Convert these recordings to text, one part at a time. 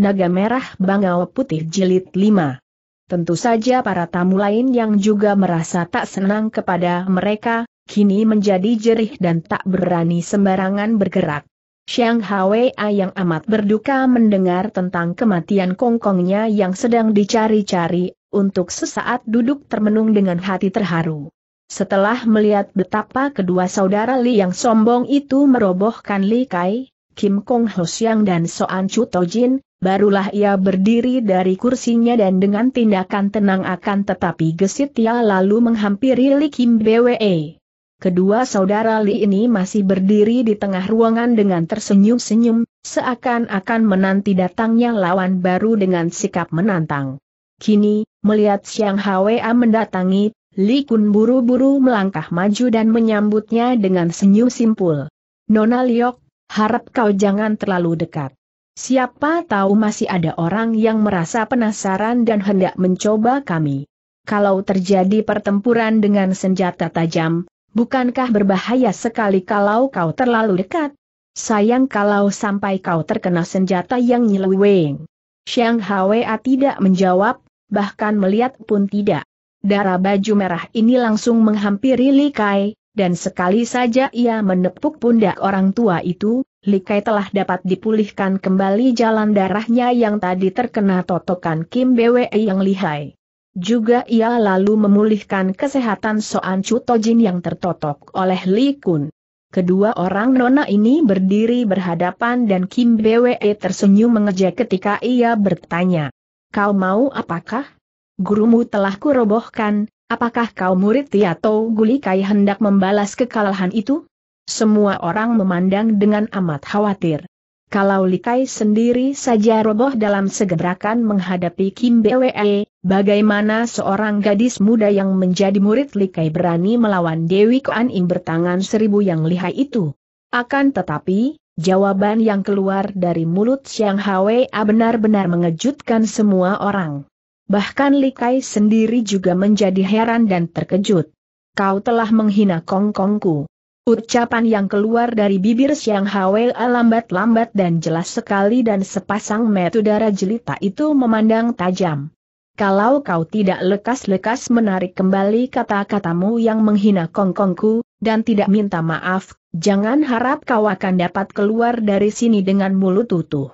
Naga Merah Bangau Putih Jilid 5. Tentu saja para tamu lain yang juga merasa tak senang kepada mereka, kini menjadi jerih dan tak berani sembarangan bergerak. Xiang Hwa yang amat berduka mendengar tentang kematian kongkongnya yang sedang dicari-cari, untuk sesaat duduk termenung dengan hati terharu. Setelah melihat betapa kedua saudara Li yang sombong itu merobohkan Li Kai, Kim Kong Ho Xiang dan Soan Chu To Jin. Barulah ia berdiri dari kursinya dan dengan tindakan tenang akan tetapi gesit ia lalu menghampiri Li Kim Bwe. Kedua saudara Li ini masih berdiri di tengah ruangan dengan tersenyum-senyum, seakan-akan menanti datangnya lawan baru dengan sikap menantang. Kini, melihat Xiang Hwa mendatangi, Li Kun buru-buru melangkah maju dan menyambutnya dengan senyum simpul. Nona Liok, harap kau jangan terlalu dekat. Siapa tahu masih ada orang yang merasa penasaran dan hendak mencoba kami. Kalau terjadi pertempuran dengan senjata tajam, bukankah berbahaya sekali kalau kau terlalu dekat? Sayang kalau sampai kau terkena senjata yang nyeleweng. Xiang Hwa tidak menjawab, bahkan melihat pun tidak. Darah baju merah ini langsung menghampiri Li Kai, dan sekali saja ia menepuk pundak orang tua itu, Likai telah dapat dipulihkan kembali jalan darahnya yang tadi terkena totokan Kim Bwe yang lihai. Juga ia lalu memulihkan kesehatan Soan Tojin yang tertotok oleh Li Kun. Kedua orang nona ini berdiri berhadapan dan Kim Bwe e tersenyum mengejek ketika ia bertanya. Kau mau apakah? Gurumu telah kurobohkan, apakah kau murid Tiato Gulikai hendak membalas kekalahan itu? semua orang memandang dengan amat khawatir. Kalau Likai sendiri saja roboh dalam segerakan menghadapi Kim Bwe, bagaimana seorang gadis muda yang menjadi murid Likai berani melawan Dewi Kuan Im bertangan seribu yang lihai itu? Akan tetapi, jawaban yang keluar dari mulut Xiang Hwa benar-benar mengejutkan semua orang. Bahkan Likai sendiri juga menjadi heran dan terkejut. Kau telah menghina kongkongku. Ucapan yang keluar dari bibir Siang Hawel lambat-lambat dan jelas sekali dan sepasang metudara jelita itu memandang tajam. Kalau kau tidak lekas-lekas menarik kembali kata-katamu yang menghina kongkongku, dan tidak minta maaf, jangan harap kau akan dapat keluar dari sini dengan mulut utuh.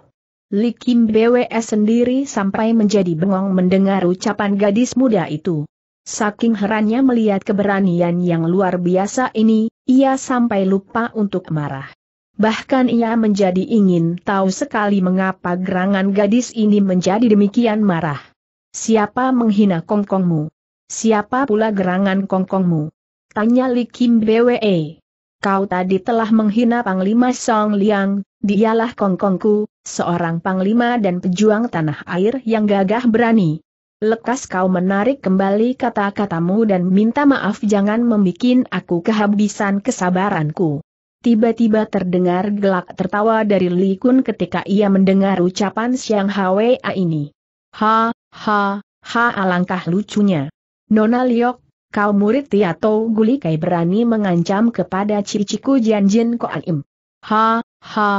Likim BWS sendiri sampai menjadi bengong mendengar ucapan gadis muda itu. Saking herannya melihat keberanian yang luar biasa ini, ia sampai lupa untuk marah. Bahkan ia menjadi ingin tahu sekali mengapa gerangan gadis ini menjadi demikian marah. Siapa menghina kongkongmu? Siapa pula gerangan kongkongmu? Tanya Li Kim Bwe. Kau tadi telah menghina Panglima Song Liang, dialah kongkongku, seorang panglima dan pejuang tanah air yang gagah berani. Lekas kau menarik kembali kata-katamu dan minta maaf jangan membuat aku kehabisan kesabaranku. Tiba-tiba terdengar gelak tertawa dari Li Kun ketika ia mendengar ucapan Siang Hwa ini. Ha, ha, ha alangkah lucunya. Nona Liok, kau murid Tiato Guli Kai berani mengancam kepada ciciku Janjin Koalim. Ha, ha,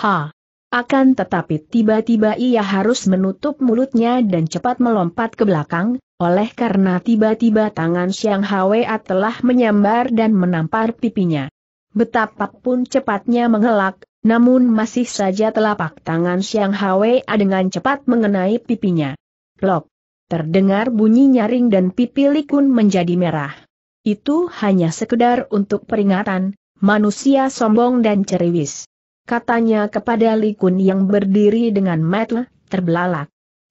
ha. Akan tetapi tiba-tiba ia harus menutup mulutnya dan cepat melompat ke belakang, oleh karena tiba-tiba tangan Xiang Hwa telah menyambar dan menampar pipinya. Betapapun cepatnya mengelak, namun masih saja telapak tangan Xiang Hwa dengan cepat mengenai pipinya. Lok. Terdengar bunyi nyaring dan pipi Likun menjadi merah. Itu hanya sekedar untuk peringatan, manusia sombong dan ceriwis katanya kepada Likun yang berdiri dengan metel, terbelalak.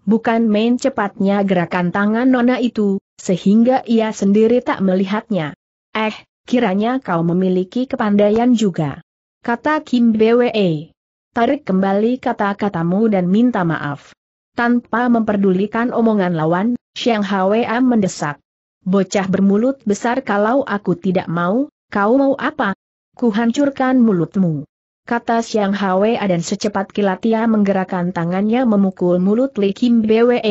Bukan main cepatnya gerakan tangan Nona itu, sehingga ia sendiri tak melihatnya. Eh, kiranya kau memiliki kepandaian juga. Kata Kim Bwe. Tarik kembali kata-katamu dan minta maaf. Tanpa memperdulikan omongan lawan, Xiang Hwa mendesak. Bocah bermulut besar kalau aku tidak mau, kau mau apa? Kuhancurkan mulutmu kata Xiang Hwa dan secepat kilat ia menggerakkan tangannya memukul mulut Li Kim Bwe.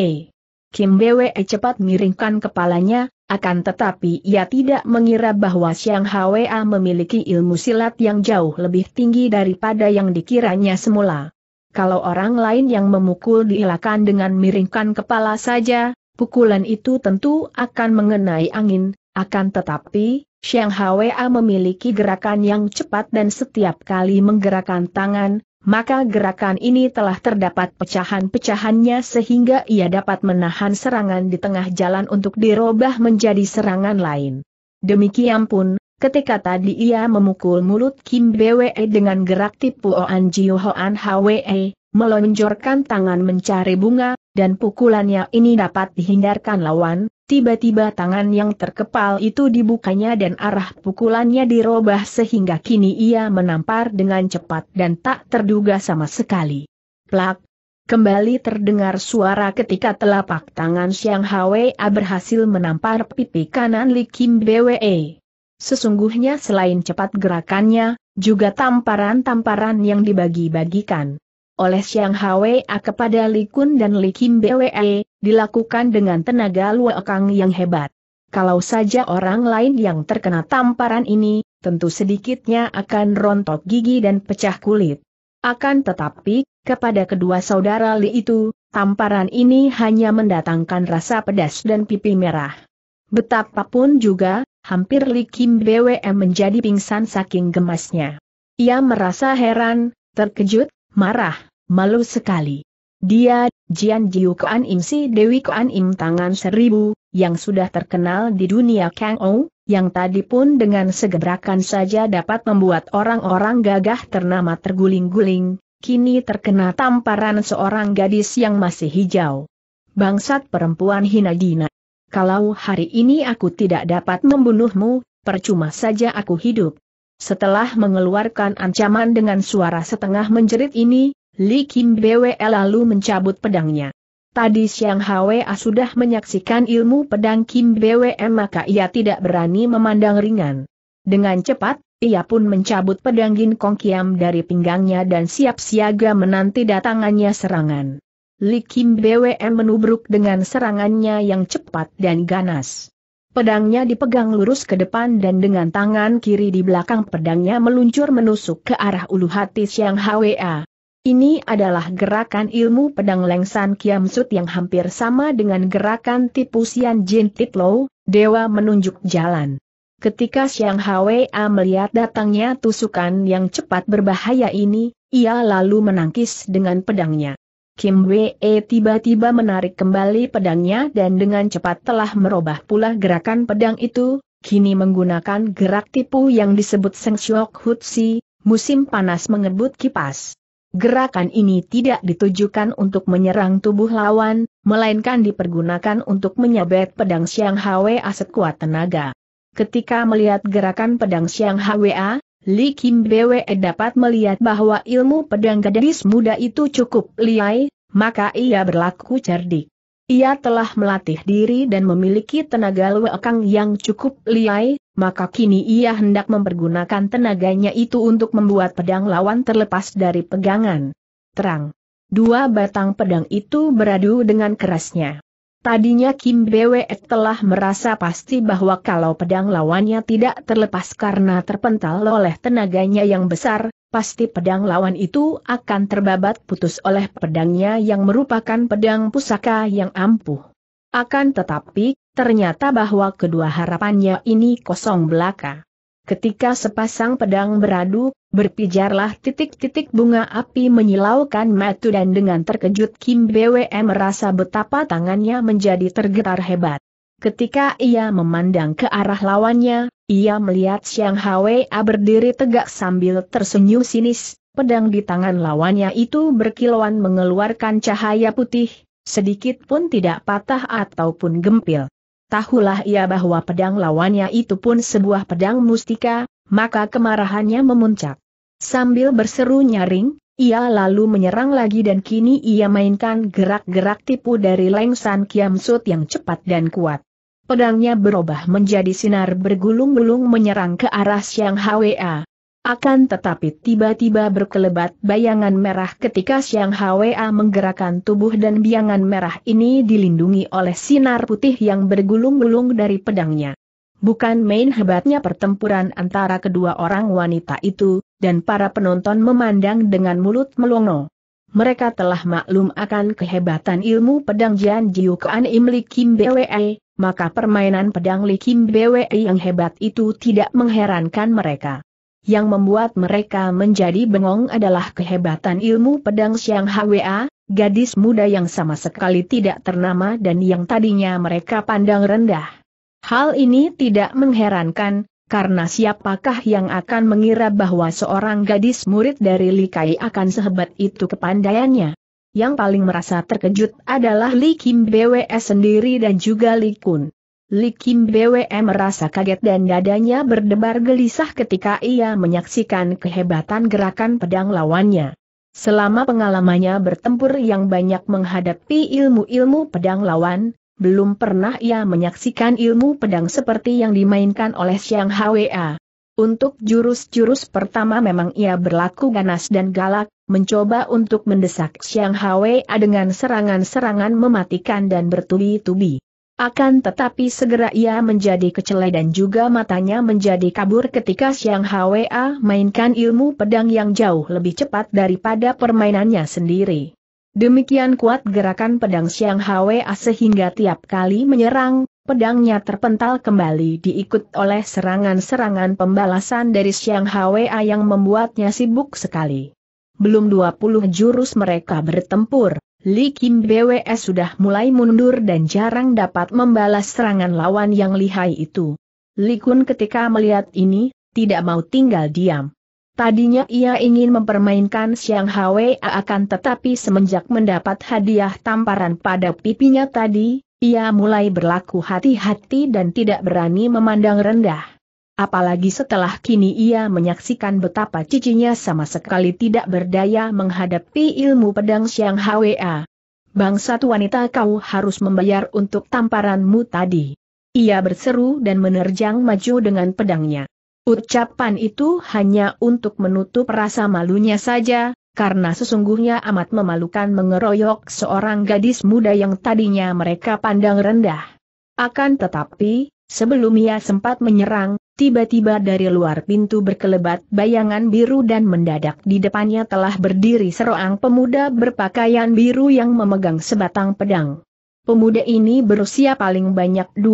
Kim Bwe cepat miringkan kepalanya, akan tetapi ia tidak mengira bahwa Xiang Hwa memiliki ilmu silat yang jauh lebih tinggi daripada yang dikiranya semula. Kalau orang lain yang memukul diilakan dengan miringkan kepala saja, pukulan itu tentu akan mengenai angin, akan tetapi, Xiang Hwa memiliki gerakan yang cepat dan setiap kali menggerakkan tangan, maka gerakan ini telah terdapat pecahan-pecahannya sehingga ia dapat menahan serangan di tengah jalan untuk dirobah menjadi serangan lain. Demikian pun, ketika tadi ia memukul mulut Kim Bwe dengan gerak tipu tipuan Hoan Hwe, melonjorkan tangan mencari bunga, dan pukulannya ini dapat dihindarkan lawan, Tiba-tiba tangan yang terkepal itu dibukanya dan arah pukulannya dirobah sehingga kini ia menampar dengan cepat dan tak terduga sama sekali. Plak! Kembali terdengar suara ketika telapak tangan Xiang Hwa berhasil menampar pipi kanan Li Kim Bwe. Sesungguhnya selain cepat gerakannya, juga tamparan-tamparan yang dibagi-bagikan oleh Xiang Hwa kepada Li Kun dan Li Kim Bwe, dilakukan dengan tenaga Kang yang hebat. Kalau saja orang lain yang terkena tamparan ini, tentu sedikitnya akan rontok gigi dan pecah kulit. Akan tetapi, kepada kedua saudara Li itu, tamparan ini hanya mendatangkan rasa pedas dan pipi merah. Betapapun juga, hampir Li Kim Bwe menjadi pingsan saking gemasnya. Ia merasa heran, terkejut, marah, malu sekali. Dia, Jian Jiu Kuan Im si Dewi Kuan Im tangan seribu, yang sudah terkenal di dunia Kang Ou, yang tadi pun dengan segerakan saja dapat membuat orang-orang gagah ternama terguling-guling, kini terkena tamparan seorang gadis yang masih hijau. Bangsat perempuan hina dina. Kalau hari ini aku tidak dapat membunuhmu, percuma saja aku hidup. Setelah mengeluarkan ancaman dengan suara setengah menjerit ini, Li Kim Bwe lalu mencabut pedangnya. Tadi siang Hwa sudah menyaksikan ilmu pedang Kim Bwe maka ia tidak berani memandang ringan. Dengan cepat, ia pun mencabut pedang Gin Kong Kiam dari pinggangnya dan siap siaga menanti datangannya serangan. Li Kim Bwe menubruk dengan serangannya yang cepat dan ganas. Pedangnya dipegang lurus ke depan dan dengan tangan kiri di belakang pedangnya meluncur menusuk ke arah ulu hati Siang Hwa. Ini adalah gerakan ilmu pedang Lengsan Kiam Sut yang hampir sama dengan gerakan tipu Sian Jin Titlo, Dewa menunjuk jalan. Ketika Siang Hwa melihat datangnya tusukan yang cepat berbahaya ini, ia lalu menangkis dengan pedangnya. Kim Wee e tiba-tiba menarik kembali pedangnya dan dengan cepat telah merubah pula gerakan pedang itu, kini menggunakan gerak tipu yang disebut Seng Shok Hutsi, musim panas mengebut kipas. Gerakan ini tidak ditujukan untuk menyerang tubuh lawan, melainkan dipergunakan untuk menyabet pedang Siang Hwa sekuat tenaga. Ketika melihat gerakan pedang Siang Hwa, Li Kim Bwe dapat melihat bahwa ilmu pedang gadis muda itu cukup liai, maka ia berlaku cerdik. Ia telah melatih diri dan memiliki tenaga luekang yang cukup liai, maka kini ia hendak mempergunakan tenaganya itu untuk membuat pedang lawan terlepas dari pegangan. Terang. Dua batang pedang itu beradu dengan kerasnya. Tadinya Kim Bwe telah merasa pasti bahwa kalau pedang lawannya tidak terlepas karena terpental oleh tenaganya yang besar, pasti pedang lawan itu akan terbabat putus oleh pedangnya yang merupakan pedang pusaka yang ampuh. Akan tetapi, ternyata bahwa kedua harapannya ini kosong belaka. Ketika sepasang pedang beradu, berpijarlah titik-titik bunga api menyilaukan matu dan dengan terkejut Kim Bwe merasa betapa tangannya menjadi tergetar hebat. Ketika ia memandang ke arah lawannya, ia melihat Xiang Hwa berdiri tegak sambil tersenyum sinis, pedang di tangan lawannya itu berkilauan mengeluarkan cahaya putih, sedikit pun tidak patah ataupun gempil tahulah ia bahwa pedang lawannya itu pun sebuah pedang mustika, maka kemarahannya memuncak. Sambil berseru nyaring, ia lalu menyerang lagi dan kini ia mainkan gerak-gerak tipu dari Lengsan Kiam Sut yang cepat dan kuat. Pedangnya berubah menjadi sinar bergulung-gulung menyerang ke arah Siang Hwa. Akan tetapi tiba-tiba berkelebat bayangan merah ketika Siang Hwa menggerakkan tubuh dan bayangan merah ini dilindungi oleh sinar putih yang bergulung-gulung dari pedangnya. Bukan main hebatnya pertempuran antara kedua orang wanita itu, dan para penonton memandang dengan mulut melongo. Mereka telah maklum akan kehebatan ilmu pedang Jian Jiukan Im Li Kim Bwe, maka permainan pedang li Kim Bwe yang hebat itu tidak mengherankan mereka. Yang membuat mereka menjadi bengong adalah kehebatan ilmu pedang Siang Hwa, gadis muda yang sama sekali tidak ternama dan yang tadinya mereka pandang rendah. Hal ini tidak mengherankan, karena siapakah yang akan mengira bahwa seorang gadis murid dari Likai akan sehebat itu kepandaiannya. Yang paling merasa terkejut adalah Li Kim BWS sendiri dan juga Li Kun. Li Kim BWE merasa kaget dan dadanya berdebar gelisah ketika ia menyaksikan kehebatan gerakan pedang lawannya. Selama pengalamannya bertempur yang banyak menghadapi ilmu-ilmu pedang lawan, belum pernah ia menyaksikan ilmu pedang seperti yang dimainkan oleh Xiang Hwa. Untuk jurus-jurus pertama memang ia berlaku ganas dan galak, mencoba untuk mendesak Xiang Hwa dengan serangan-serangan mematikan dan bertubi-tubi. Akan tetapi segera ia menjadi kecelai dan juga matanya menjadi kabur ketika Siang Hwa mainkan ilmu pedang yang jauh lebih cepat daripada permainannya sendiri. Demikian kuat gerakan pedang Siang Hwa sehingga tiap kali menyerang, pedangnya terpental kembali diikut oleh serangan-serangan pembalasan dari Siang Hwa yang membuatnya sibuk sekali. Belum 20 jurus mereka bertempur, Li Kim BWS sudah mulai mundur dan jarang dapat membalas serangan lawan yang lihai itu. Li Kun ketika melihat ini, tidak mau tinggal diam. Tadinya ia ingin mempermainkan Siang Hwa akan tetapi semenjak mendapat hadiah tamparan pada pipinya tadi, ia mulai berlaku hati-hati dan tidak berani memandang rendah. Apalagi setelah kini ia menyaksikan betapa cicinya sama sekali tidak berdaya menghadapi ilmu pedang Siang Hwa. Bangsat wanita kau harus membayar untuk tamparanmu tadi. Ia berseru dan menerjang maju dengan pedangnya. Ucapan itu hanya untuk menutup rasa malunya saja, karena sesungguhnya amat memalukan mengeroyok seorang gadis muda yang tadinya mereka pandang rendah. Akan tetapi, sebelum ia sempat menyerang, Tiba-tiba dari luar pintu berkelebat bayangan biru dan mendadak di depannya telah berdiri seorang pemuda berpakaian biru yang memegang sebatang pedang. Pemuda ini berusia paling banyak 20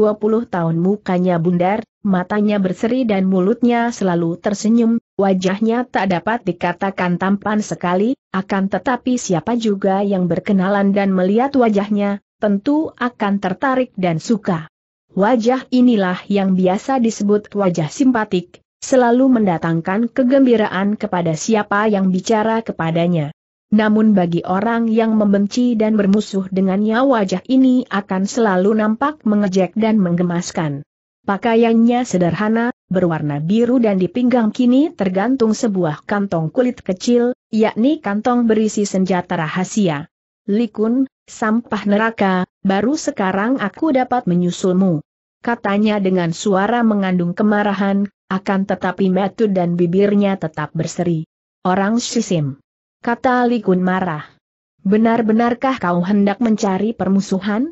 tahun mukanya bundar, matanya berseri dan mulutnya selalu tersenyum, wajahnya tak dapat dikatakan tampan sekali, akan tetapi siapa juga yang berkenalan dan melihat wajahnya, tentu akan tertarik dan suka. Wajah inilah yang biasa disebut wajah simpatik, selalu mendatangkan kegembiraan kepada siapa yang bicara kepadanya. Namun bagi orang yang membenci dan bermusuh dengannya wajah ini akan selalu nampak mengejek dan menggemaskan. Pakaiannya sederhana, berwarna biru dan di pinggang kini tergantung sebuah kantong kulit kecil, yakni kantong berisi senjata rahasia. Likun, sampah neraka, baru sekarang aku dapat menyusulmu. Katanya dengan suara mengandung kemarahan, akan tetapi metu dan bibirnya tetap berseri. Orang sisim. Kata Likun marah. Benar-benarkah kau hendak mencari permusuhan?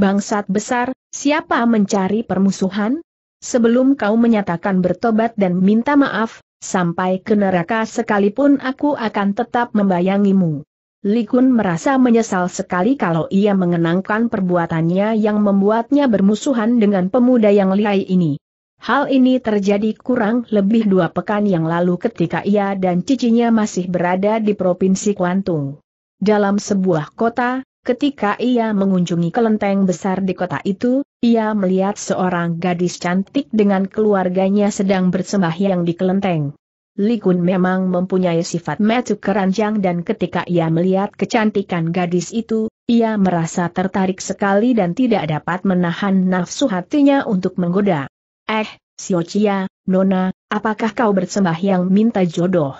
Bangsat besar, siapa mencari permusuhan? Sebelum kau menyatakan bertobat dan minta maaf, sampai ke neraka sekalipun aku akan tetap membayangimu. Likun merasa menyesal sekali kalau ia mengenangkan perbuatannya yang membuatnya bermusuhan dengan pemuda yang lihai ini. Hal ini terjadi kurang lebih dua pekan yang lalu ketika ia dan cicinya masih berada di Provinsi Kuantung. Dalam sebuah kota, Ketika ia mengunjungi kelenteng besar di kota itu, ia melihat seorang gadis cantik dengan keluarganya sedang bersembahyang di kelenteng. Li Kun memang mempunyai sifat metu keranjang dan ketika ia melihat kecantikan gadis itu, ia merasa tertarik sekali dan tidak dapat menahan nafsu hatinya untuk menggoda. Eh, Siocia, Nona, apakah kau bersembah yang minta jodoh?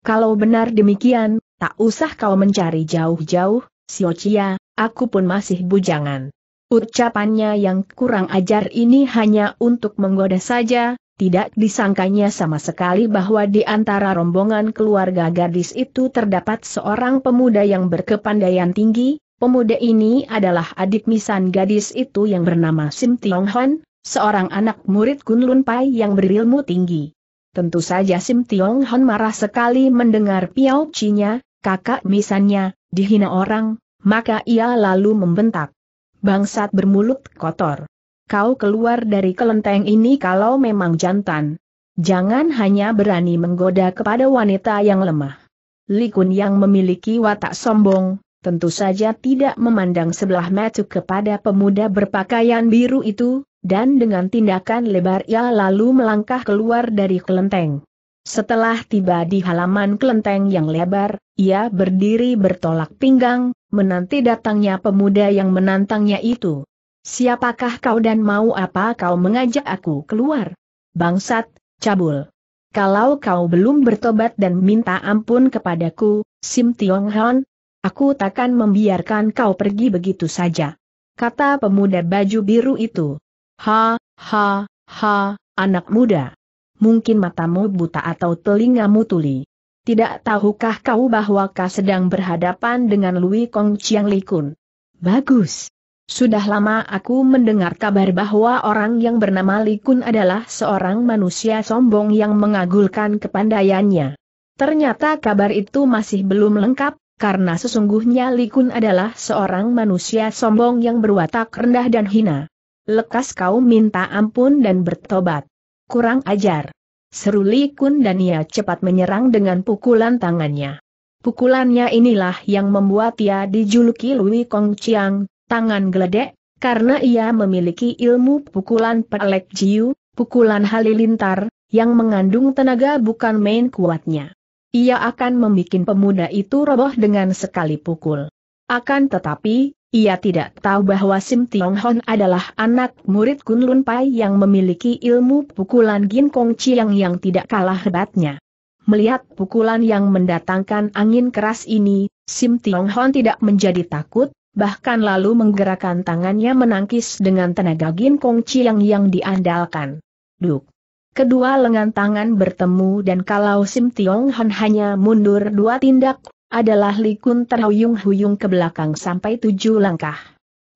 Kalau benar demikian, tak usah kau mencari jauh-jauh, Siocia, aku pun masih bujangan. Ucapannya yang kurang ajar ini hanya untuk menggoda saja, tidak disangkanya sama sekali bahwa di antara rombongan keluarga gadis itu terdapat seorang pemuda yang berkepandaian tinggi, pemuda ini adalah adik misan gadis itu yang bernama Sim Tiong Hon, seorang anak murid Kunlun Pai yang berilmu tinggi. Tentu saja Sim Tiong Hon marah sekali mendengar Piao Cinya, kakak misannya, dihina orang, maka ia lalu membentak. Bangsat bermulut kotor kau keluar dari kelenteng ini kalau memang jantan. Jangan hanya berani menggoda kepada wanita yang lemah. Likun yang memiliki watak sombong, tentu saja tidak memandang sebelah mata kepada pemuda berpakaian biru itu, dan dengan tindakan lebar ia lalu melangkah keluar dari kelenteng. Setelah tiba di halaman kelenteng yang lebar, ia berdiri bertolak pinggang, menanti datangnya pemuda yang menantangnya itu. Siapakah kau dan mau apa kau mengajak aku keluar? Bangsat, cabul. Kalau kau belum bertobat dan minta ampun kepadaku, Sim Tiong Han, aku takkan membiarkan kau pergi begitu saja. Kata pemuda baju biru itu. Ha, ha, ha, anak muda. Mungkin matamu buta atau telingamu tuli. Tidak tahukah kau bahwa kau sedang berhadapan dengan Lui Kong Chiang Likun? Bagus. Sudah lama aku mendengar kabar bahwa orang yang bernama Likun adalah seorang manusia sombong yang mengagulkan kepandaiannya. Ternyata kabar itu masih belum lengkap, karena sesungguhnya Likun adalah seorang manusia sombong yang berwatak rendah dan hina. Lekas kau minta ampun dan bertobat. Kurang ajar. Seru Likun dan ia cepat menyerang dengan pukulan tangannya. Pukulannya inilah yang membuat ia dijuluki Lui Kong Chiang, tangan geledek, karena ia memiliki ilmu pukulan pelek jiu, pukulan halilintar, yang mengandung tenaga bukan main kuatnya. Ia akan membuat pemuda itu roboh dengan sekali pukul. Akan tetapi, ia tidak tahu bahwa Sim Tiong Hon adalah anak murid Kun Lun Pai yang memiliki ilmu pukulan Gin Kong Chiang yang tidak kalah hebatnya. Melihat pukulan yang mendatangkan angin keras ini, Sim Tiong Hon tidak menjadi takut, bahkan lalu menggerakkan tangannya menangkis dengan tenaga gin kong ciang yang diandalkan. Duk! Kedua lengan tangan bertemu dan kalau Sim Tiong Han hanya mundur dua tindak, adalah Likun terhuyung-huyung ke belakang sampai tujuh langkah.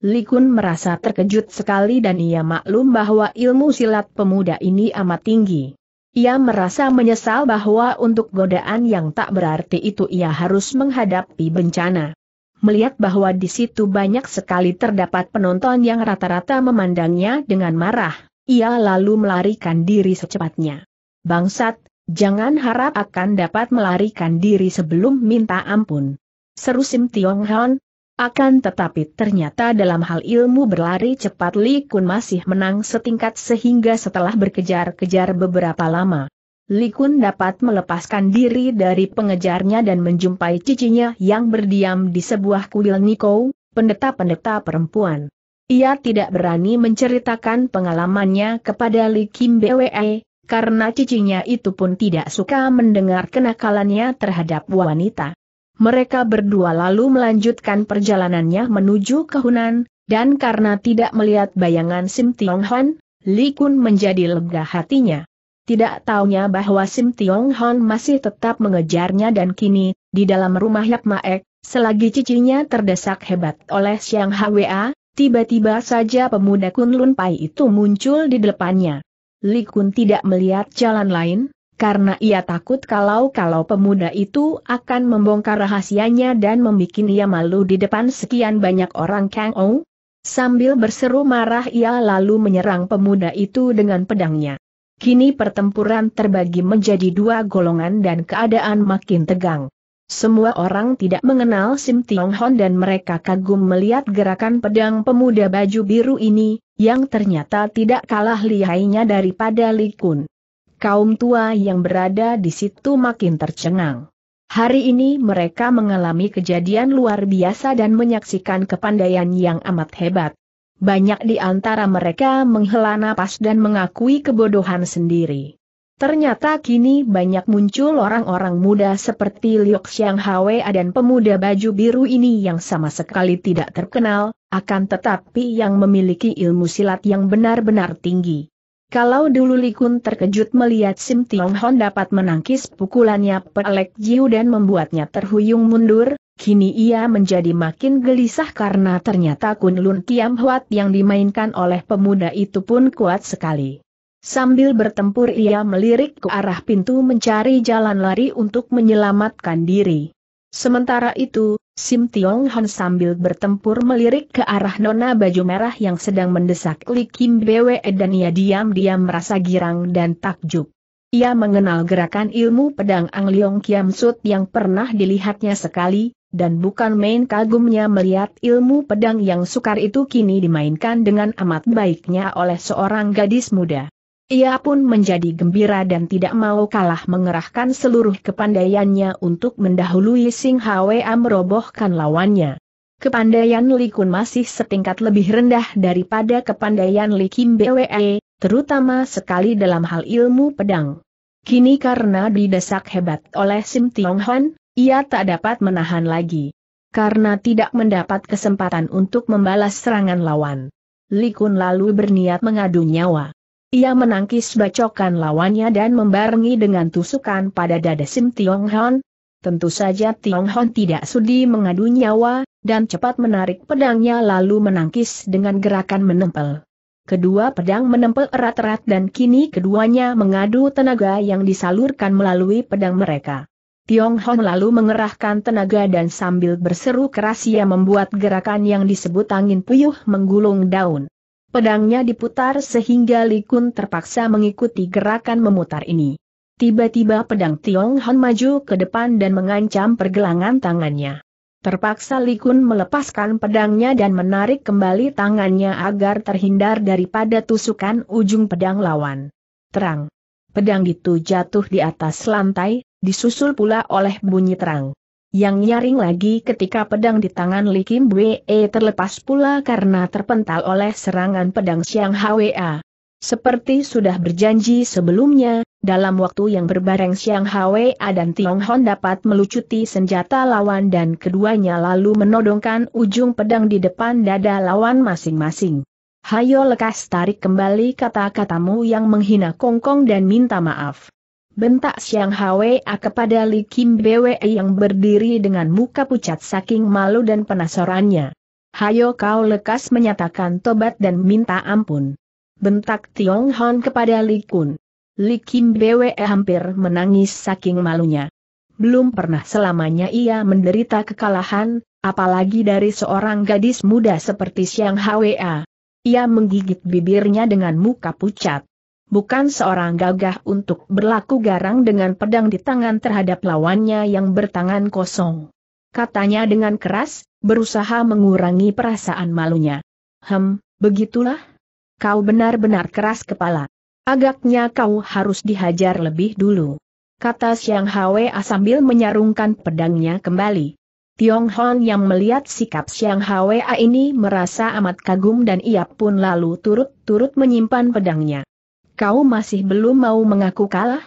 Likun merasa terkejut sekali dan ia maklum bahwa ilmu silat pemuda ini amat tinggi. Ia merasa menyesal bahwa untuk godaan yang tak berarti itu ia harus menghadapi bencana melihat bahwa di situ banyak sekali terdapat penonton yang rata-rata memandangnya dengan marah, ia lalu melarikan diri secepatnya. Bangsat, jangan harap akan dapat melarikan diri sebelum minta ampun. Seru Sim Tiong Hon. akan tetapi ternyata dalam hal ilmu berlari cepat Li Kun masih menang setingkat sehingga setelah berkejar-kejar beberapa lama, Likun dapat melepaskan diri dari pengejarnya dan menjumpai cicinya yang berdiam di sebuah kuil Niko, pendeta-pendeta perempuan. Ia tidak berani menceritakan pengalamannya kepada Li Kim Bwe, karena cicinya itu pun tidak suka mendengar kenakalannya terhadap wanita. Mereka berdua lalu melanjutkan perjalanannya menuju ke Hunan, dan karena tidak melihat bayangan Sim Tiong Han, Li Kun menjadi lega hatinya. Tidak taunya bahwa Sim Tiong Hon masih tetap mengejarnya dan kini, di dalam rumah Yap Maek, selagi cicinya terdesak hebat oleh Siang Hwa, tiba-tiba saja pemuda Kun Lun Pai itu muncul di depannya. Li Kun tidak melihat jalan lain, karena ia takut kalau-kalau pemuda itu akan membongkar rahasianya dan membuat ia malu di depan sekian banyak orang Kang Ou. Sambil berseru marah ia lalu menyerang pemuda itu dengan pedangnya. Kini pertempuran terbagi menjadi dua golongan dan keadaan makin tegang. Semua orang tidak mengenal Sim Tiong Hon dan mereka kagum melihat gerakan pedang pemuda baju biru ini, yang ternyata tidak kalah lihainya daripada Li Kun. Kaum tua yang berada di situ makin tercengang. Hari ini mereka mengalami kejadian luar biasa dan menyaksikan kepandaian yang amat hebat banyak di antara mereka menghela nafas dan mengakui kebodohan sendiri. Ternyata kini banyak muncul orang-orang muda seperti Liok Xiang Hwe dan pemuda baju biru ini yang sama sekali tidak terkenal, akan tetapi yang memiliki ilmu silat yang benar-benar tinggi. Kalau dulu Likun terkejut melihat Sim Tiong Hon dapat menangkis pukulannya Pelek Jiu dan membuatnya terhuyung mundur, kini ia menjadi makin gelisah karena ternyata Kunlun Kiam Huat yang dimainkan oleh pemuda itu pun kuat sekali. Sambil bertempur ia melirik ke arah pintu mencari jalan lari untuk menyelamatkan diri. Sementara itu, Sim Tiong Han sambil bertempur melirik ke arah nona baju merah yang sedang mendesak Li Kim Bwe dan ia diam-diam merasa girang dan takjub. Ia mengenal gerakan ilmu pedang Ang Leong Kiam Sut yang pernah dilihatnya sekali, dan bukan main kagumnya melihat ilmu pedang yang sukar itu kini dimainkan dengan amat baiknya oleh seorang gadis muda. Ia pun menjadi gembira dan tidak mau kalah mengerahkan seluruh kepandaiannya untuk mendahului Sing Hwa merobohkan lawannya. Kepandaian Li Kun masih setingkat lebih rendah daripada kepandaian Li Kim BWE, terutama sekali dalam hal ilmu pedang. Kini karena didesak hebat oleh Sim Tiong Han, ia tak dapat menahan lagi. Karena tidak mendapat kesempatan untuk membalas serangan lawan. Likun lalu berniat mengadu nyawa. Ia menangkis bacokan lawannya dan membarengi dengan tusukan pada dada Sim Tiong Hon. Tentu saja Tiong Hon tidak sudi mengadu nyawa, dan cepat menarik pedangnya lalu menangkis dengan gerakan menempel. Kedua pedang menempel erat-erat dan kini keduanya mengadu tenaga yang disalurkan melalui pedang mereka. Tiong Hong lalu mengerahkan tenaga dan sambil berseru keras ia membuat gerakan yang disebut angin puyuh menggulung daun. Pedangnya diputar sehingga Likun terpaksa mengikuti gerakan memutar ini. Tiba-tiba pedang Tiong Hong maju ke depan dan mengancam pergelangan tangannya. Terpaksa Likun melepaskan pedangnya dan menarik kembali tangannya agar terhindar daripada tusukan ujung pedang lawan. Terang. Pedang itu jatuh di atas lantai, disusul pula oleh bunyi terang. Yang nyaring lagi ketika pedang di tangan Li Kim Wee e terlepas pula karena terpental oleh serangan pedang Siang Hwa. Seperti sudah berjanji sebelumnya, dalam waktu yang berbareng Siang Hwa dan Tiong Hon dapat melucuti senjata lawan dan keduanya lalu menodongkan ujung pedang di depan dada lawan masing-masing. Hayo lekas tarik kembali kata-katamu yang menghina Kongkong dan minta maaf. Bentak Siang Hwa kepada Li Kim Bwe yang berdiri dengan muka pucat saking malu dan penasarannya. Hayo kau lekas menyatakan tobat dan minta ampun. Bentak Tiong Hon kepada Li Kun. Li Kim Bwe hampir menangis saking malunya. Belum pernah selamanya ia menderita kekalahan, apalagi dari seorang gadis muda seperti Siang Hwa. Ia menggigit bibirnya dengan muka pucat bukan seorang gagah untuk berlaku garang dengan pedang di tangan terhadap lawannya yang bertangan kosong. Katanya dengan keras, berusaha mengurangi perasaan malunya. Hem, begitulah? Kau benar-benar keras kepala. Agaknya kau harus dihajar lebih dulu. Kata Xiang Hwa sambil menyarungkan pedangnya kembali. Tiong Hon yang melihat sikap Xiang Hwa ini merasa amat kagum dan ia pun lalu turut-turut menyimpan pedangnya kau masih belum mau mengaku kalah?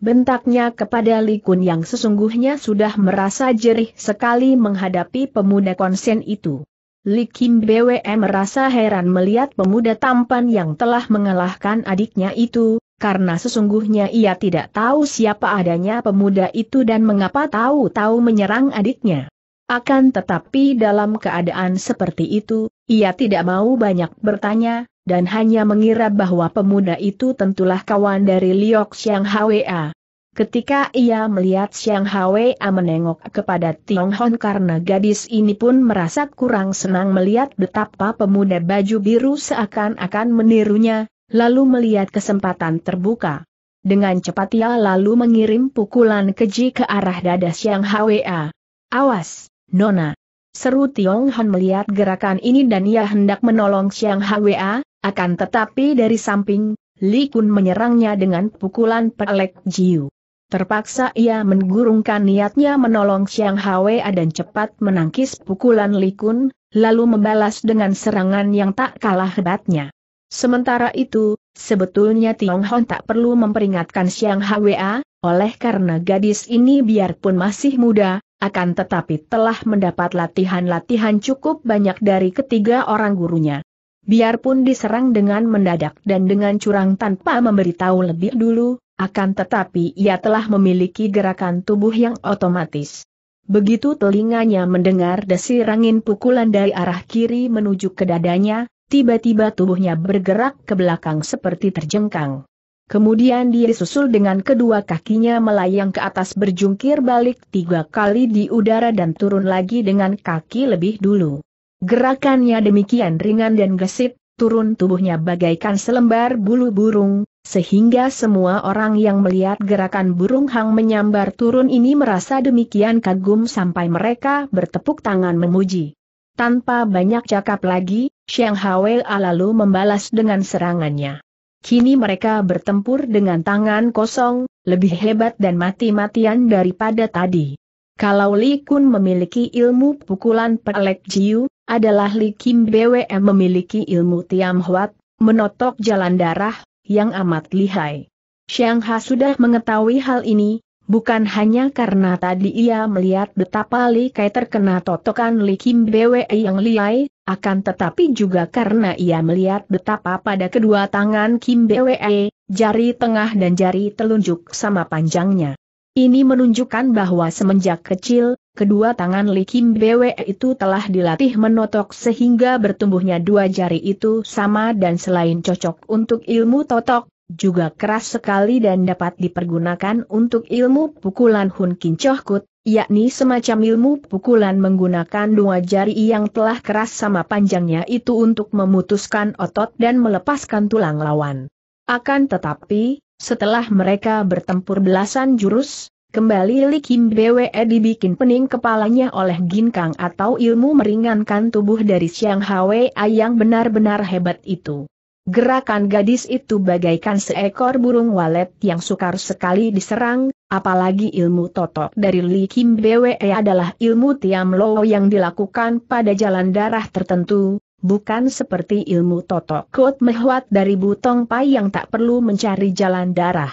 Bentaknya kepada Li Kun yang sesungguhnya sudah merasa jerih sekali menghadapi pemuda konsen itu. Li Kim BWE merasa heran melihat pemuda tampan yang telah mengalahkan adiknya itu, karena sesungguhnya ia tidak tahu siapa adanya pemuda itu dan mengapa tahu-tahu menyerang adiknya. Akan tetapi dalam keadaan seperti itu, ia tidak mau banyak bertanya, dan hanya mengira bahwa pemuda itu tentulah kawan dari Liok Xiang Hwa. Ketika ia melihat Xiang Hwa menengok kepada Tiong Hon karena gadis ini pun merasa kurang senang melihat betapa pemuda baju biru seakan-akan menirunya, lalu melihat kesempatan terbuka. Dengan cepat ia lalu mengirim pukulan keji ke arah dada Xiang Hwa. Awas, Nona! Seru Tiong Hon melihat gerakan ini dan ia hendak menolong Xiang Hwa, akan tetapi dari samping, Li Kun menyerangnya dengan pukulan pelek Jiu. Terpaksa ia menggurungkan niatnya menolong Xiang Hwa dan cepat menangkis pukulan Li Kun, lalu membalas dengan serangan yang tak kalah hebatnya. Sementara itu, sebetulnya Tiong Hon tak perlu memperingatkan Xiang Hwa, oleh karena gadis ini biarpun masih muda, akan tetapi telah mendapat latihan-latihan cukup banyak dari ketiga orang gurunya biarpun diserang dengan mendadak dan dengan curang tanpa memberitahu lebih dulu, akan tetapi ia telah memiliki gerakan tubuh yang otomatis. Begitu telinganya mendengar desir angin pukulan dari arah kiri menuju ke dadanya, tiba-tiba tubuhnya bergerak ke belakang seperti terjengkang. Kemudian dia disusul dengan kedua kakinya melayang ke atas berjungkir balik tiga kali di udara dan turun lagi dengan kaki lebih dulu. Gerakannya demikian ringan dan gesit, turun tubuhnya bagaikan selembar bulu burung, sehingga semua orang yang melihat gerakan burung hang menyambar turun ini merasa demikian kagum sampai mereka bertepuk tangan memuji. Tanpa banyak cakap lagi, Xiang Hawei lalu membalas dengan serangannya. Kini mereka bertempur dengan tangan kosong, lebih hebat dan mati-matian daripada tadi. Kalau Li Kun memiliki ilmu pukulan pelek Jiu, adalah Li Kim BWM memiliki ilmu Tiam Huat, menotok jalan darah, yang amat lihai. Xiang Ha sudah mengetahui hal ini, bukan hanya karena tadi ia melihat betapa Li Kai terkena totokan Li Kim BWE yang lihai, akan tetapi juga karena ia melihat betapa pada kedua tangan Kim BWE, jari tengah dan jari telunjuk sama panjangnya. Ini menunjukkan bahwa semenjak kecil, kedua tangan Li Kim Bwe itu telah dilatih menotok sehingga bertumbuhnya dua jari itu sama dan selain cocok untuk ilmu totok, juga keras sekali dan dapat dipergunakan untuk ilmu pukulan Hun Kin Choh yakni semacam ilmu pukulan menggunakan dua jari yang telah keras sama panjangnya itu untuk memutuskan otot dan melepaskan tulang lawan. Akan tetapi, setelah mereka bertempur belasan jurus, kembali Li Kim Bwe dibikin pening kepalanya oleh ginkang atau ilmu meringankan tubuh dari Xiang Hwe yang benar-benar hebat itu. Gerakan gadis itu bagaikan seekor burung walet yang sukar sekali diserang, apalagi ilmu totok dari Li Kim Bwe adalah ilmu Tiam Lo yang dilakukan pada jalan darah tertentu, bukan seperti ilmu Toto Kut Mehwat dari butong pai yang tak perlu mencari jalan darah.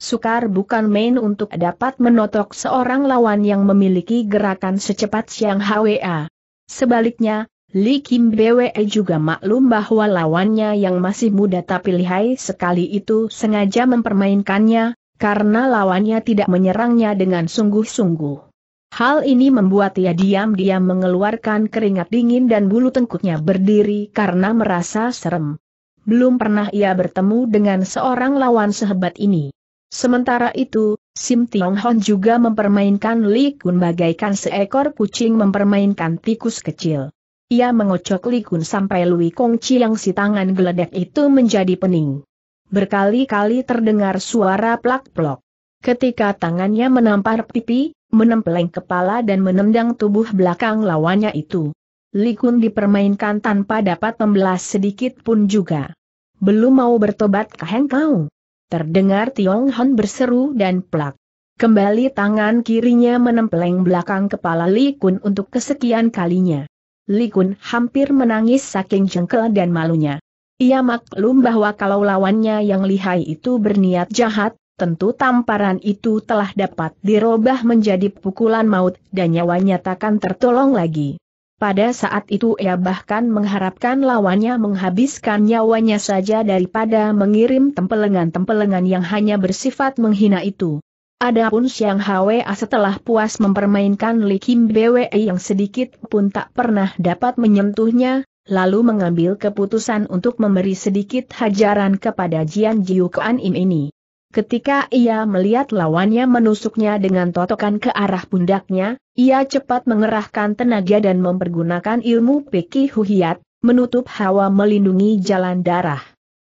Sukar bukan main untuk dapat menotok seorang lawan yang memiliki gerakan secepat siang HWA. Sebaliknya, Li Kim Bwe juga maklum bahwa lawannya yang masih muda tapi lihai sekali itu sengaja mempermainkannya, karena lawannya tidak menyerangnya dengan sungguh-sungguh. Hal ini membuat ia diam-diam mengeluarkan keringat dingin dan bulu tengkuknya berdiri karena merasa serem. Belum pernah ia bertemu dengan seorang lawan sehebat ini. Sementara itu, Sim Tiong Hon juga mempermainkan Li Kun bagaikan seekor kucing mempermainkan tikus kecil. Ia mengocok Li Kun sampai Lui Kong yang si tangan geledek itu menjadi pening. Berkali-kali terdengar suara plak-plok. Ketika tangannya menampar pipi, menempeleng kepala dan menendang tubuh belakang lawannya itu. Likun dipermainkan tanpa dapat membelas sedikit pun juga. Belum mau bertobat kahen kau. Terdengar Tiong Hon berseru dan plak. Kembali tangan kirinya menempeleng belakang kepala Likun untuk kesekian kalinya. Likun hampir menangis saking jengkel dan malunya. Ia maklum bahwa kalau lawannya yang lihai itu berniat jahat, tentu tamparan itu telah dapat dirubah menjadi pukulan maut dan nyawanya takkan tertolong lagi. Pada saat itu ia bahkan mengharapkan lawannya menghabiskan nyawanya saja daripada mengirim tempelengan-tempelengan yang hanya bersifat menghina itu. Adapun Siang Hwa setelah puas mempermainkan Li Kim Bwe yang sedikit pun tak pernah dapat menyentuhnya, lalu mengambil keputusan untuk memberi sedikit hajaran kepada Jian Jiu Kuan Im ini. Ketika ia melihat lawannya menusuknya dengan totokan ke arah pundaknya, ia cepat mengerahkan tenaga dan mempergunakan ilmu Peki Huhiat, menutup hawa melindungi jalan darah.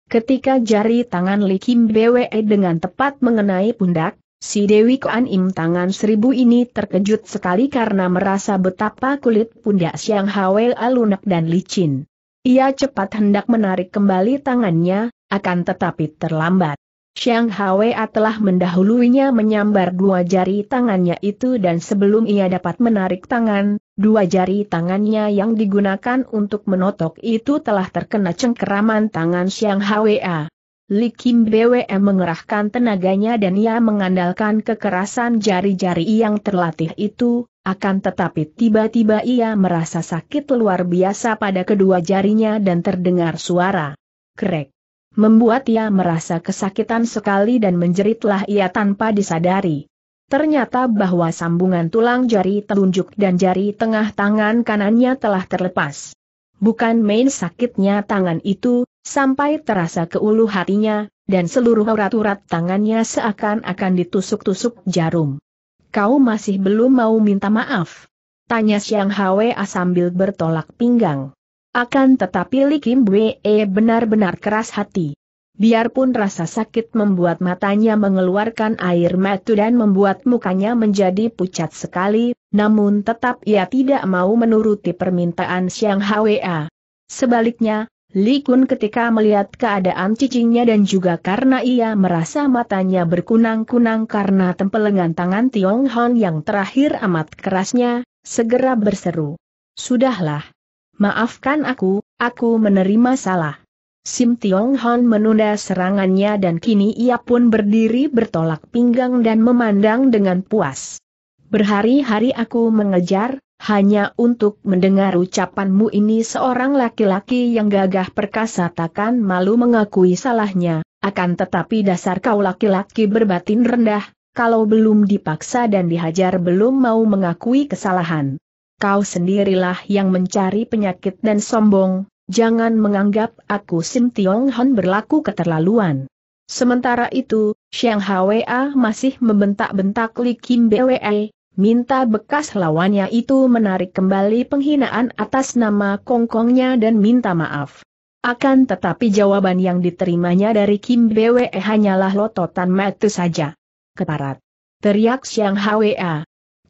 Ketika jari tangan Li Kim Bwe dengan tepat mengenai pundak, si Dewi Kuan Im tangan seribu ini terkejut sekali karena merasa betapa kulit pundak Siang Hawel alunak dan licin. Ia cepat hendak menarik kembali tangannya, akan tetapi terlambat. Xiang Hwa telah mendahuluinya menyambar dua jari tangannya itu dan sebelum ia dapat menarik tangan, dua jari tangannya yang digunakan untuk menotok itu telah terkena cengkeraman tangan Xiang Hwa. Li Kim BWM mengerahkan tenaganya dan ia mengandalkan kekerasan jari-jari yang terlatih itu, akan tetapi tiba-tiba ia merasa sakit luar biasa pada kedua jarinya dan terdengar suara. Krek membuat ia merasa kesakitan sekali dan menjeritlah ia tanpa disadari. Ternyata bahwa sambungan tulang jari telunjuk dan jari tengah tangan kanannya telah terlepas. Bukan main sakitnya tangan itu, sampai terasa ke ulu hatinya, dan seluruh urat-urat tangannya seakan-akan ditusuk-tusuk jarum. Kau masih belum mau minta maaf? Tanya Siang Hwa sambil bertolak pinggang. Akan tetapi Li Kim Wei eh, benar-benar keras hati. Biarpun rasa sakit membuat matanya mengeluarkan air mata dan membuat mukanya menjadi pucat sekali, namun tetap ia tidak mau menuruti permintaan Siang Hwa. Sebaliknya, Li Kun ketika melihat keadaan cicingnya dan juga karena ia merasa matanya berkunang-kunang karena tempelengan tangan Tiong Hon yang terakhir amat kerasnya, segera berseru. Sudahlah, Maafkan aku, aku menerima salah. Sim Tiong Hon menunda serangannya dan kini ia pun berdiri bertolak pinggang dan memandang dengan puas. Berhari-hari aku mengejar, hanya untuk mendengar ucapanmu ini seorang laki-laki yang gagah perkasa takkan malu mengakui salahnya, akan tetapi dasar kau laki-laki berbatin rendah, kalau belum dipaksa dan dihajar belum mau mengakui kesalahan kau sendirilah yang mencari penyakit dan sombong, jangan menganggap aku Sim Tiong Hon berlaku keterlaluan. Sementara itu, Xiang Hwa masih membentak-bentak Li Kim Bwe, minta bekas lawannya itu menarik kembali penghinaan atas nama kongkongnya dan minta maaf. Akan tetapi jawaban yang diterimanya dari Kim Bwe hanyalah lototan metu saja. Keparat. Teriak Xiang Hwa.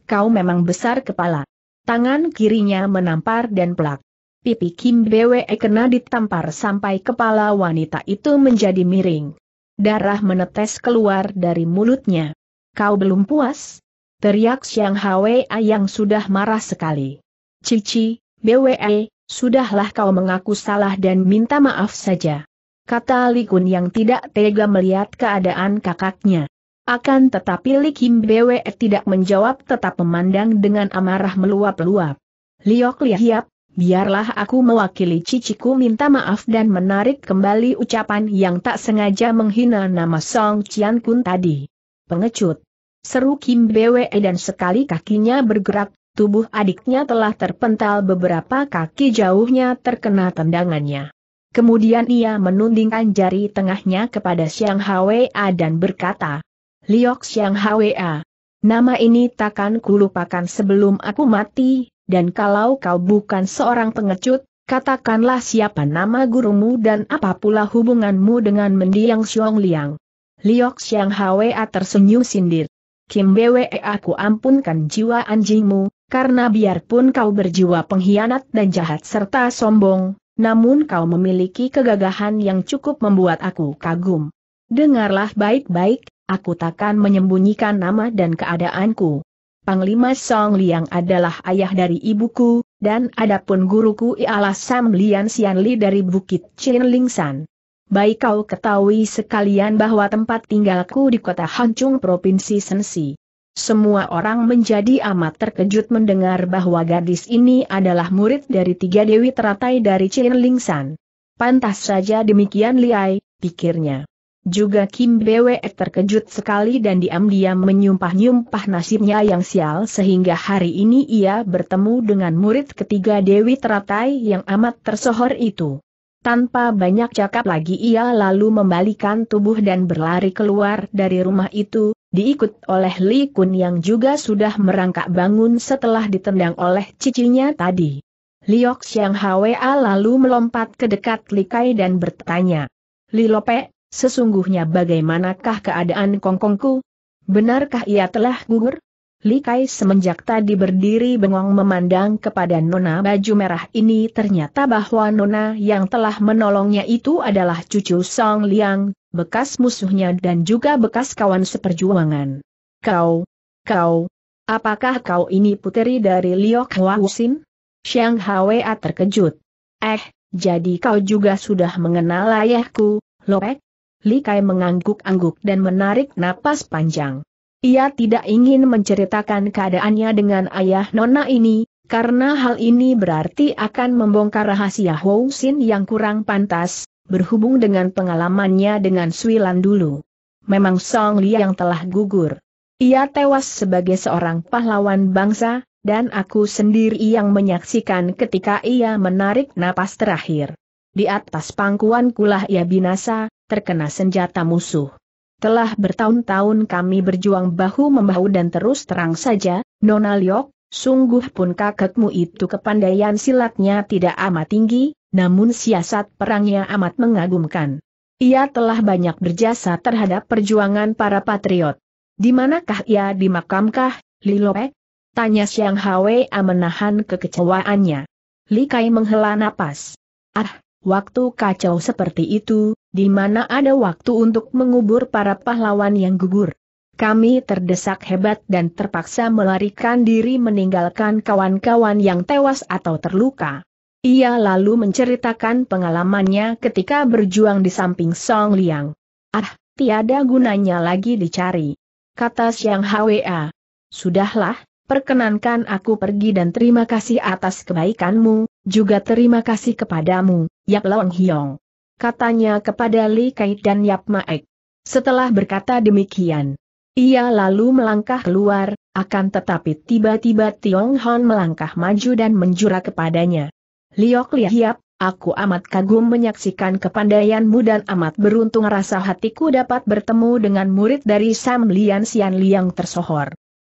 Kau memang besar kepala. Tangan kirinya menampar dan pelak. Pipi Kim Bwe kena ditampar sampai kepala wanita itu menjadi miring. Darah menetes keluar dari mulutnya. Kau belum puas? Teriak Siang Hwe yang sudah marah sekali. Cici, Bwe, sudahlah kau mengaku salah dan minta maaf saja. Kata Likun yang tidak tega melihat keadaan kakaknya. Akan tetapi Kim Bwe tidak menjawab tetap memandang dengan amarah meluap-luap. Liok Lihiap, biarlah aku mewakili ciciku minta maaf dan menarik kembali ucapan yang tak sengaja menghina nama Song Cian Kun tadi. Pengecut. Seru Kim Bwe dan sekali kakinya bergerak, tubuh adiknya telah terpental beberapa kaki jauhnya terkena tendangannya. Kemudian ia menundingkan jari tengahnya kepada Xiang Hwa dan berkata, Liok Xiang Hwa. Nama ini takkan kulupakan sebelum aku mati, dan kalau kau bukan seorang pengecut, katakanlah siapa nama gurumu dan apa pula hubunganmu dengan mendiang Xiong Liang. Liok Xiang Hwa tersenyum sindir. Kim Bwe aku ampunkan jiwa anjingmu, karena biarpun kau berjiwa pengkhianat dan jahat serta sombong, namun kau memiliki kegagahan yang cukup membuat aku kagum. Dengarlah baik-baik, aku takkan menyembunyikan nama dan keadaanku. Panglima Song Liang adalah ayah dari ibuku, dan adapun guruku ialah Sam Lian Sian Li dari Bukit Chin San. Baik kau ketahui sekalian bahwa tempat tinggalku di kota Hancung Provinsi Sensi. Semua orang menjadi amat terkejut mendengar bahwa gadis ini adalah murid dari tiga dewi teratai dari Chin San. Pantas saja demikian Liai, pikirnya. Juga Kim Bwe terkejut sekali dan diam-diam menyumpah-nyumpah nasibnya yang sial sehingga hari ini ia bertemu dengan murid ketiga Dewi Teratai yang amat tersohor itu. Tanpa banyak cakap lagi ia lalu membalikan tubuh dan berlari keluar dari rumah itu, diikut oleh Li Kun yang juga sudah merangkak bangun setelah ditendang oleh cicinya tadi. Liok Xiang Hwa lalu melompat ke dekat Kai dan bertanya. Li Lope, Sesungguhnya bagaimanakah keadaan kongkongku? Benarkah ia telah gugur? Likai semenjak tadi berdiri bengong memandang kepada Nona baju merah ini ternyata bahwa Nona yang telah menolongnya itu adalah cucu Song Liang, bekas musuhnya dan juga bekas kawan seperjuangan. Kau, kau, apakah kau ini puteri dari Liok Hua Husin? Xiang Hwa terkejut. Eh, jadi kau juga sudah mengenal ayahku, Lopek? Li Kai mengangguk-angguk dan menarik napas panjang. Ia tidak ingin menceritakan keadaannya dengan ayah Nona ini, karena hal ini berarti akan membongkar rahasia Hou Sin yang kurang pantas, berhubung dengan pengalamannya dengan Sui Suilan dulu. Memang Song Li yang telah gugur. Ia tewas sebagai seorang pahlawan bangsa, dan aku sendiri yang menyaksikan ketika ia menarik napas terakhir. Di atas pangkuan kulah ia binasa, terkena senjata musuh. Telah bertahun-tahun kami berjuang bahu-membahu dan terus terang saja, Nona Liok, sungguh pun kakekmu itu kepandaian silatnya tidak amat tinggi, namun siasat perangnya amat mengagumkan. Ia telah banyak berjasa terhadap perjuangan para patriot. Di manakah ia dimakamkah, Lilopek? Tanya Siang Hwa menahan kekecewaannya. Li Kai menghela napas. Ah, Waktu kacau seperti itu, di mana ada waktu untuk mengubur para pahlawan yang gugur. Kami terdesak hebat dan terpaksa melarikan diri meninggalkan kawan-kawan yang tewas atau terluka. Ia lalu menceritakan pengalamannya ketika berjuang di samping Song Liang. Ah, tiada gunanya lagi dicari. Kata Siang Hwa. Sudahlah, perkenankan aku pergi dan terima kasih atas kebaikanmu, juga terima kasih kepadamu, Yap Long Hiong. Katanya kepada Li Kai dan Yap Maek. Setelah berkata demikian, ia lalu melangkah keluar, akan tetapi tiba-tiba Tiong Hon melangkah maju dan menjura kepadanya. Liok Liap, Aku amat kagum menyaksikan kepandaianmu dan amat beruntung rasa hatiku dapat bertemu dengan murid dari Sam Lian Sian Liang tersohor.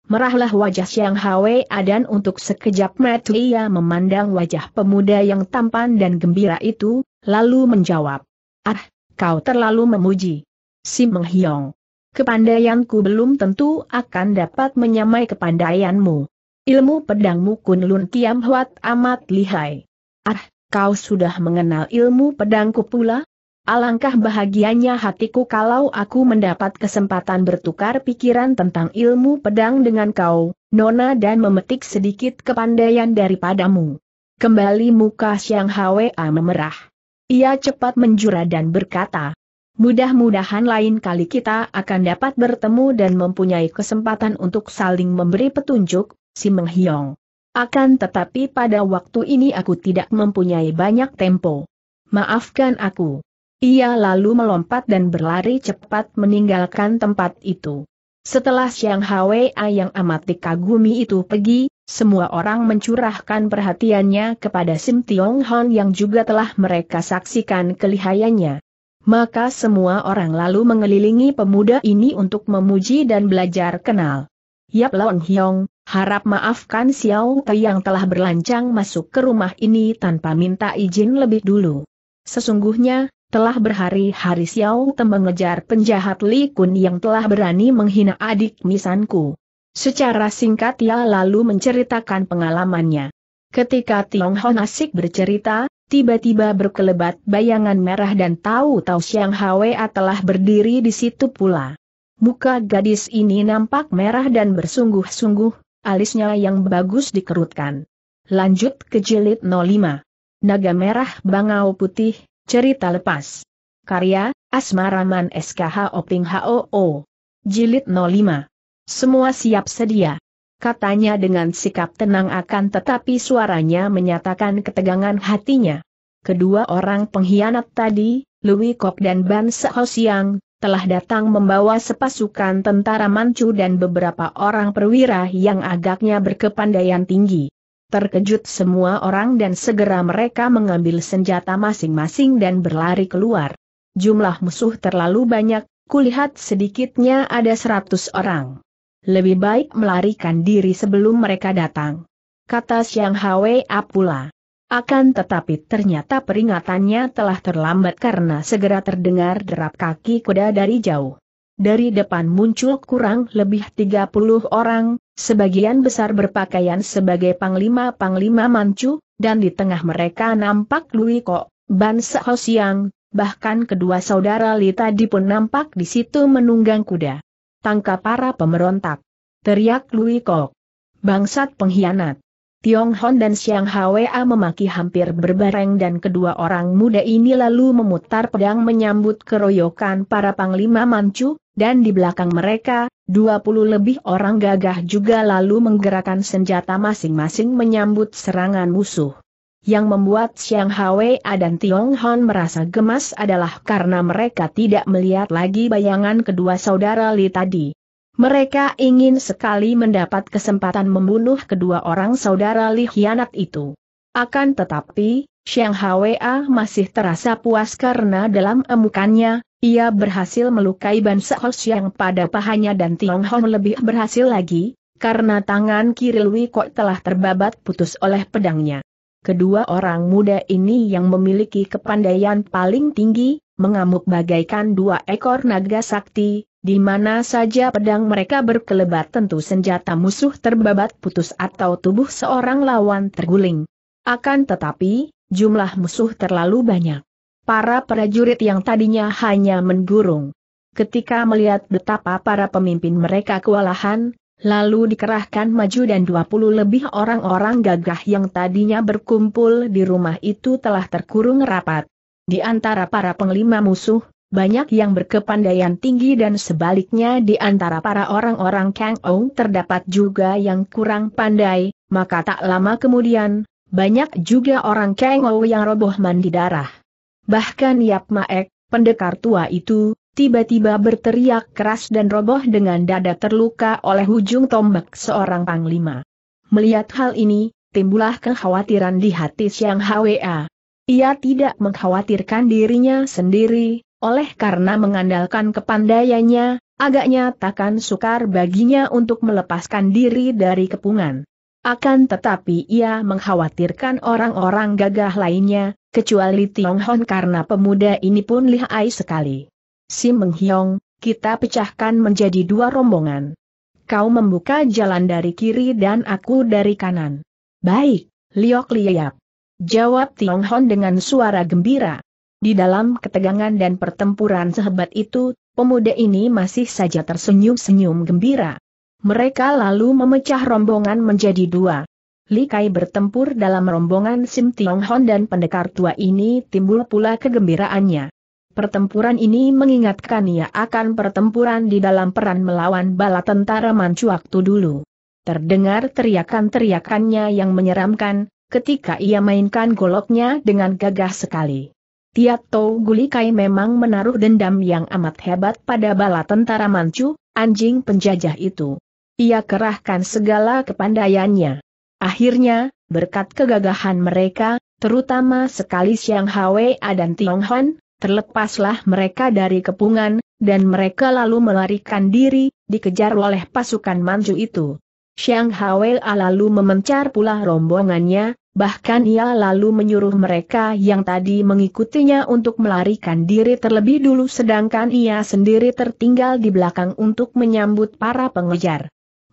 Merahlah wajah Siang Hwa dan untuk sekejap mata ia memandang wajah pemuda yang tampan dan gembira itu, lalu menjawab. Ah, kau terlalu memuji. Si Menghiong. Kepandaianku belum tentu akan dapat menyamai kepandaianmu. Ilmu pedangmu kunlun kiam huat amat lihai. Ah, kau sudah mengenal ilmu pedangku pula? Alangkah bahagianya hatiku kalau aku mendapat kesempatan bertukar pikiran tentang ilmu pedang dengan kau, Nona dan memetik sedikit kepandaian daripadamu. Kembali muka Siang Hwa memerah. Ia cepat menjura dan berkata, Mudah-mudahan lain kali kita akan dapat bertemu dan mempunyai kesempatan untuk saling memberi petunjuk, si Meng Akan tetapi pada waktu ini aku tidak mempunyai banyak tempo. Maafkan aku. Ia lalu melompat dan berlari cepat meninggalkan tempat itu. Setelah Xiang Hwa yang amat dikagumi itu pergi, semua orang mencurahkan perhatiannya kepada Sim Tiong Hon yang juga telah mereka saksikan kelihayannya. Maka semua orang lalu mengelilingi pemuda ini untuk memuji dan belajar kenal. Yap Lon Hyong, harap maafkan Xiao Te yang telah berlancang masuk ke rumah ini tanpa minta izin lebih dulu. Sesungguhnya, telah berhari-hari Xiao Te mengejar penjahat Li Kun yang telah berani menghina adik misanku. Secara singkat ia lalu menceritakan pengalamannya. Ketika Tiong Hon asik bercerita, tiba-tiba berkelebat bayangan merah dan tahu-tahu Xiang Hwa telah berdiri di situ pula. Muka gadis ini nampak merah dan bersungguh-sungguh, alisnya yang bagus dikerutkan. Lanjut ke jilid 05. Naga merah bangau putih, Cerita lepas. Karya, Asmaraman SKH Oping HOO. Jilid 05. Semua siap sedia. Katanya dengan sikap tenang akan tetapi suaranya menyatakan ketegangan hatinya. Kedua orang pengkhianat tadi, Louis Kok dan Ban Seho Siang, telah datang membawa sepasukan tentara Manchu dan beberapa orang perwira yang agaknya berkepandaian tinggi. Terkejut semua orang dan segera mereka mengambil senjata masing-masing dan berlari keluar. Jumlah musuh terlalu banyak, kulihat sedikitnya ada seratus orang. Lebih baik melarikan diri sebelum mereka datang. Kata Siang Hwe apula. Akan tetapi ternyata peringatannya telah terlambat karena segera terdengar derap kaki kuda dari jauh. Dari depan muncul kurang lebih 30 orang, sebagian besar berpakaian sebagai panglima-panglima Manchu, dan di tengah mereka nampak Lui Ko, Ban Seho Siang, bahkan kedua saudara Li tadi pun nampak di situ menunggang kuda. Tangkap para pemberontak. Teriak Lui Ko. Bangsat pengkhianat. Tiong Hon dan Xiang Hwa memaki hampir berbareng dan kedua orang muda ini lalu memutar pedang menyambut keroyokan para panglima Manchu, dan di belakang mereka, 20 lebih orang gagah juga lalu menggerakkan senjata masing-masing menyambut serangan musuh. Yang membuat Xiang Hwee dan Tiong Hon merasa gemas adalah karena mereka tidak melihat lagi bayangan kedua saudara Li tadi. Mereka ingin sekali mendapat kesempatan membunuh kedua orang saudara Li hianat itu. Akan tetapi, Xiang Hwa masih terasa puas karena dalam emukannya, ia berhasil melukai Ban Seos yang pada pahanya dan Tiong Hong lebih berhasil lagi, karena tangan kiri Lui Kok telah terbabat putus oleh pedangnya. Kedua orang muda ini yang memiliki kepandaian paling tinggi, mengamuk bagaikan dua ekor naga sakti, di mana saja pedang mereka berkelebat tentu senjata musuh terbabat putus atau tubuh seorang lawan terguling. Akan tetapi, jumlah musuh terlalu banyak. Para prajurit yang tadinya hanya menggurung. Ketika melihat betapa para pemimpin mereka kewalahan, lalu dikerahkan maju dan 20 lebih orang-orang gagah yang tadinya berkumpul di rumah itu telah terkurung rapat. Di antara para penglima musuh, banyak yang berkepandaian tinggi dan sebaliknya di antara para orang-orang Kang Ou terdapat juga yang kurang pandai, maka tak lama kemudian, banyak juga orang Kengou yang roboh mandi darah. Bahkan Yap Maek, pendekar tua itu, tiba-tiba berteriak keras dan roboh dengan dada terluka oleh ujung tombak seorang panglima. Melihat hal ini, timbulah kekhawatiran di hati Siang Hwa. Ia tidak mengkhawatirkan dirinya sendiri, oleh karena mengandalkan kepandaiannya, agaknya takkan sukar baginya untuk melepaskan diri dari kepungan. Akan tetapi ia mengkhawatirkan orang-orang gagah lainnya, kecuali Tiong Hon karena pemuda ini pun lihai sekali. Si Meng Hiong, kita pecahkan menjadi dua rombongan. Kau membuka jalan dari kiri dan aku dari kanan. Baik, Liok Liap. Jawab Tiong Hon dengan suara gembira. Di dalam ketegangan dan pertempuran sehebat itu, pemuda ini masih saja tersenyum-senyum gembira. Mereka lalu memecah rombongan menjadi dua. Li Kai bertempur dalam rombongan Sim Tiong Hon dan pendekar tua ini timbul pula kegembiraannya. Pertempuran ini mengingatkan ia akan pertempuran di dalam peran melawan bala tentara Manchu waktu dulu. Terdengar teriakan-teriakannya yang menyeramkan, ketika ia mainkan goloknya dengan gagah sekali. Tiatou Gulikai memang menaruh dendam yang amat hebat pada bala tentara Manchu, anjing penjajah itu. Ia kerahkan segala kepandaiannya. Akhirnya, berkat kegagahan mereka, terutama sekali Siang Hwa dan Tiong Han, terlepaslah mereka dari kepungan, dan mereka lalu melarikan diri, dikejar oleh pasukan Manju itu. Siang Hwa lalu memencar pula rombongannya, bahkan ia lalu menyuruh mereka yang tadi mengikutinya untuk melarikan diri terlebih dulu sedangkan ia sendiri tertinggal di belakang untuk menyambut para pengejar.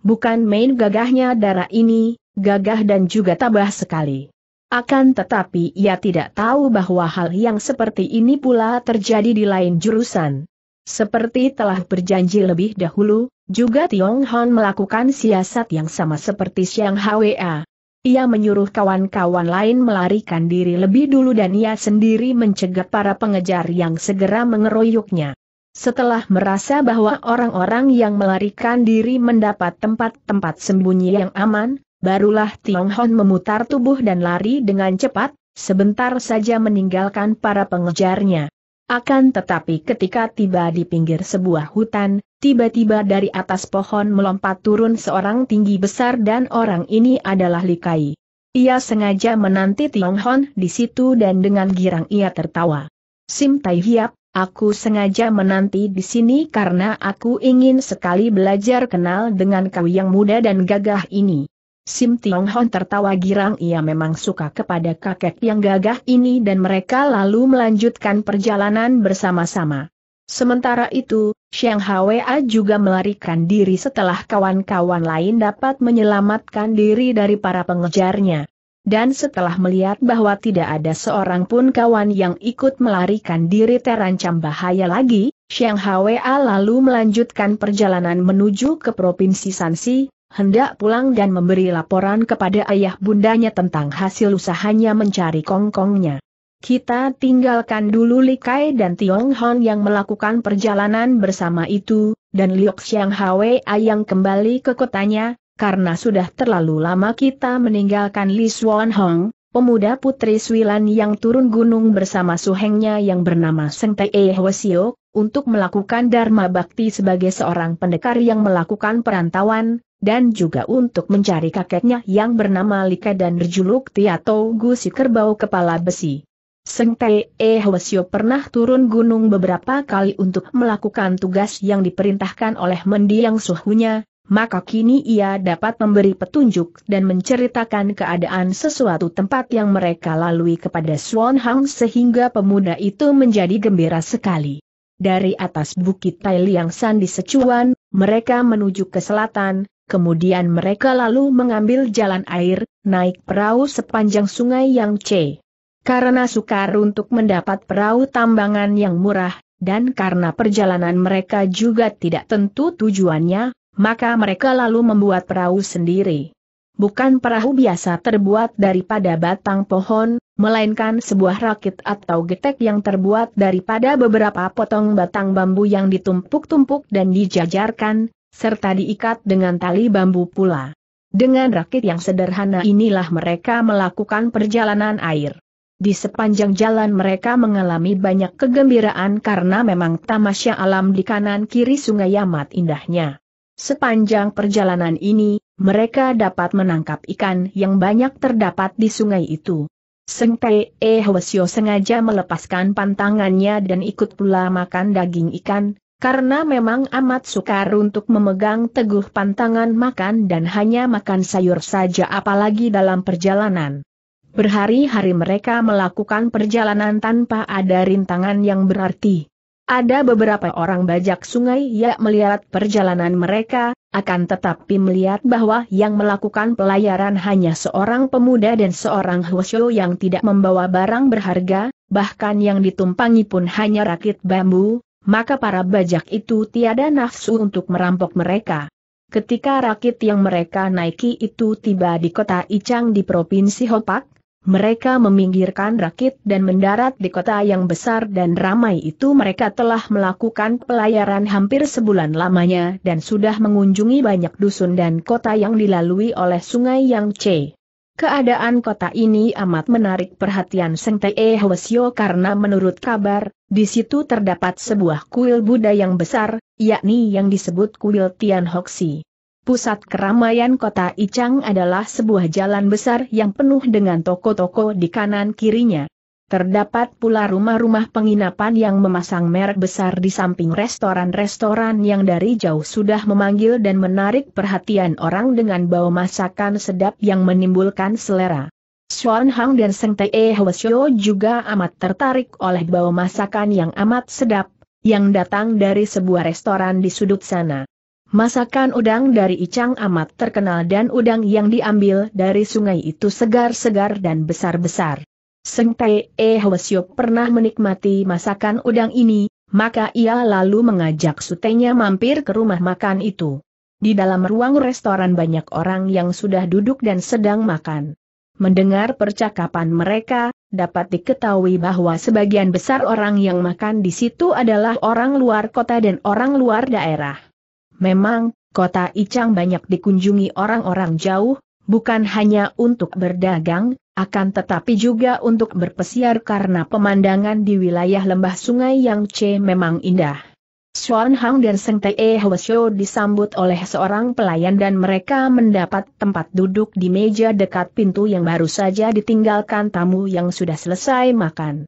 Bukan main gagahnya darah ini, gagah dan juga tabah sekali. Akan tetapi ia tidak tahu bahwa hal yang seperti ini pula terjadi di lain jurusan. Seperti telah berjanji lebih dahulu, juga Tiong Hon melakukan siasat yang sama seperti Siang Hwa. Ia menyuruh kawan-kawan lain melarikan diri lebih dulu dan ia sendiri mencegat para pengejar yang segera mengeroyoknya. Setelah merasa bahwa orang-orang yang melarikan diri mendapat tempat-tempat sembunyi yang aman, barulah Tiong Hon memutar tubuh dan lari dengan cepat, sebentar saja meninggalkan para pengejarnya. Akan tetapi ketika tiba di pinggir sebuah hutan, tiba-tiba dari atas pohon melompat turun seorang tinggi besar dan orang ini adalah Likai. Ia sengaja menanti Tiong Hon di situ dan dengan girang ia tertawa. Sim Tai Hiap, Aku sengaja menanti di sini karena aku ingin sekali belajar kenal dengan kau yang muda dan gagah ini. Sim Tiong Hon tertawa girang ia memang suka kepada kakek yang gagah ini dan mereka lalu melanjutkan perjalanan bersama-sama. Sementara itu, Xiang Hwa juga melarikan diri setelah kawan-kawan lain dapat menyelamatkan diri dari para pengejarnya dan setelah melihat bahwa tidak ada seorang pun kawan yang ikut melarikan diri terancam bahaya lagi, Xiang Hwa lalu melanjutkan perjalanan menuju ke Provinsi Sansi, hendak pulang dan memberi laporan kepada ayah bundanya tentang hasil usahanya mencari kongkongnya. Kita tinggalkan dulu Li Kai dan Tiong Hon yang melakukan perjalanan bersama itu, dan Liok Xiang Hwa yang kembali ke kotanya, karena sudah terlalu lama kita meninggalkan Li Xuan Hong, pemuda putri Swilan yang turun gunung bersama suhengnya yang bernama Seng E Hwasio, untuk melakukan Dharma Bakti sebagai seorang pendekar yang melakukan perantauan, dan juga untuk mencari kakeknya yang bernama Lika dan berjuluk Tiato Gusi Kerbau Kepala Besi. Seng E Hwasio pernah turun gunung beberapa kali untuk melakukan tugas yang diperintahkan oleh mendiang suhunya, maka kini ia dapat memberi petunjuk dan menceritakan keadaan sesuatu tempat yang mereka lalui kepada Swan Hang sehingga pemuda itu menjadi gembira sekali. Dari atas bukit Tai Liang San di Sichuan, mereka menuju ke selatan, kemudian mereka lalu mengambil jalan air, naik perahu sepanjang sungai Yang C. Karena sukar untuk mendapat perahu tambangan yang murah, dan karena perjalanan mereka juga tidak tentu tujuannya, maka mereka lalu membuat perahu sendiri. Bukan perahu biasa terbuat daripada batang pohon, melainkan sebuah rakit atau getek yang terbuat daripada beberapa potong batang bambu yang ditumpuk-tumpuk dan dijajarkan, serta diikat dengan tali bambu pula. Dengan rakit yang sederhana inilah mereka melakukan perjalanan air. Di sepanjang jalan mereka mengalami banyak kegembiraan karena memang tamasya alam di kanan kiri sungai Yamat indahnya. Sepanjang perjalanan ini, mereka dapat menangkap ikan yang banyak terdapat di sungai itu. Seng Te e Hwasyo sengaja melepaskan pantangannya dan ikut pula makan daging ikan, karena memang amat sukar untuk memegang teguh pantangan makan dan hanya makan sayur saja apalagi dalam perjalanan. Berhari-hari mereka melakukan perjalanan tanpa ada rintangan yang berarti. Ada beberapa orang bajak sungai yang melihat perjalanan mereka, akan tetapi melihat bahwa yang melakukan pelayaran hanya seorang pemuda dan seorang hwasyo yang tidak membawa barang berharga, bahkan yang ditumpangi pun hanya rakit bambu, maka para bajak itu tiada nafsu untuk merampok mereka. Ketika rakit yang mereka naiki itu tiba di kota Icang di Provinsi Hopak, mereka meminggirkan rakit dan mendarat di kota yang besar dan ramai itu mereka telah melakukan pelayaran hampir sebulan lamanya dan sudah mengunjungi banyak dusun dan kota yang dilalui oleh sungai yang C. Keadaan kota ini amat menarik perhatian Seng Tae Hwasyo karena menurut kabar, di situ terdapat sebuah kuil Buddha yang besar, yakni yang disebut kuil Tian Hoxi. Pusat keramaian kota Icang adalah sebuah jalan besar yang penuh dengan toko-toko di kanan kirinya. Terdapat pula rumah-rumah penginapan yang memasang merek besar di samping restoran-restoran yang dari jauh sudah memanggil dan menarik perhatian orang dengan bau masakan sedap yang menimbulkan selera. Xuan Hang dan Seng Tae Hwasyo juga amat tertarik oleh bau masakan yang amat sedap, yang datang dari sebuah restoran di sudut sana. Masakan udang dari Icang amat terkenal dan udang yang diambil dari sungai itu segar-segar dan besar-besar. Seng E Hwasyo pernah menikmati masakan udang ini, maka ia lalu mengajak sutenya mampir ke rumah makan itu. Di dalam ruang restoran banyak orang yang sudah duduk dan sedang makan. Mendengar percakapan mereka, dapat diketahui bahwa sebagian besar orang yang makan di situ adalah orang luar kota dan orang luar daerah. Memang, kota Icang banyak dikunjungi orang-orang jauh, bukan hanya untuk berdagang, akan tetapi juga untuk berpesiar karena pemandangan di wilayah lembah sungai yang C memang indah. Xuan Hang dan Seng Tae Hwasyo disambut oleh seorang pelayan dan mereka mendapat tempat duduk di meja dekat pintu yang baru saja ditinggalkan tamu yang sudah selesai makan.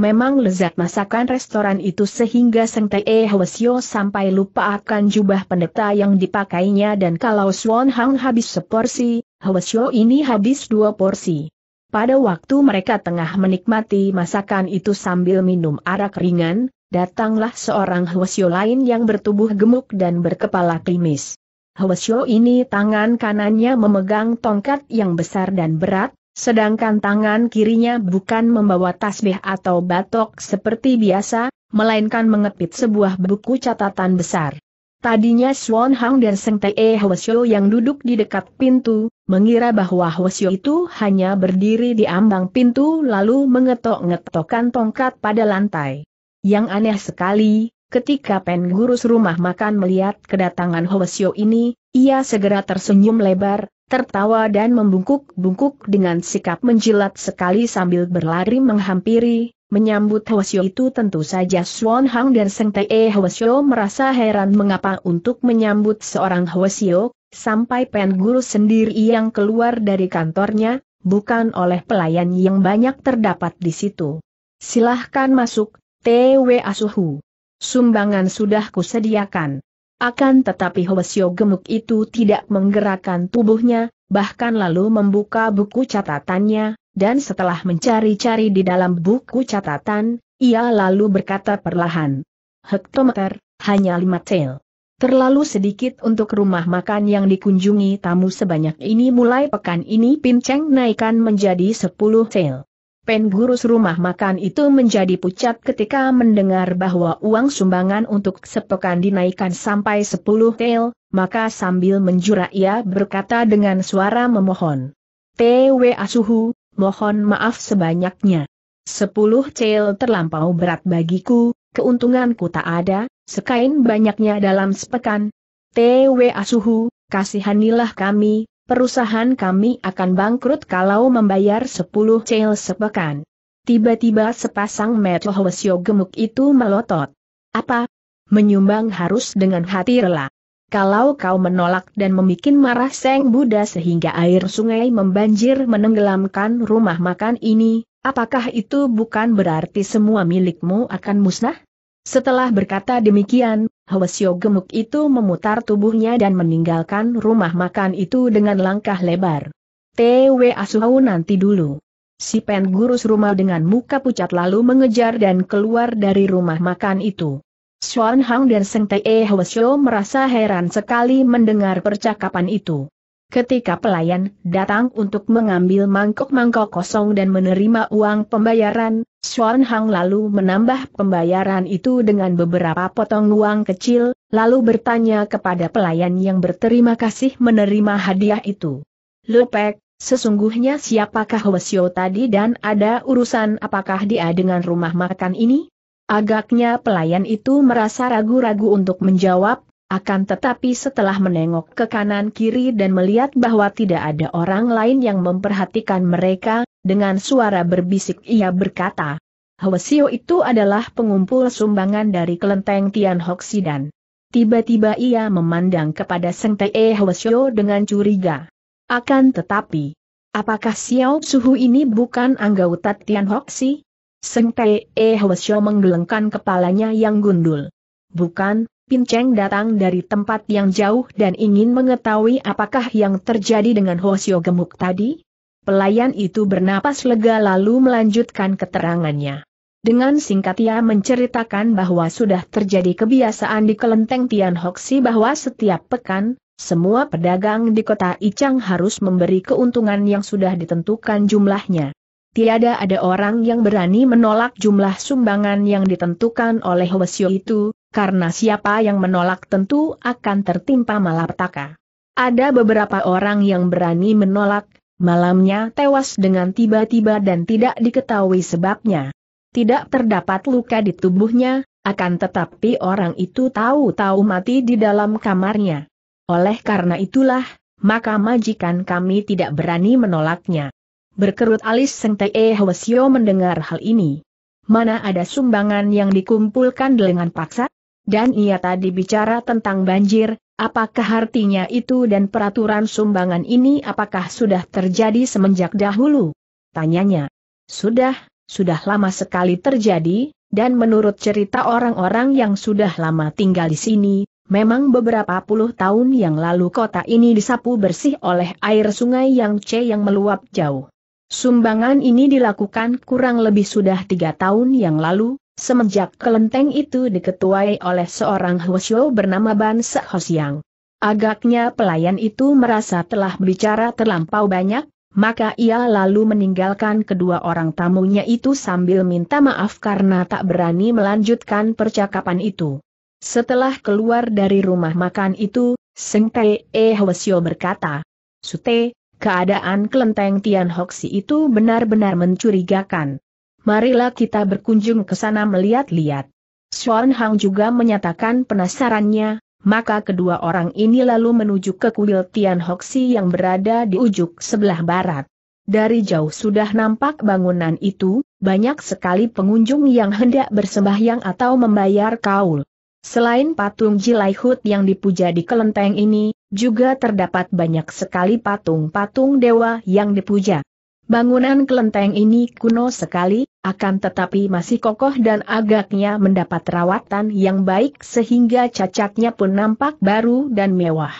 Memang lezat masakan restoran itu sehingga Seng Tae Hwasyo sampai lupa akan jubah pendeta yang dipakainya dan kalau Swan Hang habis seporsi, Hwasyo ini habis dua porsi. Pada waktu mereka tengah menikmati masakan itu sambil minum arak ringan, datanglah seorang Hwasyo lain yang bertubuh gemuk dan berkepala klimis. Hwasyo ini tangan kanannya memegang tongkat yang besar dan berat, sedangkan tangan kirinya bukan membawa tasbih atau batok seperti biasa, melainkan mengepit sebuah buku catatan besar. Tadinya Swan Hang dan Seng Tae Hwasyo yang duduk di dekat pintu, mengira bahwa Hwasyo itu hanya berdiri di ambang pintu lalu mengetok-ngetokkan tongkat pada lantai. Yang aneh sekali, ketika pengurus rumah makan melihat kedatangan Hwasyo ini, ia segera tersenyum lebar, tertawa dan membungkuk-bungkuk dengan sikap menjilat sekali sambil berlari menghampiri, menyambut Hwasyo itu tentu saja Swan Hang dan Seng Tae Hwasyo merasa heran mengapa untuk menyambut seorang Hwasyo, sampai pen guru sendiri yang keluar dari kantornya, bukan oleh pelayan yang banyak terdapat di situ. Silahkan masuk, TW Asuhu. Sumbangan sudah kusediakan. Akan tetapi Hwasyo gemuk itu tidak menggerakkan tubuhnya, bahkan lalu membuka buku catatannya, dan setelah mencari-cari di dalam buku catatan, ia lalu berkata perlahan. Hektometer, hanya lima tel. Terlalu sedikit untuk rumah makan yang dikunjungi tamu sebanyak ini mulai pekan ini pinceng naikkan menjadi sepuluh tel. Pengurus rumah makan itu menjadi pucat ketika mendengar bahwa uang sumbangan untuk sepekan dinaikkan sampai 10 tel, maka sambil menjura ia berkata dengan suara memohon. T.W. Asuhu, mohon maaf sebanyaknya. 10 tel terlampau berat bagiku, keuntunganku tak ada, sekain banyaknya dalam sepekan. T.W. Asuhu, kasihanilah kami, perusahaan kami akan bangkrut kalau membayar 10 cel sepekan. Tiba-tiba sepasang Meto Hwasyo gemuk itu melotot. Apa? Menyumbang harus dengan hati rela. Kalau kau menolak dan memikin marah Seng Buddha sehingga air sungai membanjir menenggelamkan rumah makan ini, apakah itu bukan berarti semua milikmu akan musnah? Setelah berkata demikian, Hwasyo gemuk itu memutar tubuhnya dan meninggalkan rumah makan itu dengan langkah lebar. T.W. Asuhau nanti dulu. Si Pen gurus rumah dengan muka pucat lalu mengejar dan keluar dari rumah makan itu. Xuan Hang dan Seng Tae Hwasyo merasa heran sekali mendengar percakapan itu. Ketika pelayan datang untuk mengambil mangkok-mangkok kosong dan menerima uang pembayaran, Xuan Hang lalu menambah pembayaran itu dengan beberapa potong uang kecil, lalu bertanya kepada pelayan yang berterima kasih menerima hadiah itu. Lopek, sesungguhnya siapakah Wesio tadi dan ada urusan apakah dia dengan rumah makan ini? Agaknya pelayan itu merasa ragu-ragu untuk menjawab, akan tetapi setelah menengok ke kanan kiri dan melihat bahwa tidak ada orang lain yang memperhatikan mereka, dengan suara berbisik ia berkata, Hwasio itu adalah pengumpul sumbangan dari kelenteng Tian Hoksidan. Tiba-tiba ia memandang kepada Seng Te Hwasio dengan curiga. Akan tetapi, apakah Xiao Suhu ini bukan anggota Tian Hoksi? Seng Te Hwasio menggelengkan kepalanya yang gundul. Bukan, Pin Cheng datang dari tempat yang jauh dan ingin mengetahui apakah yang terjadi dengan Hosio gemuk tadi? Pelayan itu bernapas lega lalu melanjutkan keterangannya. Dengan singkat ia menceritakan bahwa sudah terjadi kebiasaan di kelenteng Tian Hoxi bahwa setiap pekan, semua pedagang di kota Icang harus memberi keuntungan yang sudah ditentukan jumlahnya. Tiada ada orang yang berani menolak jumlah sumbangan yang ditentukan oleh Hwasyo itu, karena siapa yang menolak tentu akan tertimpa malapetaka. Ada beberapa orang yang berani menolak, malamnya tewas dengan tiba-tiba dan tidak diketahui sebabnya. Tidak terdapat luka di tubuhnya, akan tetapi orang itu tahu-tahu mati di dalam kamarnya. Oleh karena itulah, maka majikan kami tidak berani menolaknya. Berkerut alis Seng Te e Hwasyo mendengar hal ini. Mana ada sumbangan yang dikumpulkan dengan paksa? dan ia tadi bicara tentang banjir, apakah artinya itu dan peraturan sumbangan ini apakah sudah terjadi semenjak dahulu? Tanyanya. Sudah, sudah lama sekali terjadi, dan menurut cerita orang-orang yang sudah lama tinggal di sini, memang beberapa puluh tahun yang lalu kota ini disapu bersih oleh air sungai yang C yang meluap jauh. Sumbangan ini dilakukan kurang lebih sudah tiga tahun yang lalu, Semenjak kelenteng itu diketuai oleh seorang Huosyo bernama Ban Sehosyang. Agaknya pelayan itu merasa telah bicara terlampau banyak, maka ia lalu meninggalkan kedua orang tamunya itu sambil minta maaf karena tak berani melanjutkan percakapan itu. Setelah keluar dari rumah makan itu, Seng Tae e Hwasyo berkata, Sute, keadaan kelenteng Tian Hoksi itu benar-benar mencurigakan marilah kita berkunjung ke sana melihat-lihat. Xuan Hang juga menyatakan penasarannya, maka kedua orang ini lalu menuju ke kuil Tian Hoxi yang berada di ujung sebelah barat. Dari jauh sudah nampak bangunan itu, banyak sekali pengunjung yang hendak bersembahyang atau membayar kaul. Selain patung Jilaihut yang dipuja di kelenteng ini, juga terdapat banyak sekali patung-patung dewa yang dipuja. Bangunan kelenteng ini kuno sekali, akan tetapi masih kokoh dan agaknya mendapat rawatan yang baik sehingga cacatnya pun nampak baru dan mewah.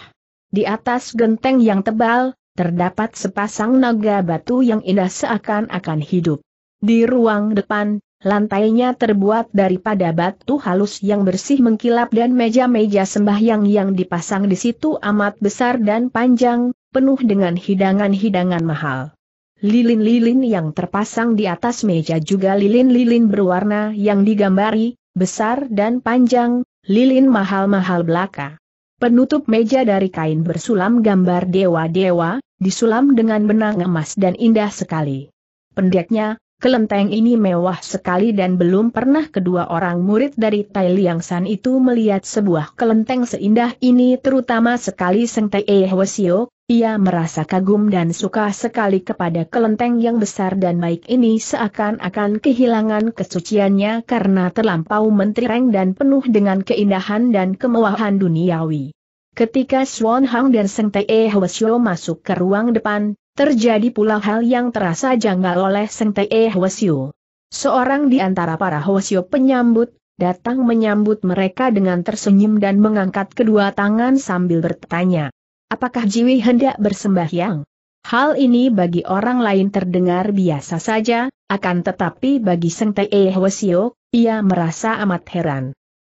Di atas genteng yang tebal, terdapat sepasang naga batu yang indah seakan-akan hidup. Di ruang depan, lantainya terbuat daripada batu halus yang bersih mengkilap dan meja-meja sembahyang yang dipasang di situ amat besar dan panjang, penuh dengan hidangan-hidangan mahal. Lilin-lilin yang terpasang di atas meja juga lilin-lilin berwarna yang digambari, besar dan panjang, lilin mahal-mahal belaka. Penutup meja dari kain bersulam gambar dewa-dewa, disulam dengan benang emas dan indah sekali. Pendeknya, Kelenteng ini mewah sekali dan belum pernah kedua orang murid dari Tai Liang San itu melihat sebuah kelenteng seindah ini terutama sekali Seng Te Hwasio, ia merasa kagum dan suka sekali kepada kelenteng yang besar dan baik ini seakan-akan kehilangan kesuciannya karena terlampau mentereng dan penuh dengan keindahan dan kemewahan duniawi. Ketika Swan Hang dan Seng Te Hwasio masuk ke ruang depan, Terjadi pula hal yang terasa janggal oleh Seng Te Hwasyu. Seorang di antara para Hwasyu penyambut, datang menyambut mereka dengan tersenyum dan mengangkat kedua tangan sambil bertanya. Apakah Jiwi hendak bersembahyang? Hal ini bagi orang lain terdengar biasa saja, akan tetapi bagi Seng Te Hwasyu, ia merasa amat heran.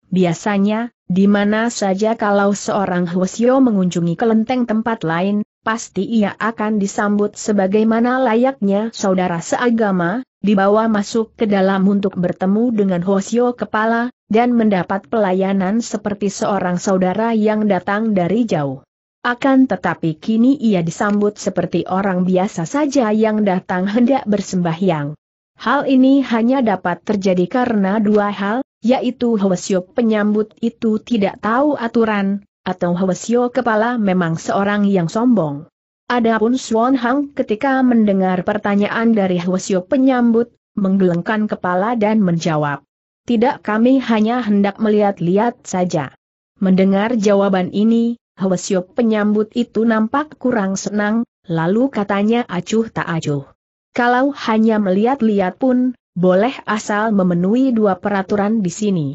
Biasanya, di mana saja kalau seorang Hwasyo mengunjungi kelenteng tempat lain, pasti ia akan disambut sebagaimana layaknya saudara seagama, dibawa masuk ke dalam untuk bertemu dengan Hosio Kepala, dan mendapat pelayanan seperti seorang saudara yang datang dari jauh. Akan tetapi kini ia disambut seperti orang biasa saja yang datang hendak bersembahyang. Hal ini hanya dapat terjadi karena dua hal, yaitu Hwasyo penyambut itu tidak tahu aturan, atau Hwasyo kepala memang seorang yang sombong. Adapun Swan Hang ketika mendengar pertanyaan dari Hwasyo penyambut, menggelengkan kepala dan menjawab. Tidak kami hanya hendak melihat-lihat saja. Mendengar jawaban ini, Hwasyo penyambut itu nampak kurang senang, lalu katanya acuh tak acuh. Kalau hanya melihat-lihat pun, boleh asal memenuhi dua peraturan di sini.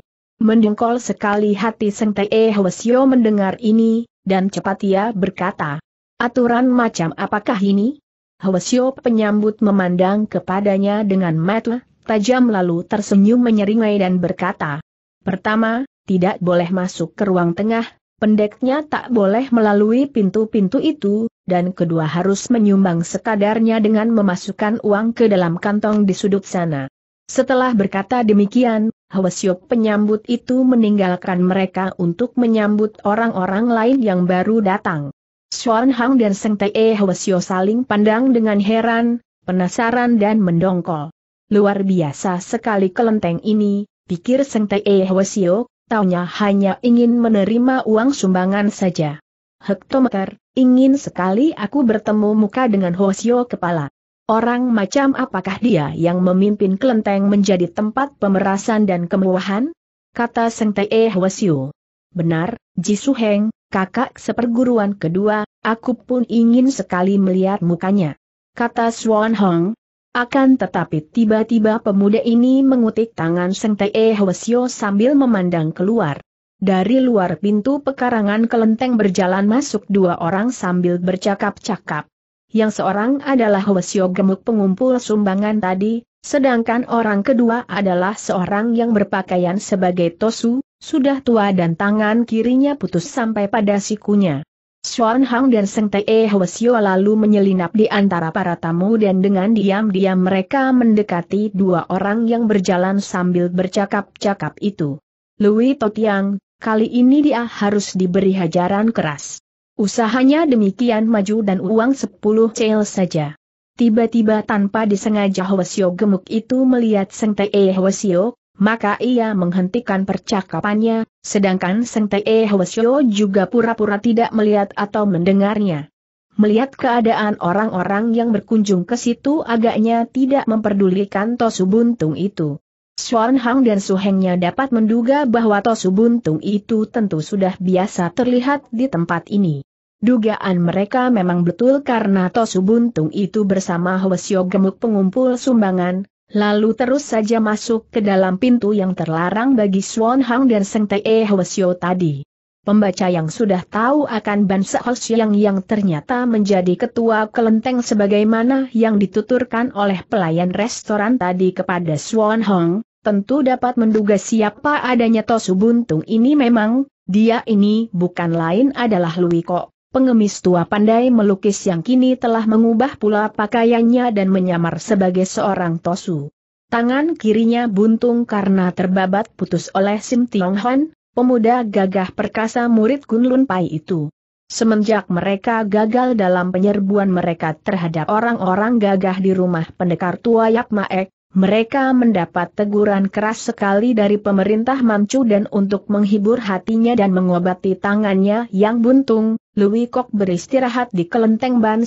Mendengkol sekali hati Seng Te Hwasyo mendengar ini, dan cepat ia berkata, Aturan macam apakah ini? Hwasyo penyambut memandang kepadanya dengan mata tajam lalu tersenyum menyeringai dan berkata, Pertama, tidak boleh masuk ke ruang tengah, pendeknya tak boleh melalui pintu-pintu itu, dan kedua harus menyumbang sekadarnya dengan memasukkan uang ke dalam kantong di sudut sana. Setelah berkata demikian, Hwasyuk penyambut itu meninggalkan mereka untuk menyambut orang-orang lain yang baru datang. Xuan Hang dan Seng Tae Hwasyuk saling pandang dengan heran, penasaran dan mendongkol. Luar biasa sekali kelenteng ini, pikir Seng Tae Hwasyuk, taunya hanya ingin menerima uang sumbangan saja. Hektometer, ingin sekali aku bertemu muka dengan Hwasyuk kepala. Orang macam apakah dia yang memimpin kelenteng menjadi tempat pemerasan dan kemewahan? Kata Seng Tee Hwasyu. Benar, Ji Jisu Heng, kakak seperguruan kedua, aku pun ingin sekali melihat mukanya. Kata Swan Hong. Akan tetapi tiba-tiba pemuda ini mengutik tangan Seng Tee Hwasyu sambil memandang keluar. Dari luar pintu pekarangan kelenteng berjalan masuk dua orang sambil bercakap-cakap yang seorang adalah Hwasyo gemuk pengumpul sumbangan tadi, sedangkan orang kedua adalah seorang yang berpakaian sebagai tosu, sudah tua dan tangan kirinya putus sampai pada sikunya. Xuan Hang dan Seng Tae e Hwasyo lalu menyelinap di antara para tamu dan dengan diam-diam mereka mendekati dua orang yang berjalan sambil bercakap-cakap itu. Louis Totiang, kali ini dia harus diberi hajaran keras. Usahanya demikian maju dan uang sepuluh cel saja. Tiba-tiba tanpa disengaja Hwasyo gemuk itu melihat Seng Te Hwasyo, maka ia menghentikan percakapannya, sedangkan Seng Te Hwasyo juga pura-pura tidak melihat atau mendengarnya. Melihat keadaan orang-orang yang berkunjung ke situ agaknya tidak memperdulikan Tosu Buntung itu. Xuan Hang dan Su Hengnya dapat menduga bahwa Tosu Buntung itu tentu sudah biasa terlihat di tempat ini. Dugaan mereka memang betul karena Tosu Buntung itu bersama Hwasyo Gemuk pengumpul sumbangan, lalu terus saja masuk ke dalam pintu yang terlarang bagi Xuan Hang dan Seng Tae Hwasyo tadi pembaca yang sudah tahu akan Ban Seos yang yang ternyata menjadi ketua kelenteng sebagaimana yang dituturkan oleh pelayan restoran tadi kepada Swan Hong, tentu dapat menduga siapa adanya Tosu Buntung ini memang, dia ini bukan lain adalah Lui Kok, pengemis tua pandai melukis yang kini telah mengubah pula pakaiannya dan menyamar sebagai seorang Tosu. Tangan kirinya buntung karena terbabat putus oleh Sim Tiong Hon, pemuda gagah perkasa murid Gunlun Pai itu. Semenjak mereka gagal dalam penyerbuan mereka terhadap orang-orang gagah di rumah pendekar tua Yap Maek, mereka mendapat teguran keras sekali dari pemerintah Mancu dan untuk menghibur hatinya dan mengobati tangannya yang buntung, Louis Kok beristirahat di kelenteng Ban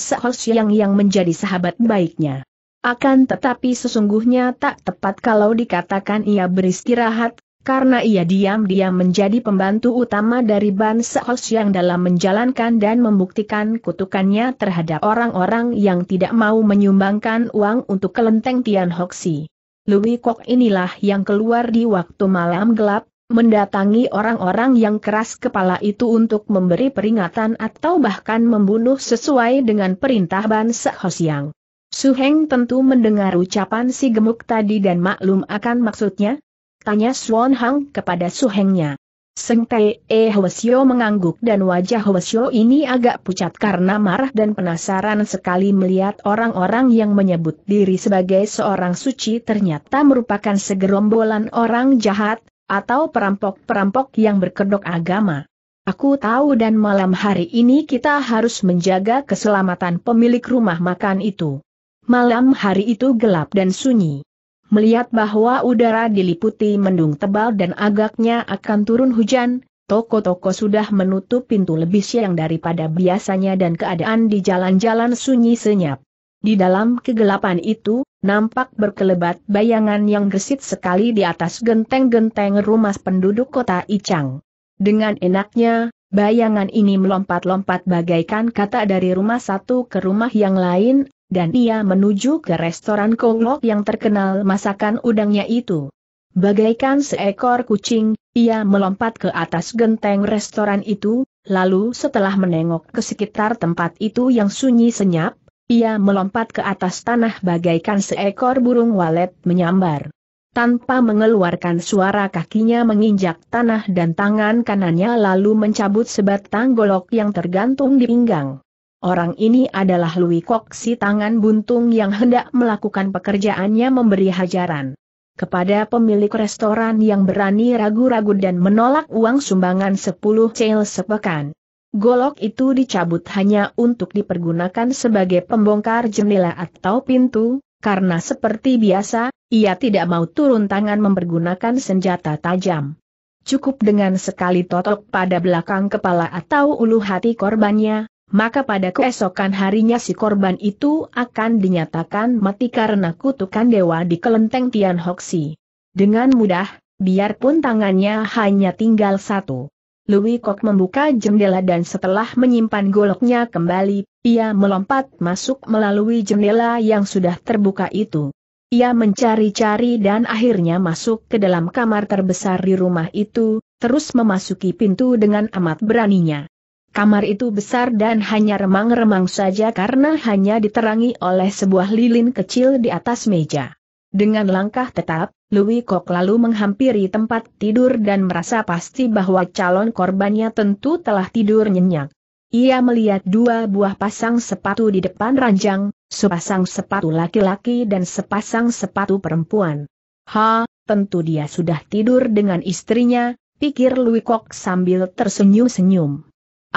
yang yang menjadi sahabat baiknya. Akan tetapi sesungguhnya tak tepat kalau dikatakan ia beristirahat, karena ia diam-diam menjadi pembantu utama dari Ban Seos yang dalam menjalankan dan membuktikan kutukannya terhadap orang-orang yang tidak mau menyumbangkan uang untuk kelenteng Tian Hoxi. Louis Kok inilah yang keluar di waktu malam gelap, mendatangi orang-orang yang keras kepala itu untuk memberi peringatan atau bahkan membunuh sesuai dengan perintah Ban Su Heng tentu mendengar ucapan si gemuk tadi dan maklum akan maksudnya, Tanya Swan Hang kepada suhengnya. Seng Tee e eh Hwasyo mengangguk dan wajah Hwasyo ini agak pucat karena marah dan penasaran sekali melihat orang-orang yang menyebut diri sebagai seorang suci ternyata merupakan segerombolan orang jahat, atau perampok-perampok yang berkedok agama. Aku tahu dan malam hari ini kita harus menjaga keselamatan pemilik rumah makan itu. Malam hari itu gelap dan sunyi. Melihat bahwa udara diliputi mendung tebal dan agaknya akan turun hujan, toko-toko sudah menutup pintu lebih siang daripada biasanya dan keadaan di jalan-jalan sunyi senyap. Di dalam kegelapan itu, nampak berkelebat bayangan yang gesit sekali di atas genteng-genteng rumah penduduk kota Icang. Dengan enaknya, bayangan ini melompat-lompat bagaikan kata dari rumah satu ke rumah yang lain, dan ia menuju ke restoran Kolok yang terkenal masakan udangnya itu. Bagaikan seekor kucing, ia melompat ke atas genteng restoran itu, lalu setelah menengok ke sekitar tempat itu yang sunyi senyap, ia melompat ke atas tanah bagaikan seekor burung walet menyambar. Tanpa mengeluarkan suara kakinya menginjak tanah dan tangan kanannya lalu mencabut sebatang golok yang tergantung di pinggang. Orang ini adalah Louis Kok si tangan buntung yang hendak melakukan pekerjaannya memberi hajaran. Kepada pemilik restoran yang berani ragu-ragu dan menolak uang sumbangan 10 cel sepekan. Golok itu dicabut hanya untuk dipergunakan sebagai pembongkar jendela atau pintu, karena seperti biasa, ia tidak mau turun tangan mempergunakan senjata tajam. Cukup dengan sekali totok pada belakang kepala atau ulu hati korbannya, maka pada keesokan harinya si korban itu akan dinyatakan mati karena kutukan dewa di kelenteng Tian Hoksi. Dengan mudah, biarpun tangannya hanya tinggal satu. Louis Kok membuka jendela dan setelah menyimpan goloknya kembali, ia melompat masuk melalui jendela yang sudah terbuka itu. Ia mencari-cari dan akhirnya masuk ke dalam kamar terbesar di rumah itu, terus memasuki pintu dengan amat beraninya. Kamar itu besar dan hanya remang-remang saja karena hanya diterangi oleh sebuah lilin kecil di atas meja. Dengan langkah tetap, Louis Kok lalu menghampiri tempat tidur dan merasa pasti bahwa calon korbannya tentu telah tidur nyenyak. Ia melihat dua buah pasang sepatu di depan ranjang, sepasang sepatu laki-laki dan sepasang sepatu perempuan. Ha, tentu dia sudah tidur dengan istrinya, pikir Louis Kok sambil tersenyum-senyum.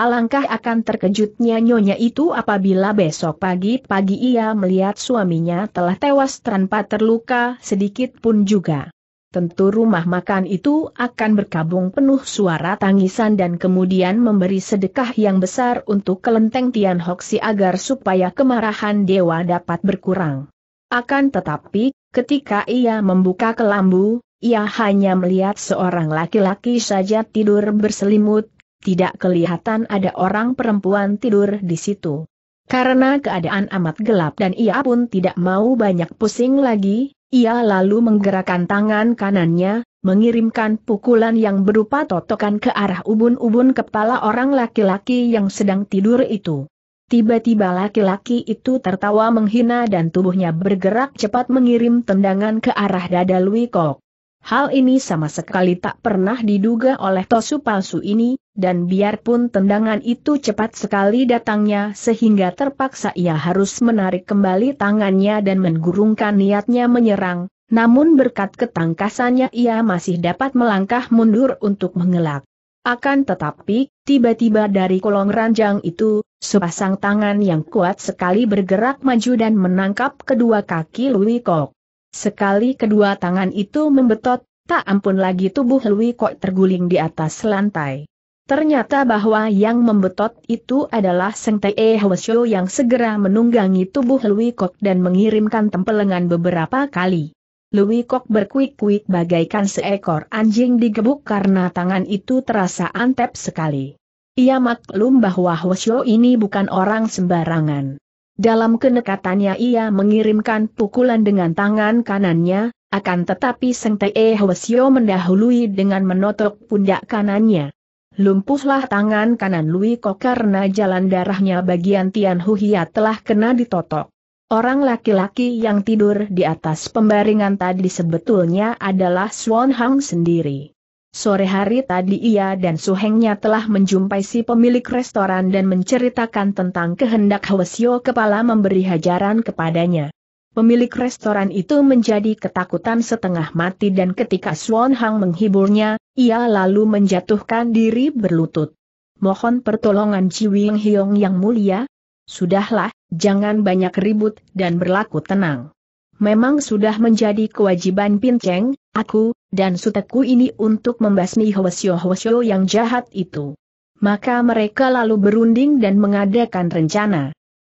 Alangkah akan terkejutnya nyonya itu apabila besok pagi-pagi ia melihat suaminya telah tewas tanpa terluka sedikit pun juga. Tentu rumah makan itu akan berkabung penuh suara tangisan dan kemudian memberi sedekah yang besar untuk kelenteng Tian Hoksi agar supaya kemarahan dewa dapat berkurang. Akan tetapi, ketika ia membuka kelambu, ia hanya melihat seorang laki-laki saja tidur berselimut tidak kelihatan ada orang perempuan tidur di situ. Karena keadaan amat gelap dan ia pun tidak mau banyak pusing lagi, ia lalu menggerakkan tangan kanannya, mengirimkan pukulan yang berupa totokan ke arah ubun-ubun kepala orang laki-laki yang sedang tidur itu. Tiba-tiba laki-laki itu tertawa menghina dan tubuhnya bergerak cepat mengirim tendangan ke arah dada Lui Kok. Hal ini sama sekali tak pernah diduga oleh Tosu palsu ini, dan biarpun tendangan itu cepat sekali datangnya sehingga terpaksa ia harus menarik kembali tangannya dan menggurungkan niatnya menyerang, namun berkat ketangkasannya ia masih dapat melangkah mundur untuk mengelak. Akan tetapi, tiba-tiba dari kolong ranjang itu, sepasang tangan yang kuat sekali bergerak maju dan menangkap kedua kaki Lui Kok. Sekali kedua tangan itu membetot, tak ampun lagi tubuh Lui Kok terguling di atas lantai. Ternyata bahwa yang membetot itu adalah Seng Te Hwasyo yang segera menunggangi tubuh Lui Kok dan mengirimkan tempelengan beberapa kali. Lui Kok berkuik-kuik bagaikan seekor anjing digebuk karena tangan itu terasa antep sekali. Ia maklum bahwa Hwasyo ini bukan orang sembarangan. Dalam kenekatannya ia mengirimkan pukulan dengan tangan kanannya, akan tetapi Seng Tae Hwasyo mendahului dengan menotok pundak kanannya. Lumpuhlah tangan kanan Lui Kok karena jalan darahnya bagian Tian Hia telah kena ditotok. Orang laki-laki yang tidur di atas pembaringan tadi sebetulnya adalah Swan Hang sendiri. Sore hari tadi ia dan suhengnya telah menjumpai si pemilik restoran dan menceritakan tentang kehendak Hwasyo kepala memberi hajaran kepadanya. Pemilik restoran itu menjadi ketakutan setengah mati dan ketika Swan Hang menghiburnya, ia lalu menjatuhkan diri berlutut. Mohon pertolongan Ciwing Hyong yang mulia. Sudahlah, jangan banyak ribut dan berlaku tenang. Memang sudah menjadi kewajiban Pinceng, aku, dan suteku ini untuk membasmi Hwasyo-Hwasyo yang jahat itu. Maka mereka lalu berunding dan mengadakan rencana.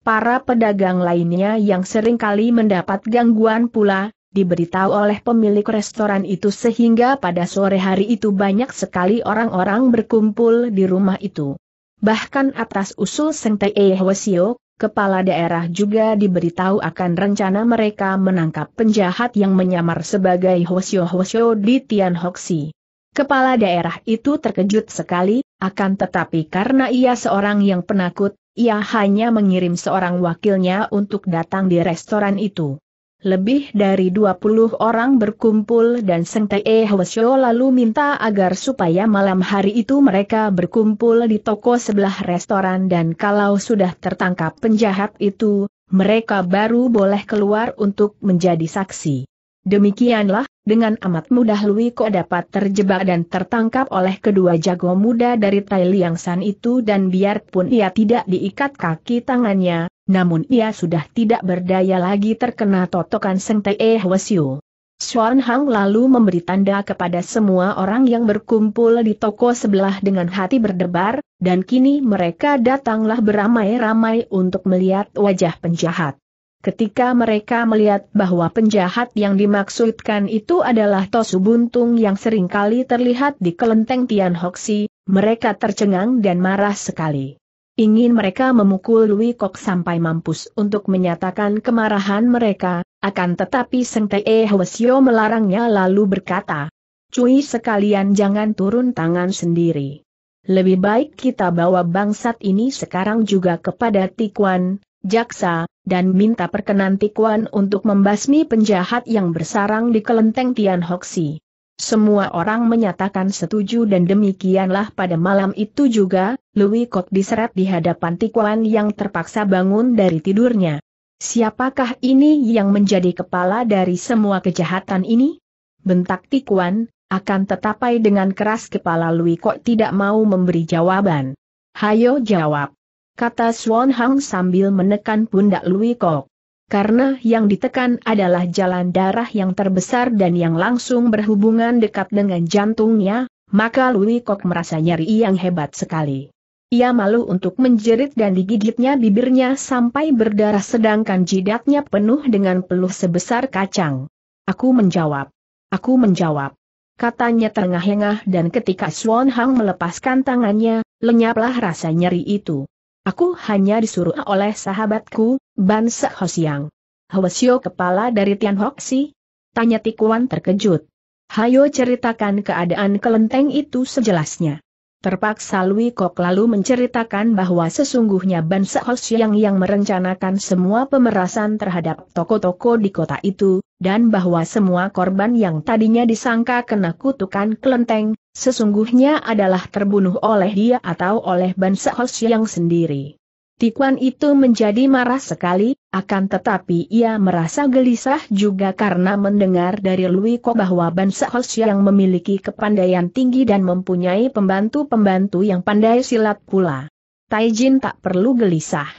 Para pedagang lainnya yang seringkali mendapat gangguan pula, diberitahu oleh pemilik restoran itu sehingga pada sore hari itu banyak sekali orang-orang berkumpul di rumah itu. Bahkan atas usul Sengtei Hwasyo, kepala daerah juga diberitahu akan rencana mereka menangkap penjahat yang menyamar sebagai Hosyo Hosyo di Tian Hoxi. Kepala daerah itu terkejut sekali, akan tetapi karena ia seorang yang penakut, ia hanya mengirim seorang wakilnya untuk datang di restoran itu. Lebih dari 20 orang berkumpul dan Seng Tae Hwasyo lalu minta agar supaya malam hari itu mereka berkumpul di toko sebelah restoran dan kalau sudah tertangkap penjahat itu, mereka baru boleh keluar untuk menjadi saksi. Demikianlah, dengan amat mudah Lui Ko dapat terjebak dan tertangkap oleh kedua jago muda dari Tai Liang San itu dan biarpun ia tidak diikat kaki tangannya, namun ia sudah tidak berdaya lagi terkena totokan Seng Eh Hwasyu. Xuan Hang lalu memberi tanda kepada semua orang yang berkumpul di toko sebelah dengan hati berdebar, dan kini mereka datanglah beramai-ramai untuk melihat wajah penjahat. Ketika mereka melihat bahwa penjahat yang dimaksudkan itu adalah Tosu Buntung yang seringkali terlihat di kelenteng Tian Hoksi, mereka tercengang dan marah sekali. Ingin mereka memukul Lui Kok sampai mampus untuk menyatakan kemarahan mereka, akan tetapi Seng Te e Hwasyo melarangnya lalu berkata, Cui sekalian jangan turun tangan sendiri. Lebih baik kita bawa bangsat ini sekarang juga kepada Tikuan, Jaksa, dan minta perkenan Tikuan untuk membasmi penjahat yang bersarang di kelenteng Tian Hoksi. Semua orang menyatakan setuju dan demikianlah pada malam itu juga, Louis Kok diseret di hadapan Tikuan yang terpaksa bangun dari tidurnya. Siapakah ini yang menjadi kepala dari semua kejahatan ini? Bentak Tikuan, akan tetapai dengan keras kepala Louis Kok tidak mau memberi jawaban. Hayo jawab. Kata Swan Hang sambil menekan pundak Louis Kok karena yang ditekan adalah jalan darah yang terbesar dan yang langsung berhubungan dekat dengan jantungnya, maka Louis Kok merasa nyeri yang hebat sekali. Ia malu untuk menjerit dan digigitnya bibirnya sampai berdarah sedangkan jidatnya penuh dengan peluh sebesar kacang. Aku menjawab. Aku menjawab. Katanya terengah-engah dan ketika Swan Hang melepaskan tangannya, lenyaplah rasa nyeri itu. Aku hanya disuruh oleh sahabatku, Ban Sekho Siang. Hwasyo kepala dari Tian si? Tanya Tikuan terkejut. Hayo ceritakan keadaan kelenteng itu sejelasnya. Terpaksa Lui Kok lalu menceritakan bahwa sesungguhnya bangsa Sehos yang merencanakan semua pemerasan terhadap toko-toko di kota itu, dan bahwa semua korban yang tadinya disangka kena kutukan kelenteng, sesungguhnya adalah terbunuh oleh dia atau oleh Sehos Yang sendiri. Tikuan itu menjadi marah sekali, akan tetapi ia merasa gelisah juga karena mendengar dari Lui Ko bahwa Ban yang memiliki kepandaian tinggi dan mempunyai pembantu-pembantu yang pandai silat pula. Taijin tak perlu gelisah.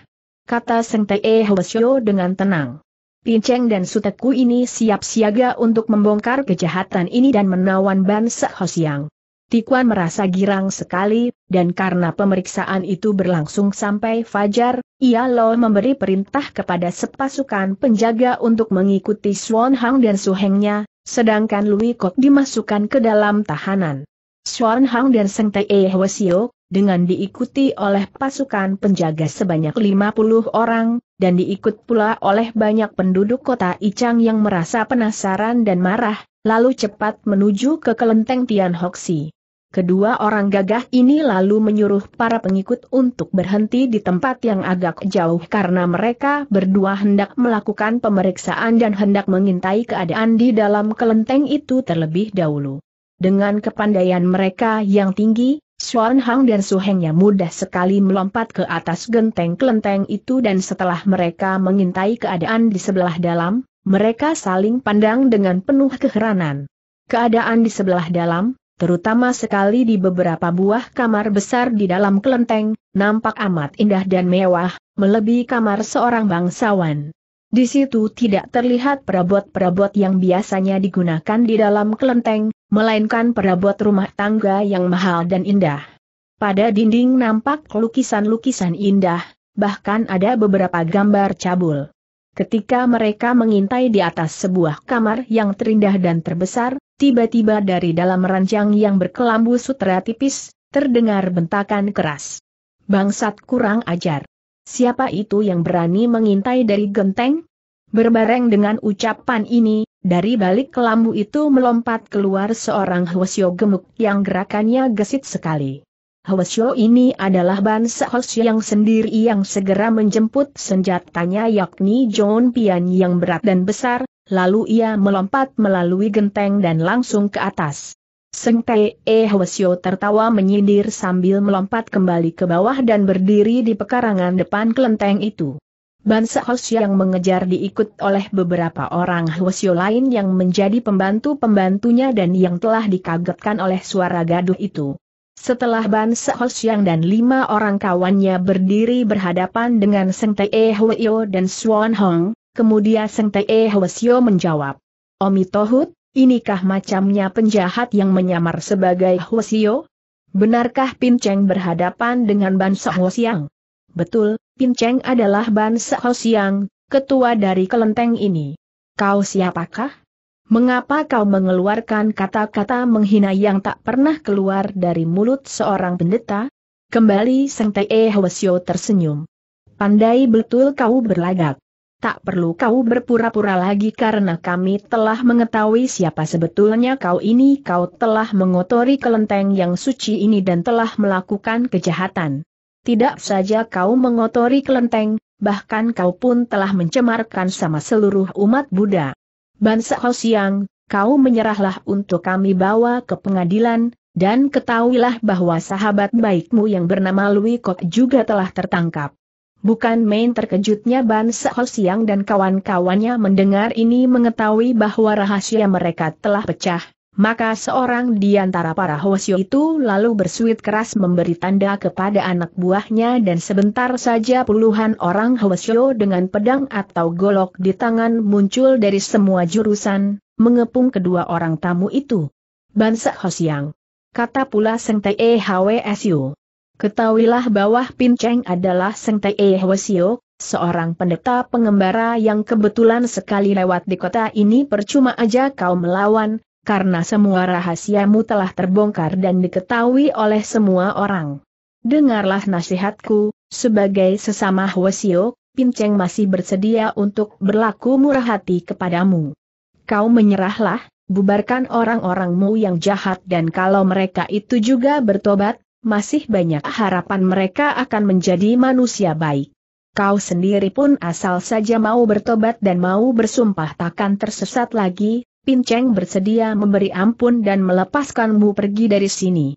Kata Seng Tae Hwasyo dengan tenang. Pinceng dan Suteku ini siap siaga untuk membongkar kejahatan ini dan menawan Ban Sahos yang. Tikuan merasa girang sekali, dan karena pemeriksaan itu berlangsung sampai fajar, ia lo memberi perintah kepada sepasukan penjaga untuk mengikuti Swan Hang dan Suhengnya, sedangkan Lui Kok dimasukkan ke dalam tahanan. Swan Hang dan Seng Tae Hwasio, dengan diikuti oleh pasukan penjaga sebanyak 50 orang, dan diikut pula oleh banyak penduduk kota Icang yang merasa penasaran dan marah, lalu cepat menuju ke kelenteng Tian Hoxi. Kedua orang gagah ini lalu menyuruh para pengikut untuk berhenti di tempat yang agak jauh karena mereka berdua hendak melakukan pemeriksaan dan hendak mengintai keadaan di dalam kelenteng itu terlebih dahulu. Dengan kepandaian mereka yang tinggi, Xuan Hang dan Su Hengnya mudah sekali melompat ke atas genteng kelenteng itu dan setelah mereka mengintai keadaan di sebelah dalam, mereka saling pandang dengan penuh keheranan. Keadaan di sebelah dalam, terutama sekali di beberapa buah kamar besar di dalam kelenteng, nampak amat indah dan mewah, melebihi kamar seorang bangsawan. Di situ tidak terlihat perabot-perabot yang biasanya digunakan di dalam kelenteng, melainkan perabot rumah tangga yang mahal dan indah. Pada dinding nampak lukisan-lukisan indah, bahkan ada beberapa gambar cabul. Ketika mereka mengintai di atas sebuah kamar yang terindah dan terbesar, tiba-tiba dari dalam ranjang yang berkelambu sutra tipis, terdengar bentakan keras. Bangsat kurang ajar. Siapa itu yang berani mengintai dari genteng? Berbareng dengan ucapan ini, dari balik kelambu itu melompat keluar seorang Hwasyo gemuk yang gerakannya gesit sekali. Hwasyo ini adalah Ban Sehos yang sendiri yang segera menjemput senjatanya yakni John Pian yang berat dan besar, lalu ia melompat melalui genteng dan langsung ke atas. Seng E Hwasyo tertawa menyindir sambil melompat kembali ke bawah dan berdiri di pekarangan depan kelenteng itu. Bansa Hwasyo yang mengejar diikut oleh beberapa orang Hwasyo lain yang menjadi pembantu-pembantunya dan yang telah dikagetkan oleh suara gaduh itu. Setelah Ban Sehosyang dan lima orang kawannya berdiri berhadapan dengan Seng E Hweo dan Swan Hong, Kemudian Seng Te Hwasyo menjawab. Omi Tohut, inikah macamnya penjahat yang menyamar sebagai Hwasyo? Benarkah Pin Cheng berhadapan dengan Ban Sao Betul, Pin Cheng adalah Ban Sao ketua dari kelenteng ini. Kau siapakah? Mengapa kau mengeluarkan kata-kata menghina yang tak pernah keluar dari mulut seorang pendeta? Kembali Seng Te Hwasyo tersenyum. Pandai betul kau berlagak tak perlu kau berpura-pura lagi karena kami telah mengetahui siapa sebetulnya kau ini. Kau telah mengotori kelenteng yang suci ini dan telah melakukan kejahatan. Tidak saja kau mengotori kelenteng, bahkan kau pun telah mencemarkan sama seluruh umat Buddha. Bansa Siang, kau menyerahlah untuk kami bawa ke pengadilan, dan ketahuilah bahwa sahabat baikmu yang bernama Lui Kok juga telah tertangkap. Bukan main terkejutnya Ban Seho-siang dan kawan-kawannya mendengar ini mengetahui bahwa rahasia mereka telah pecah, maka seorang di antara para Hwasyo itu lalu bersuit keras memberi tanda kepada anak buahnya dan sebentar saja puluhan orang Hwasyo dengan pedang atau golok di tangan muncul dari semua jurusan, mengepung kedua orang tamu itu. Ban Seho-siang. Kata pula Seng Te Hwasyo. Ketahuilah bahwa Pin Cheng adalah Seng Te Hwasio, seorang pendeta pengembara yang kebetulan sekali lewat di kota ini percuma aja kau melawan, karena semua rahasiamu telah terbongkar dan diketahui oleh semua orang. Dengarlah nasihatku, sebagai sesama Hwasio, Pin Cheng masih bersedia untuk berlaku murah hati kepadamu. Kau menyerahlah, bubarkan orang-orangmu yang jahat dan kalau mereka itu juga bertobat, masih banyak harapan mereka akan menjadi manusia baik. Kau sendiri pun asal saja mau bertobat dan mau bersumpah takkan tersesat lagi, Pinceng bersedia memberi ampun dan melepaskanmu pergi dari sini.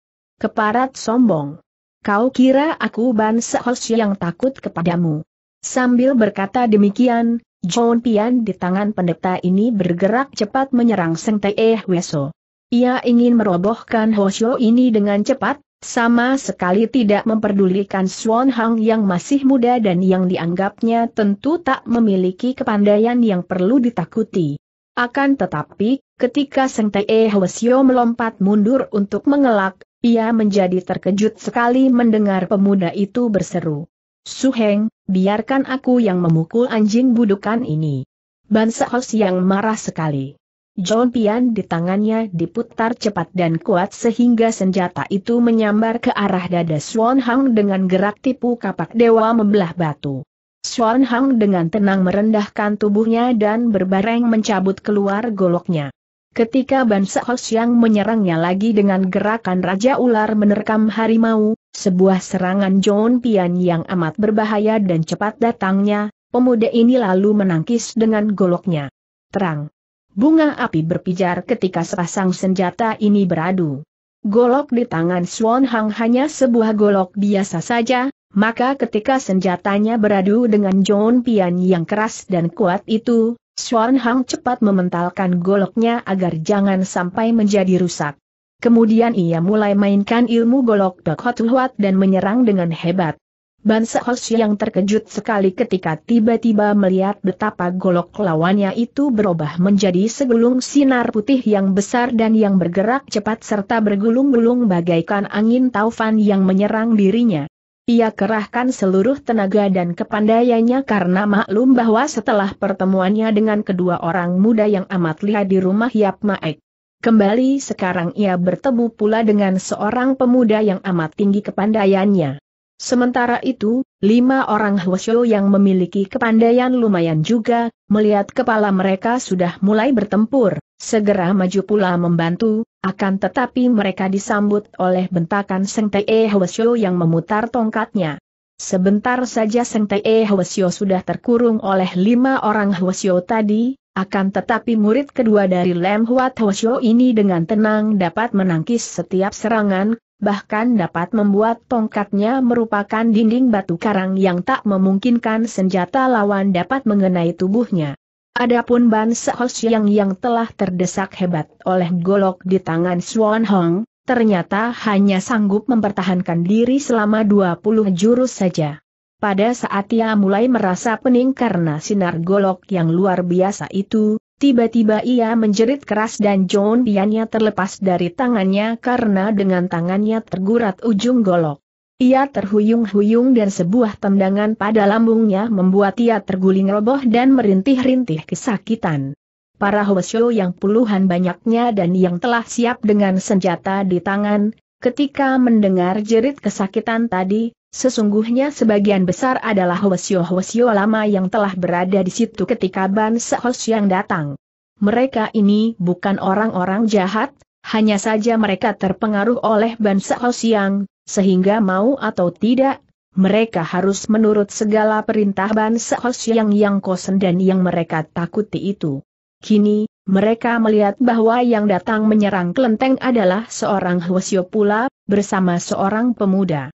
Keparat sombong. Kau kira aku ban sehos yang takut kepadamu. Sambil berkata demikian, John Pian di tangan pendeta ini bergerak cepat menyerang Seng Teh Weso. Ia ingin merobohkan Hoshio ini dengan cepat, sama sekali tidak memperdulikan Swan Hang yang masih muda dan yang dianggapnya tentu tak memiliki kepandaian yang perlu ditakuti. Akan tetapi, ketika Seng Tae e Hwasyo melompat mundur untuk mengelak, ia menjadi terkejut sekali mendengar pemuda itu berseru. Suheng, biarkan aku yang memukul anjing budukan ini. Bansa Hos yang marah sekali. John Pian di tangannya diputar cepat dan kuat sehingga senjata itu menyambar ke arah dada Swan Hang dengan gerak tipu kapak dewa membelah batu. Swan Hang dengan tenang merendahkan tubuhnya dan berbareng mencabut keluar goloknya. Ketika Ban Sehos yang menyerangnya lagi dengan gerakan Raja Ular menerkam harimau, sebuah serangan John Pian yang amat berbahaya dan cepat datangnya, pemuda ini lalu menangkis dengan goloknya. Terang. Bunga api berpijar ketika sepasang senjata ini beradu. Golok di tangan Swan Hang hanya sebuah golok biasa saja, maka ketika senjatanya beradu dengan John Pian yang keras dan kuat itu, Swan Hang cepat mementalkan goloknya agar jangan sampai menjadi rusak. Kemudian ia mulai mainkan ilmu golok Dok Hotuhuat dan menyerang dengan hebat. Bansa Hoshi yang terkejut sekali ketika tiba-tiba melihat betapa golok lawannya itu berubah menjadi segulung sinar putih yang besar dan yang bergerak cepat serta bergulung-gulung bagaikan angin taufan yang menyerang dirinya. Ia kerahkan seluruh tenaga dan kepandaiannya karena maklum bahwa setelah pertemuannya dengan kedua orang muda yang amat lihat di rumah Yap Maek, kembali sekarang ia bertemu pula dengan seorang pemuda yang amat tinggi kepandaiannya. Sementara itu, lima orang Hwasyo yang memiliki kepandaian lumayan juga, melihat kepala mereka sudah mulai bertempur, segera maju pula membantu, akan tetapi mereka disambut oleh bentakan Seng Tee Hwasyo yang memutar tongkatnya. Sebentar saja Seng Tee Hwasyo sudah terkurung oleh lima orang Hwasyo tadi, akan tetapi murid kedua dari Lem Huat Hwasyo ini dengan tenang dapat menangkis setiap serangan, bahkan dapat membuat tongkatnya merupakan dinding batu karang yang tak memungkinkan senjata lawan dapat mengenai tubuhnya. Adapun Ban Sehos yang yang telah terdesak hebat oleh golok di tangan Swan Hong, ternyata hanya sanggup mempertahankan diri selama 20 jurus saja. Pada saat ia mulai merasa pening karena sinar golok yang luar biasa itu, Tiba-tiba ia menjerit keras dan John Diannya terlepas dari tangannya karena dengan tangannya tergurat ujung golok. Ia terhuyung-huyung dan sebuah tendangan pada lambungnya membuat ia terguling roboh dan merintih-rintih kesakitan. Para Hwasyo yang puluhan banyaknya dan yang telah siap dengan senjata di tangan, ketika mendengar jerit kesakitan tadi, Sesungguhnya sebagian besar adalah hwasyo-hwasyo lama yang telah berada di situ ketika Ban Sehos yang datang. Mereka ini bukan orang-orang jahat, hanya saja mereka terpengaruh oleh Ban Sehos yang, sehingga mau atau tidak, mereka harus menurut segala perintah Ban Sehos yang yang kosen dan yang mereka takuti itu. Kini, mereka melihat bahwa yang datang menyerang kelenteng adalah seorang hwasyo pula, bersama seorang pemuda.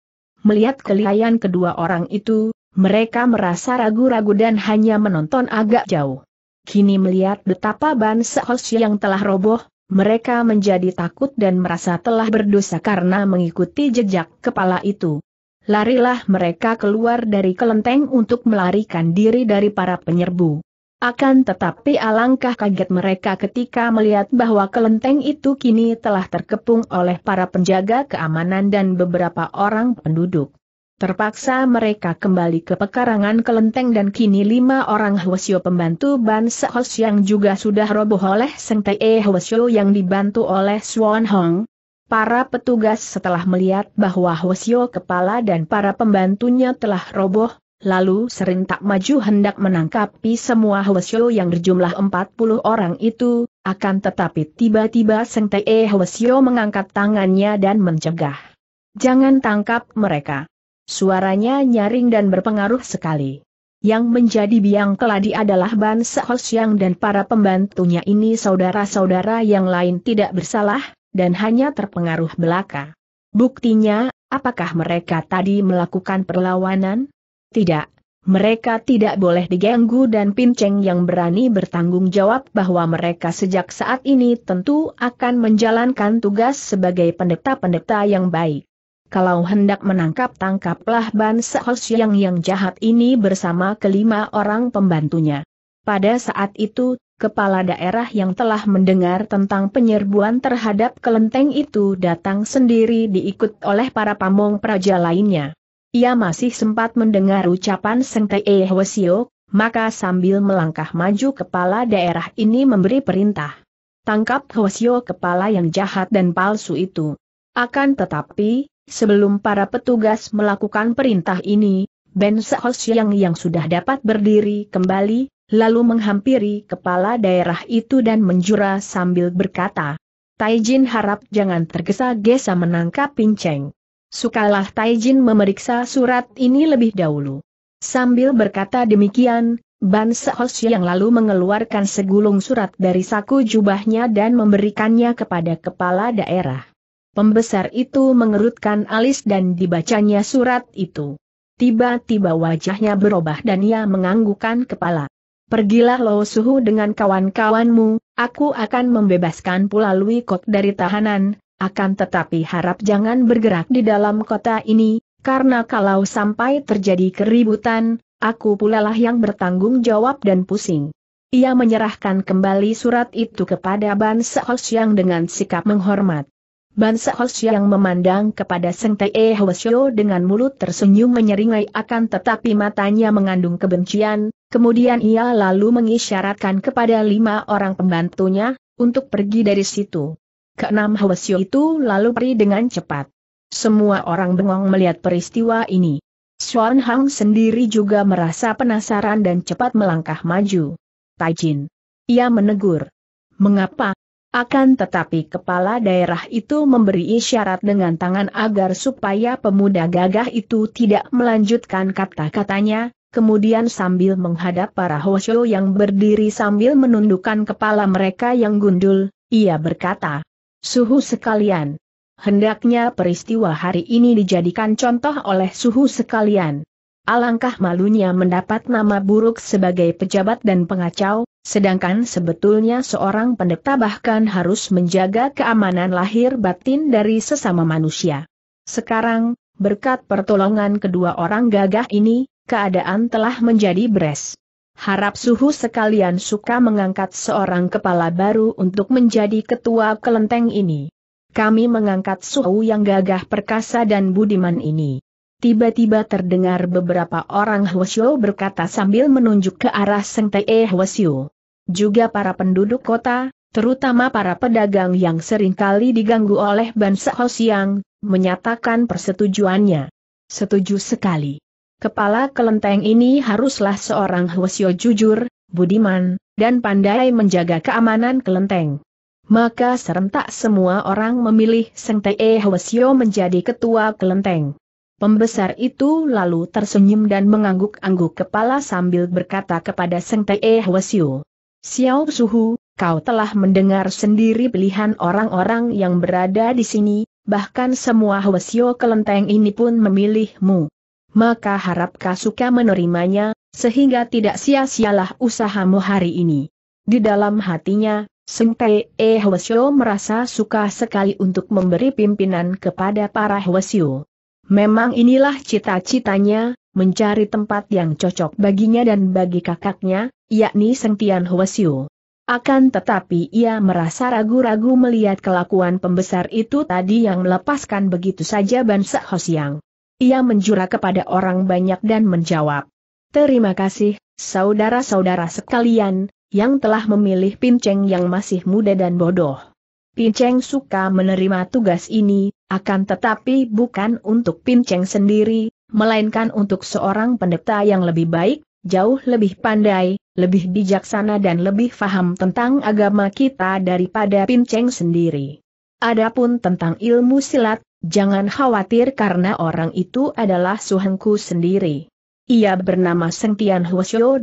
Melihat kelihayan kedua orang itu, mereka merasa ragu-ragu dan hanya menonton agak jauh. Kini melihat betapa Ban Sehos yang telah roboh, mereka menjadi takut dan merasa telah berdosa karena mengikuti jejak kepala itu. Larilah mereka keluar dari kelenteng untuk melarikan diri dari para penyerbu. Akan tetapi alangkah kaget mereka ketika melihat bahwa kelenteng itu kini telah terkepung oleh para penjaga keamanan dan beberapa orang penduduk. Terpaksa mereka kembali ke pekarangan kelenteng dan kini lima orang Hwasyo pembantu Ban Sehos yang juga sudah roboh oleh Seng Tae Hwasyo yang dibantu oleh Swan Hong. Para petugas setelah melihat bahwa Hwasyo kepala dan para pembantunya telah roboh, lalu serentak maju hendak menangkapi semua Hwasyo yang berjumlah 40 orang itu, akan tetapi tiba-tiba Seng Te e Hwasyo mengangkat tangannya dan mencegah. Jangan tangkap mereka. Suaranya nyaring dan berpengaruh sekali. Yang menjadi biang keladi adalah Ban Sehosyang dan para pembantunya ini saudara-saudara yang lain tidak bersalah, dan hanya terpengaruh belaka. Buktinya, apakah mereka tadi melakukan perlawanan? Tidak, mereka tidak boleh diganggu dan Pinceng yang berani bertanggung jawab bahwa mereka sejak saat ini tentu akan menjalankan tugas sebagai pendeta-pendeta yang baik. Kalau hendak menangkap tangkaplah Ban Sehos yang yang jahat ini bersama kelima orang pembantunya. Pada saat itu, kepala daerah yang telah mendengar tentang penyerbuan terhadap kelenteng itu datang sendiri diikut oleh para pamong praja lainnya ia masih sempat mendengar ucapan Seng Tei Hwasio, maka sambil melangkah maju kepala daerah ini memberi perintah. Tangkap Hwasio kepala yang jahat dan palsu itu. Akan tetapi, sebelum para petugas melakukan perintah ini, Ben Sehos yang yang sudah dapat berdiri kembali, lalu menghampiri kepala daerah itu dan menjura sambil berkata, Taijin harap jangan tergesa-gesa menangkap Pinceng. Sukalah Taijin memeriksa surat ini lebih dahulu. Sambil berkata demikian, Ban Seos yang lalu mengeluarkan segulung surat dari saku jubahnya dan memberikannya kepada kepala daerah. Pembesar itu mengerutkan alis dan dibacanya surat itu. Tiba-tiba wajahnya berubah dan ia menganggukkan kepala. Pergilah Lo Suhu dengan kawan-kawanmu, aku akan membebaskan pula Lui Kok dari tahanan, akan tetapi harap jangan bergerak di dalam kota ini, karena kalau sampai terjadi keributan, aku pula lah yang bertanggung jawab dan pusing. Ia menyerahkan kembali surat itu kepada Ban Sehos yang dengan sikap menghormat. Ban Sehos yang memandang kepada Seng Tae Hwasyo dengan mulut tersenyum menyeringai akan tetapi matanya mengandung kebencian, kemudian ia lalu mengisyaratkan kepada lima orang pembantunya, untuk pergi dari situ. Keenam Hwasyo itu lalu pergi dengan cepat. Semua orang bengong melihat peristiwa ini. Xuan Hang sendiri juga merasa penasaran dan cepat melangkah maju. Taijin. Ia menegur. Mengapa? Akan tetapi kepala daerah itu memberi isyarat dengan tangan agar supaya pemuda gagah itu tidak melanjutkan kata-katanya, kemudian sambil menghadap para Hwasyo yang berdiri sambil menundukkan kepala mereka yang gundul, ia berkata, suhu sekalian. Hendaknya peristiwa hari ini dijadikan contoh oleh suhu sekalian. Alangkah malunya mendapat nama buruk sebagai pejabat dan pengacau, sedangkan sebetulnya seorang pendeta bahkan harus menjaga keamanan lahir batin dari sesama manusia. Sekarang, berkat pertolongan kedua orang gagah ini, keadaan telah menjadi beres. Harap suhu sekalian suka mengangkat seorang kepala baru untuk menjadi ketua kelenteng ini. Kami mengangkat suhu yang gagah perkasa dan budiman ini. Tiba-tiba terdengar beberapa orang Hwasyo berkata sambil menunjuk ke arah Sengtee eh, Hwasyo. Juga para penduduk kota, terutama para pedagang yang seringkali diganggu oleh Bansa Siang, menyatakan persetujuannya. Setuju sekali. Kepala kelenteng ini haruslah seorang Hwasyo jujur, budiman, dan pandai menjaga keamanan kelenteng. Maka serentak semua orang memilih Seng Te e Hwasyo menjadi ketua kelenteng. Pembesar itu lalu tersenyum dan mengangguk-angguk kepala sambil berkata kepada Seng Te e Hwasyo. Xiao Suhu, kau telah mendengar sendiri pilihan orang-orang yang berada di sini, bahkan semua Hwasyo kelenteng ini pun memilihmu maka harapkah suka menerimanya, sehingga tidak sia-sialah usahamu hari ini. Di dalam hatinya, Seng Pei e Hwasyo merasa suka sekali untuk memberi pimpinan kepada para Hwasyo. Memang inilah cita-citanya, mencari tempat yang cocok baginya dan bagi kakaknya, yakni Seng Tian Hwasyo. Akan tetapi ia merasa ragu-ragu melihat kelakuan pembesar itu tadi yang melepaskan begitu saja Bansak Hosiang. Ia menjura kepada orang banyak dan menjawab. Terima kasih, saudara-saudara sekalian, yang telah memilih Pinceng yang masih muda dan bodoh. Pinceng suka menerima tugas ini, akan tetapi bukan untuk Pinceng sendiri, melainkan untuk seorang pendeta yang lebih baik, jauh lebih pandai, lebih bijaksana dan lebih faham tentang agama kita daripada Pinceng sendiri. Adapun tentang ilmu silat, Jangan khawatir karena orang itu adalah suhengku sendiri. Ia bernama Seng Tian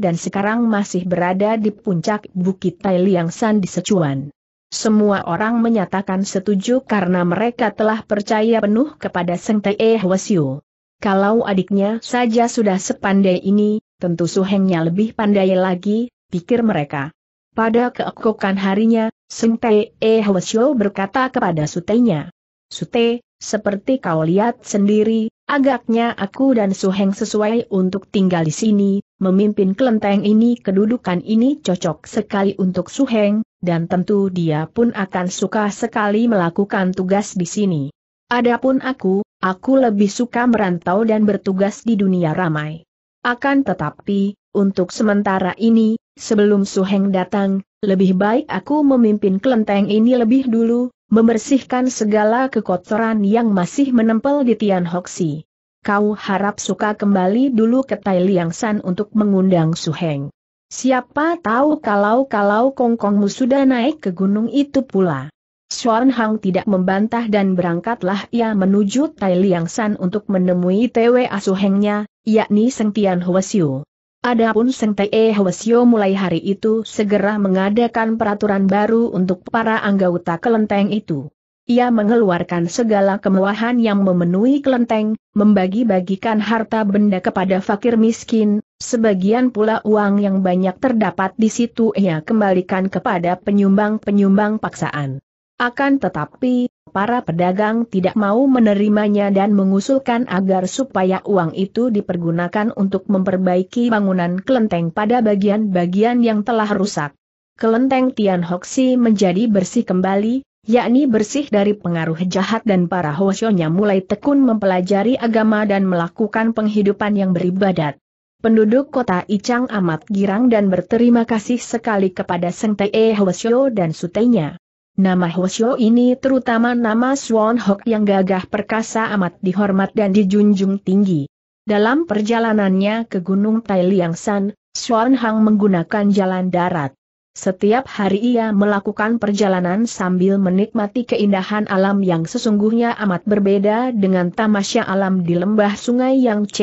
dan sekarang masih berada di puncak Bukit Tai Liang San di Secuan. Semua orang menyatakan setuju karena mereka telah percaya penuh kepada Seng Tie Huosyo. Kalau adiknya saja sudah sepandai ini, tentu suhengnya lebih pandai lagi, pikir mereka. Pada keekokan harinya, Seng Tae Hwasyo berkata kepada Sutenya. Sute, seperti kau lihat sendiri, agaknya aku dan Suheng sesuai untuk tinggal di sini, memimpin kelenteng ini kedudukan ini cocok sekali untuk Suheng, dan tentu dia pun akan suka sekali melakukan tugas di sini. Adapun aku, aku lebih suka merantau dan bertugas di dunia ramai. Akan tetapi, untuk sementara ini, sebelum Suheng datang, lebih baik aku memimpin kelenteng ini lebih dulu, membersihkan segala kekotoran yang masih menempel di Tian Hoxi. Kau harap suka kembali dulu ke Tai Liang San untuk mengundang Su Heng. Siapa tahu kalau-kalau kongkongmu sudah naik ke gunung itu pula. Xuan Hang tidak membantah dan berangkatlah ia menuju Tai Liang San untuk menemui Tewe Hengnya, yakni Seng Tian Huasiu. Adapun Seng Te Hwasyo mulai hari itu segera mengadakan peraturan baru untuk para anggota kelenteng itu. Ia mengeluarkan segala kemewahan yang memenuhi kelenteng, membagi-bagikan harta benda kepada fakir miskin, sebagian pula uang yang banyak terdapat di situ ia kembalikan kepada penyumbang-penyumbang paksaan. Akan tetapi, para pedagang tidak mau menerimanya dan mengusulkan agar supaya uang itu dipergunakan untuk memperbaiki bangunan kelenteng pada bagian-bagian yang telah rusak. Kelenteng Tian Hoxi menjadi bersih kembali, yakni bersih dari pengaruh jahat dan para hosyonya mulai tekun mempelajari agama dan melakukan penghidupan yang beribadat. Penduduk kota Icang amat girang dan berterima kasih sekali kepada Seng Hwasyo dan sutenya. Nama Hosyo ini terutama nama Swan Hock yang gagah perkasa amat dihormat dan dijunjung tinggi. Dalam perjalanannya ke Gunung Tai Liang San, Swan Hang menggunakan jalan darat. Setiap hari ia melakukan perjalanan sambil menikmati keindahan alam yang sesungguhnya amat berbeda dengan tamasya alam di lembah sungai Yang C.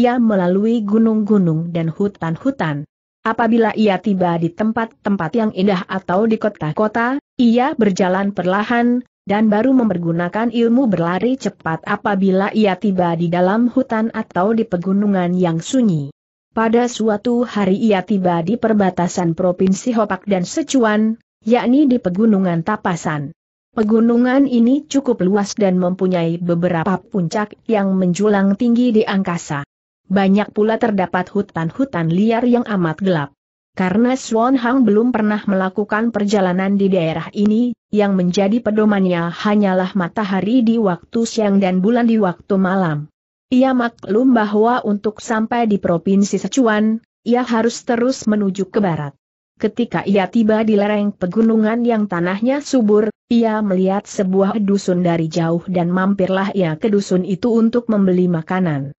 Ia melalui gunung-gunung dan hutan-hutan. Apabila ia tiba di tempat-tempat yang indah atau di kota-kota, ia berjalan perlahan, dan baru mempergunakan ilmu berlari cepat apabila ia tiba di dalam hutan atau di pegunungan yang sunyi. Pada suatu hari ia tiba di perbatasan Provinsi Hopak dan Secuan, yakni di Pegunungan Tapasan. Pegunungan ini cukup luas dan mempunyai beberapa puncak yang menjulang tinggi di angkasa. Banyak pula terdapat hutan-hutan liar yang amat gelap. Karena Swan Hang belum pernah melakukan perjalanan di daerah ini, yang menjadi pedomannya hanyalah matahari di waktu siang dan bulan di waktu malam. Ia maklum bahwa untuk sampai di Provinsi Sichuan, ia harus terus menuju ke barat. Ketika ia tiba di lereng pegunungan yang tanahnya subur, ia melihat sebuah dusun dari jauh dan mampirlah ia ke dusun itu untuk membeli makanan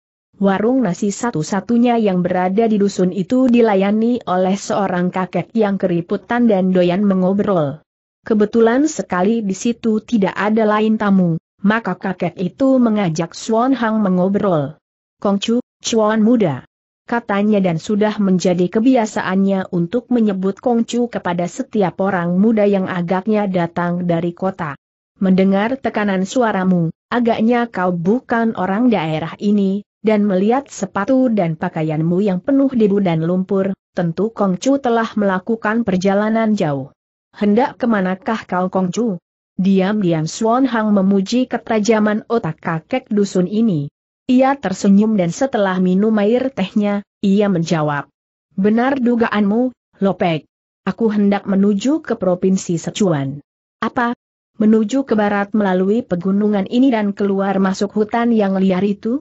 warung nasi satu-satunya yang berada di dusun itu dilayani oleh seorang kakek yang keriputan dan doyan mengobrol. Kebetulan sekali di situ tidak ada lain tamu, maka kakek itu mengajak Suan Hang mengobrol. Kongcu, Chuan muda. Katanya dan sudah menjadi kebiasaannya untuk menyebut Kongcu kepada setiap orang muda yang agaknya datang dari kota. Mendengar tekanan suaramu, agaknya kau bukan orang daerah ini, dan melihat sepatu dan pakaianmu yang penuh debu dan lumpur, tentu Kongcu telah melakukan perjalanan jauh. Hendak kemanakah kau Kongcu? Diam-diam Swan Hang memuji ketajaman otak kakek dusun ini. Ia tersenyum dan setelah minum air tehnya, ia menjawab. Benar dugaanmu, Lopek. Aku hendak menuju ke Provinsi Sichuan. Apa? Menuju ke barat melalui pegunungan ini dan keluar masuk hutan yang liar itu?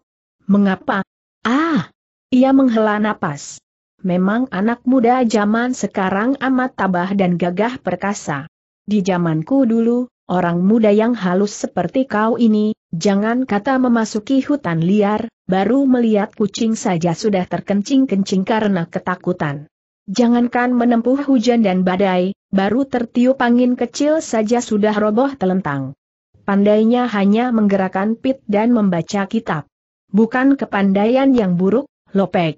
Mengapa? Ah! Ia menghela napas. Memang anak muda zaman sekarang amat tabah dan gagah perkasa. Di zamanku dulu, orang muda yang halus seperti kau ini, jangan kata memasuki hutan liar, baru melihat kucing saja sudah terkencing-kencing karena ketakutan. Jangankan menempuh hujan dan badai, baru tertiup angin kecil saja sudah roboh telentang. Pandainya hanya menggerakkan pit dan membaca kitab. Bukan kepandaian yang buruk, Lopek.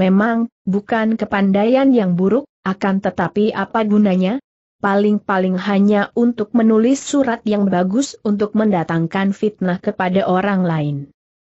Memang, bukan kepandaian yang buruk, akan tetapi apa gunanya? Paling-paling hanya untuk menulis surat yang bagus untuk mendatangkan fitnah kepada orang lain.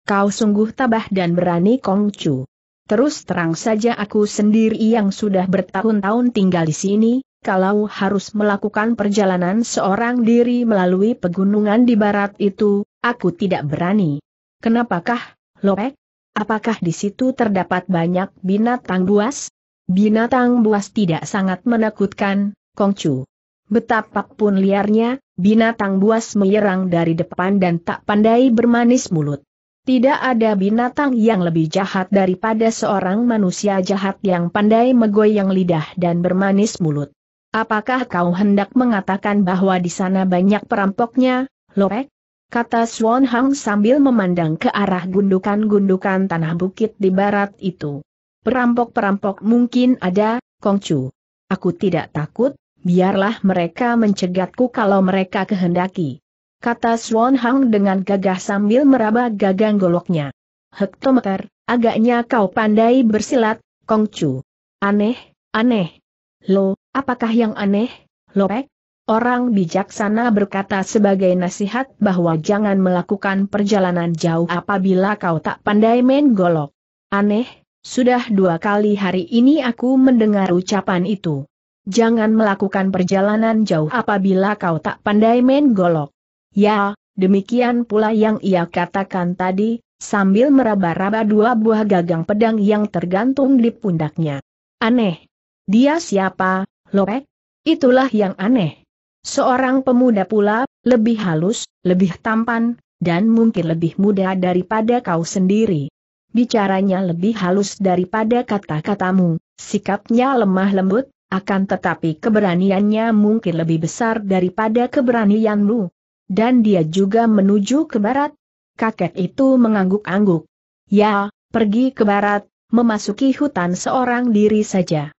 Kau sungguh tabah dan berani Kongcu. Terus terang saja aku sendiri yang sudah bertahun-tahun tinggal di sini, kalau harus melakukan perjalanan seorang diri melalui pegunungan di barat itu, aku tidak berani. Kenapakah? Lopek, apakah di situ terdapat banyak binatang buas? Binatang buas tidak sangat menakutkan, Kongcu. Betapapun liarnya, binatang buas menyerang dari depan dan tak pandai bermanis mulut. Tidak ada binatang yang lebih jahat daripada seorang manusia jahat yang pandai menggoyang lidah dan bermanis mulut. Apakah kau hendak mengatakan bahwa di sana banyak perampoknya, Lopek? kata Swan Hang sambil memandang ke arah gundukan-gundukan tanah bukit di barat itu. Perampok-perampok mungkin ada, Kong Chu. Aku tidak takut, biarlah mereka mencegatku kalau mereka kehendaki. Kata Swan Hang dengan gagah sambil meraba gagang goloknya. Hektometer, agaknya kau pandai bersilat, Kong Chu. Aneh, aneh. Lo, apakah yang aneh, Lopek? Orang bijaksana berkata sebagai nasihat bahwa jangan melakukan perjalanan jauh apabila kau tak pandai main golok. Aneh, sudah dua kali hari ini aku mendengar ucapan itu. Jangan melakukan perjalanan jauh apabila kau tak pandai main golok. Ya, demikian pula yang ia katakan tadi, sambil meraba-raba dua buah gagang pedang yang tergantung di pundaknya. Aneh. Dia siapa, Lopek? Itulah yang aneh. Seorang pemuda pula, lebih halus, lebih tampan, dan mungkin lebih muda daripada kau sendiri. Bicaranya lebih halus daripada kata-katamu, sikapnya lemah lembut, akan tetapi keberaniannya mungkin lebih besar daripada keberanianmu. Dan dia juga menuju ke barat. Kakek itu mengangguk-angguk. Ya, pergi ke barat, memasuki hutan seorang diri saja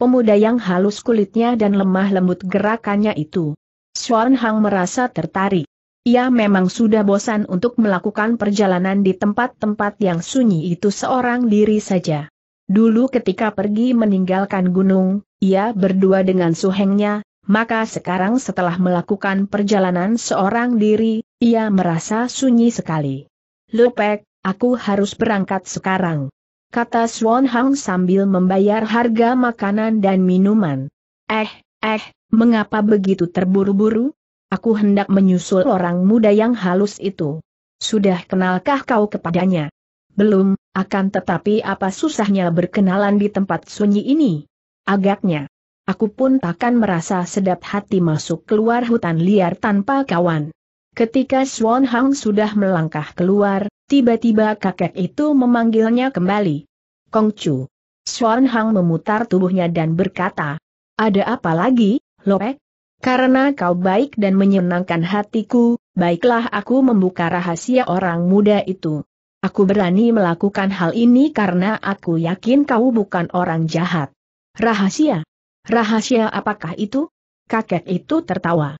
pemuda yang halus kulitnya dan lemah lembut gerakannya itu. Xuan Hang merasa tertarik. Ia memang sudah bosan untuk melakukan perjalanan di tempat-tempat yang sunyi itu seorang diri saja. Dulu ketika pergi meninggalkan gunung, ia berdua dengan suhengnya, maka sekarang setelah melakukan perjalanan seorang diri, ia merasa sunyi sekali. Lupek, aku harus berangkat sekarang kata Swan Hang sambil membayar harga makanan dan minuman. Eh, eh, mengapa begitu terburu-buru? Aku hendak menyusul orang muda yang halus itu. Sudah kenalkah kau kepadanya? Belum, akan tetapi apa susahnya berkenalan di tempat sunyi ini? Agaknya. Aku pun takkan merasa sedap hati masuk keluar hutan liar tanpa kawan. Ketika Swan Hang sudah melangkah keluar, tiba-tiba kakek itu memanggilnya kembali. Kong Chu. Swan Hang memutar tubuhnya dan berkata, Ada apa lagi, Lopek? Karena kau baik dan menyenangkan hatiku, baiklah aku membuka rahasia orang muda itu. Aku berani melakukan hal ini karena aku yakin kau bukan orang jahat. Rahasia? Rahasia apakah itu? Kakek itu tertawa.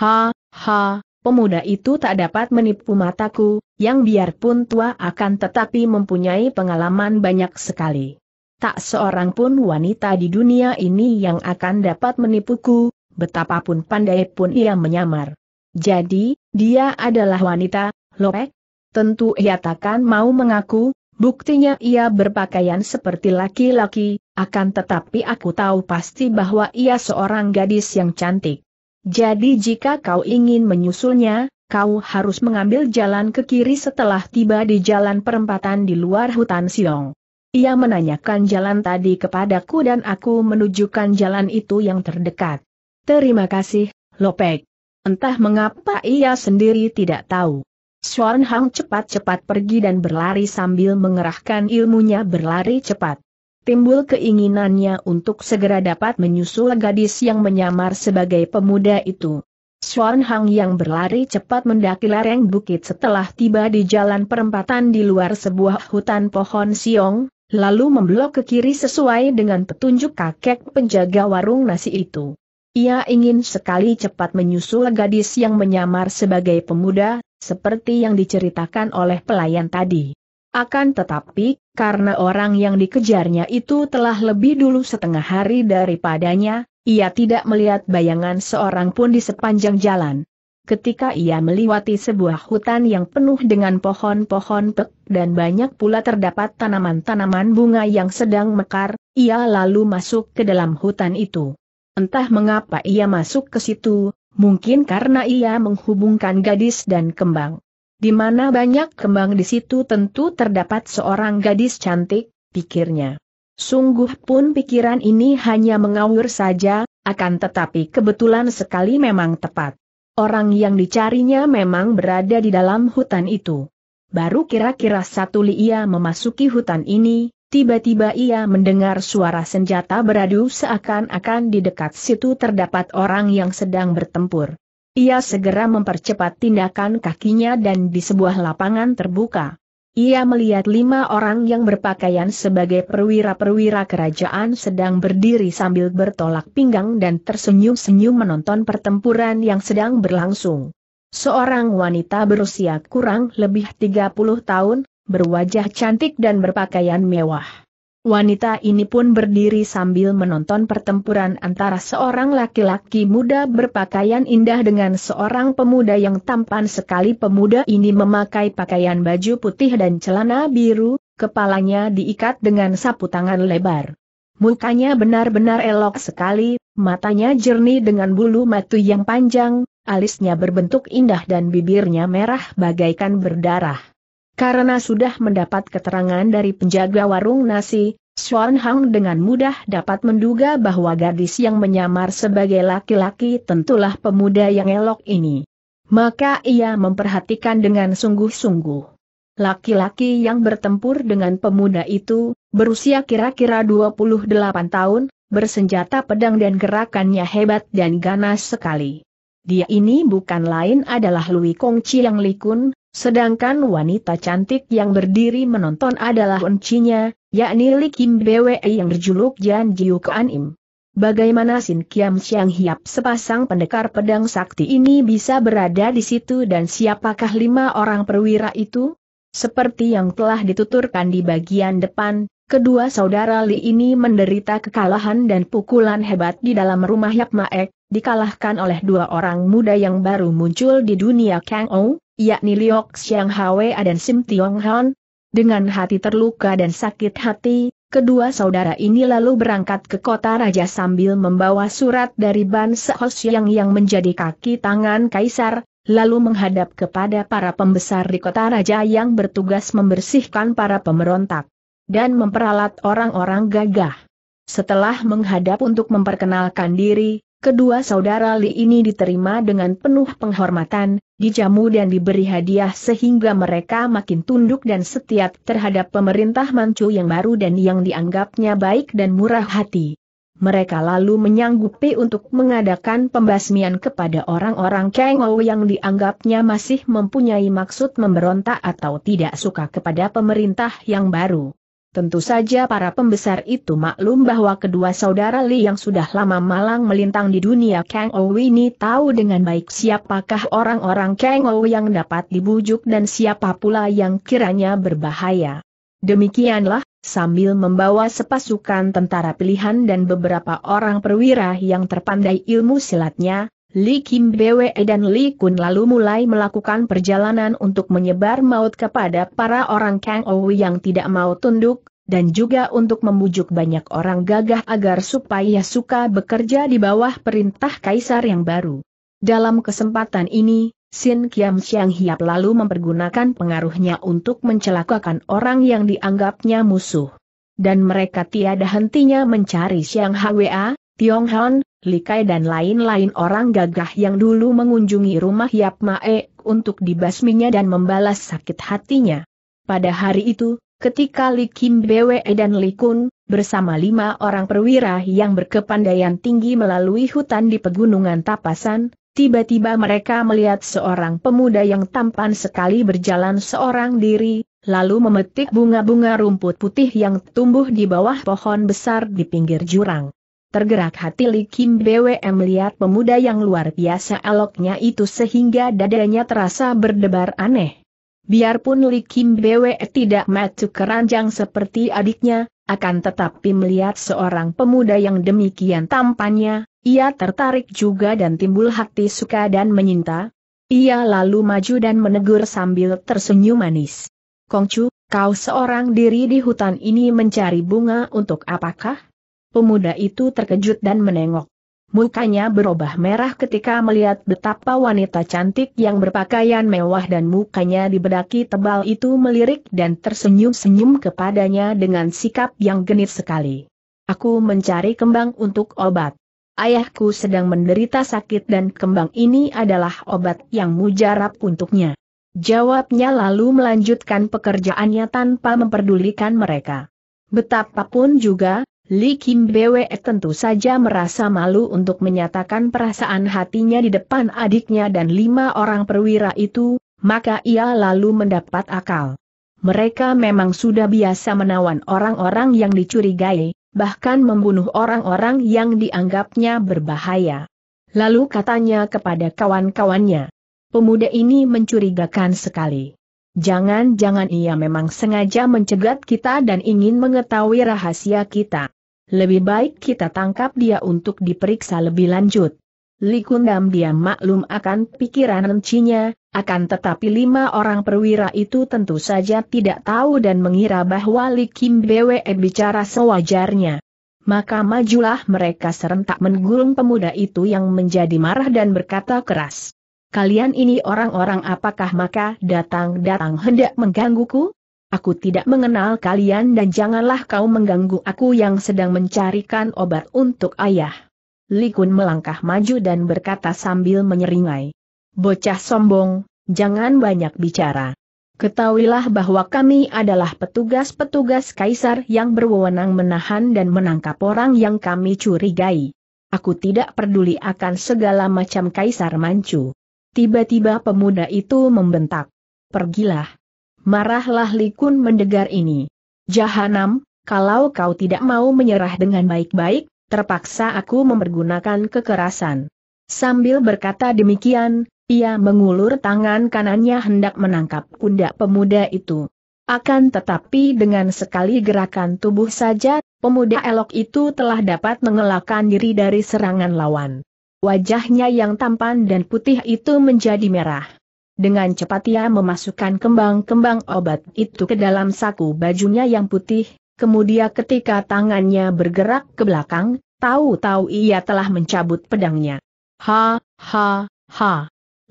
Ha, ha, Pemuda itu tak dapat menipu mataku, yang biarpun tua akan tetapi mempunyai pengalaman banyak sekali. Tak seorang pun wanita di dunia ini yang akan dapat menipuku, betapapun pandai pun ia menyamar. Jadi, dia adalah wanita, lopek? Eh? Tentu ia takkan mau mengaku, buktinya ia berpakaian seperti laki-laki, akan tetapi aku tahu pasti bahwa ia seorang gadis yang cantik. Jadi jika kau ingin menyusulnya, kau harus mengambil jalan ke kiri setelah tiba di jalan perempatan di luar hutan Siong. Ia menanyakan jalan tadi kepadaku dan aku menunjukkan jalan itu yang terdekat. Terima kasih, Lopek. Entah mengapa ia sendiri tidak tahu. Xuan Hang cepat-cepat pergi dan berlari sambil mengerahkan ilmunya berlari cepat timbul keinginannya untuk segera dapat menyusul gadis yang menyamar sebagai pemuda itu. Xuan Hang yang berlari cepat mendaki lereng bukit setelah tiba di jalan perempatan di luar sebuah hutan pohon siong, lalu memblok ke kiri sesuai dengan petunjuk kakek penjaga warung nasi itu. Ia ingin sekali cepat menyusul gadis yang menyamar sebagai pemuda, seperti yang diceritakan oleh pelayan tadi. Akan tetapi, karena orang yang dikejarnya itu telah lebih dulu setengah hari daripadanya, ia tidak melihat bayangan seorang pun di sepanjang jalan. Ketika ia melewati sebuah hutan yang penuh dengan pohon-pohon pek dan banyak pula terdapat tanaman-tanaman bunga yang sedang mekar, ia lalu masuk ke dalam hutan itu. Entah mengapa ia masuk ke situ, mungkin karena ia menghubungkan gadis dan kembang. Di mana banyak kembang di situ tentu terdapat seorang gadis cantik, pikirnya. Sungguh pun pikiran ini hanya mengawur saja, akan tetapi kebetulan sekali memang tepat. Orang yang dicarinya memang berada di dalam hutan itu. Baru kira-kira satu li ia memasuki hutan ini, tiba-tiba ia mendengar suara senjata beradu seakan-akan di dekat situ terdapat orang yang sedang bertempur. Ia segera mempercepat tindakan kakinya dan di sebuah lapangan terbuka. Ia melihat lima orang yang berpakaian sebagai perwira-perwira kerajaan sedang berdiri sambil bertolak pinggang dan tersenyum-senyum menonton pertempuran yang sedang berlangsung. Seorang wanita berusia kurang lebih 30 tahun, berwajah cantik dan berpakaian mewah. Wanita ini pun berdiri sambil menonton pertempuran antara seorang laki-laki muda berpakaian indah dengan seorang pemuda yang tampan sekali. Pemuda ini memakai pakaian baju putih dan celana biru, kepalanya diikat dengan sapu tangan lebar. Mukanya benar-benar elok sekali, matanya jernih dengan bulu mata yang panjang, alisnya berbentuk indah dan bibirnya merah bagaikan berdarah. Karena sudah mendapat keterangan dari penjaga warung nasi, Xuan Hang dengan mudah dapat menduga bahwa gadis yang menyamar sebagai laki-laki tentulah pemuda yang elok ini. Maka ia memperhatikan dengan sungguh-sungguh. Laki-laki yang bertempur dengan pemuda itu, berusia kira-kira 28 tahun, bersenjata pedang dan gerakannya hebat dan ganas sekali. Dia ini bukan lain adalah Lui Kongci yang Likun, Sedangkan wanita cantik yang berdiri menonton adalah uncinya, yakni Li Kim Bwe yang berjuluk Jan Jiu Kuan Im. Bagaimana Sin Kiam Siang Hiap sepasang pendekar pedang sakti ini bisa berada di situ dan siapakah lima orang perwira itu? Seperti yang telah dituturkan di bagian depan, kedua saudara Li ini menderita kekalahan dan pukulan hebat di dalam rumah Yap Maek, dikalahkan oleh dua orang muda yang baru muncul di dunia Kang Ou, yakni Liok Xiang Hwa dan Sim Tiong Han. Dengan hati terluka dan sakit hati, kedua saudara ini lalu berangkat ke kota raja sambil membawa surat dari Ban Sehos yang yang menjadi kaki tangan kaisar, lalu menghadap kepada para pembesar di kota raja yang bertugas membersihkan para pemberontak dan memperalat orang-orang gagah. Setelah menghadap untuk memperkenalkan diri, kedua saudara Li ini diterima dengan penuh penghormatan, dijamu dan diberi hadiah sehingga mereka makin tunduk dan setia terhadap pemerintah Manchu yang baru dan yang dianggapnya baik dan murah hati. Mereka lalu menyanggupi untuk mengadakan pembasmian kepada orang-orang Kengou yang dianggapnya masih mempunyai maksud memberontak atau tidak suka kepada pemerintah yang baru. Tentu saja para pembesar itu maklum bahwa kedua saudara Li yang sudah lama malang melintang di dunia Kang Ou ini tahu dengan baik siapakah orang-orang Kang Ou yang dapat dibujuk dan siapa pula yang kiranya berbahaya. Demikianlah, sambil membawa sepasukan tentara pilihan dan beberapa orang perwira yang terpandai ilmu silatnya, Li Kim Bwe dan Li Kun lalu mulai melakukan perjalanan untuk menyebar maut kepada para orang Kang Ou yang tidak mau tunduk, dan juga untuk membujuk banyak orang gagah agar supaya suka bekerja di bawah perintah kaisar yang baru. Dalam kesempatan ini, Sin Kiam Siang Hiap lalu mempergunakan pengaruhnya untuk mencelakakan orang yang dianggapnya musuh. Dan mereka tiada hentinya mencari Siang Hwa, Tiong Han, Li Kai dan lain-lain orang gagah yang dulu mengunjungi rumah Yap Mae untuk dibasminya dan membalas sakit hatinya. Pada hari itu, ketika Li Kim Bwe dan Li Kun, bersama lima orang perwira yang berkepandaian tinggi melalui hutan di pegunungan Tapasan, tiba-tiba mereka melihat seorang pemuda yang tampan sekali berjalan seorang diri, lalu memetik bunga-bunga rumput putih yang tumbuh di bawah pohon besar di pinggir jurang. Tergerak hati Li Kim BWM melihat pemuda yang luar biasa eloknya itu sehingga dadanya terasa berdebar aneh. Biarpun Li Kim BWE tidak masuk keranjang seperti adiknya, akan tetapi melihat seorang pemuda yang demikian tampannya, ia tertarik juga dan timbul hati suka dan menyinta. Ia lalu maju dan menegur sambil tersenyum manis. Kongcu, kau seorang diri di hutan ini mencari bunga untuk apakah? Pemuda itu terkejut dan menengok. Mukanya berubah merah ketika melihat betapa wanita cantik yang berpakaian mewah dan mukanya dibedaki tebal itu melirik dan tersenyum-senyum kepadanya dengan sikap yang genit sekali. Aku mencari kembang untuk obat. Ayahku sedang menderita sakit dan kembang ini adalah obat yang mujarab untuknya. Jawabnya lalu melanjutkan pekerjaannya tanpa memperdulikan mereka. Betapapun juga, Li Kim Bwe tentu saja merasa malu untuk menyatakan perasaan hatinya di depan adiknya dan lima orang perwira itu, maka ia lalu mendapat akal. Mereka memang sudah biasa menawan orang-orang yang dicurigai, bahkan membunuh orang-orang yang dianggapnya berbahaya. Lalu katanya kepada kawan-kawannya, pemuda ini mencurigakan sekali. Jangan-jangan ia memang sengaja mencegat kita dan ingin mengetahui rahasia kita. Lebih baik kita tangkap dia untuk diperiksa lebih lanjut. Li Kundam diam maklum akan pikiran rencinya, akan tetapi lima orang perwira itu tentu saja tidak tahu dan mengira bahwa Li Kim Bwe bicara sewajarnya. Maka majulah mereka serentak menggulung pemuda itu yang menjadi marah dan berkata keras. Kalian ini orang-orang apakah maka datang-datang hendak menggangguku? Aku tidak mengenal kalian dan janganlah kau mengganggu aku yang sedang mencarikan obat untuk ayah. Likun melangkah maju dan berkata sambil menyeringai. Bocah sombong, jangan banyak bicara. Ketahuilah bahwa kami adalah petugas-petugas kaisar yang berwenang menahan dan menangkap orang yang kami curigai. Aku tidak peduli akan segala macam kaisar mancu. Tiba-tiba pemuda itu membentak. Pergilah marahlah Likun mendengar ini. Jahanam, kalau kau tidak mau menyerah dengan baik-baik, terpaksa aku mempergunakan kekerasan. Sambil berkata demikian, ia mengulur tangan kanannya hendak menangkap pundak pemuda itu. Akan tetapi dengan sekali gerakan tubuh saja, pemuda elok itu telah dapat mengelakkan diri dari serangan lawan. Wajahnya yang tampan dan putih itu menjadi merah. Dengan cepat ia memasukkan kembang-kembang obat itu ke dalam saku bajunya yang putih, kemudian ketika tangannya bergerak ke belakang, tahu-tahu ia telah mencabut pedangnya. Ha, ha, ha.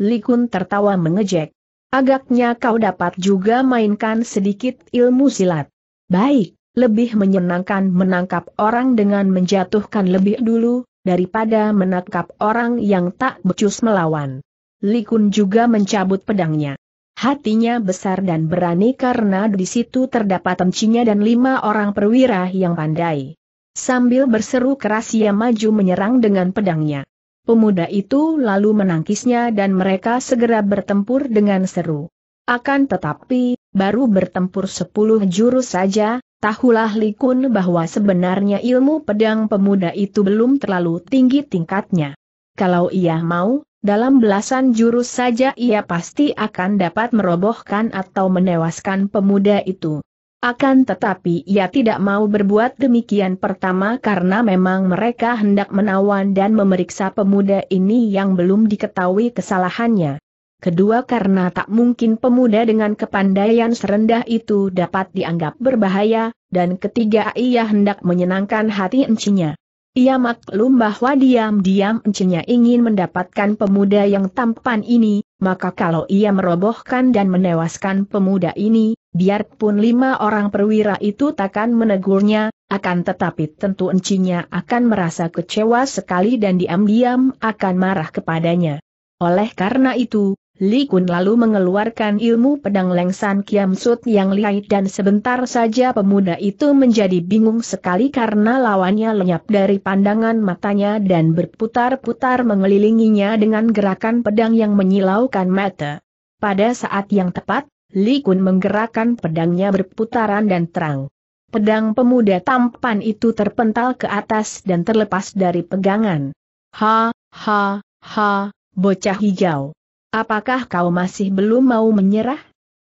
Likun tertawa mengejek. Agaknya kau dapat juga mainkan sedikit ilmu silat. Baik, lebih menyenangkan menangkap orang dengan menjatuhkan lebih dulu, daripada menangkap orang yang tak becus melawan. Likun juga mencabut pedangnya. Hatinya besar dan berani karena di situ terdapat temcinya dan lima orang perwira yang pandai. Sambil berseru keras ia maju menyerang dengan pedangnya. Pemuda itu lalu menangkisnya dan mereka segera bertempur dengan seru. Akan tetapi, baru bertempur sepuluh jurus saja, tahulah Likun bahwa sebenarnya ilmu pedang pemuda itu belum terlalu tinggi tingkatnya. Kalau ia mau, dalam belasan jurus saja ia pasti akan dapat merobohkan atau menewaskan pemuda itu. Akan tetapi ia tidak mau berbuat demikian pertama karena memang mereka hendak menawan dan memeriksa pemuda ini yang belum diketahui kesalahannya. Kedua karena tak mungkin pemuda dengan kepandaian serendah itu dapat dianggap berbahaya, dan ketiga ia hendak menyenangkan hati encinya. Ia maklum bahwa diam-diam encinya ingin mendapatkan pemuda yang tampan ini, maka kalau ia merobohkan dan menewaskan pemuda ini, biarpun lima orang perwira itu takkan menegurnya, akan tetapi tentu encinya akan merasa kecewa sekali dan diam-diam akan marah kepadanya. Oleh karena itu, Li Kun lalu mengeluarkan ilmu pedang Lengsan Kiam Sut yang lihai dan sebentar saja pemuda itu menjadi bingung sekali karena lawannya lenyap dari pandangan matanya dan berputar-putar mengelilinginya dengan gerakan pedang yang menyilaukan mata. Pada saat yang tepat, Li Kun menggerakkan pedangnya berputaran dan terang. Pedang pemuda tampan itu terpental ke atas dan terlepas dari pegangan. Ha, ha, ha, bocah hijau. Apakah kau masih belum mau menyerah?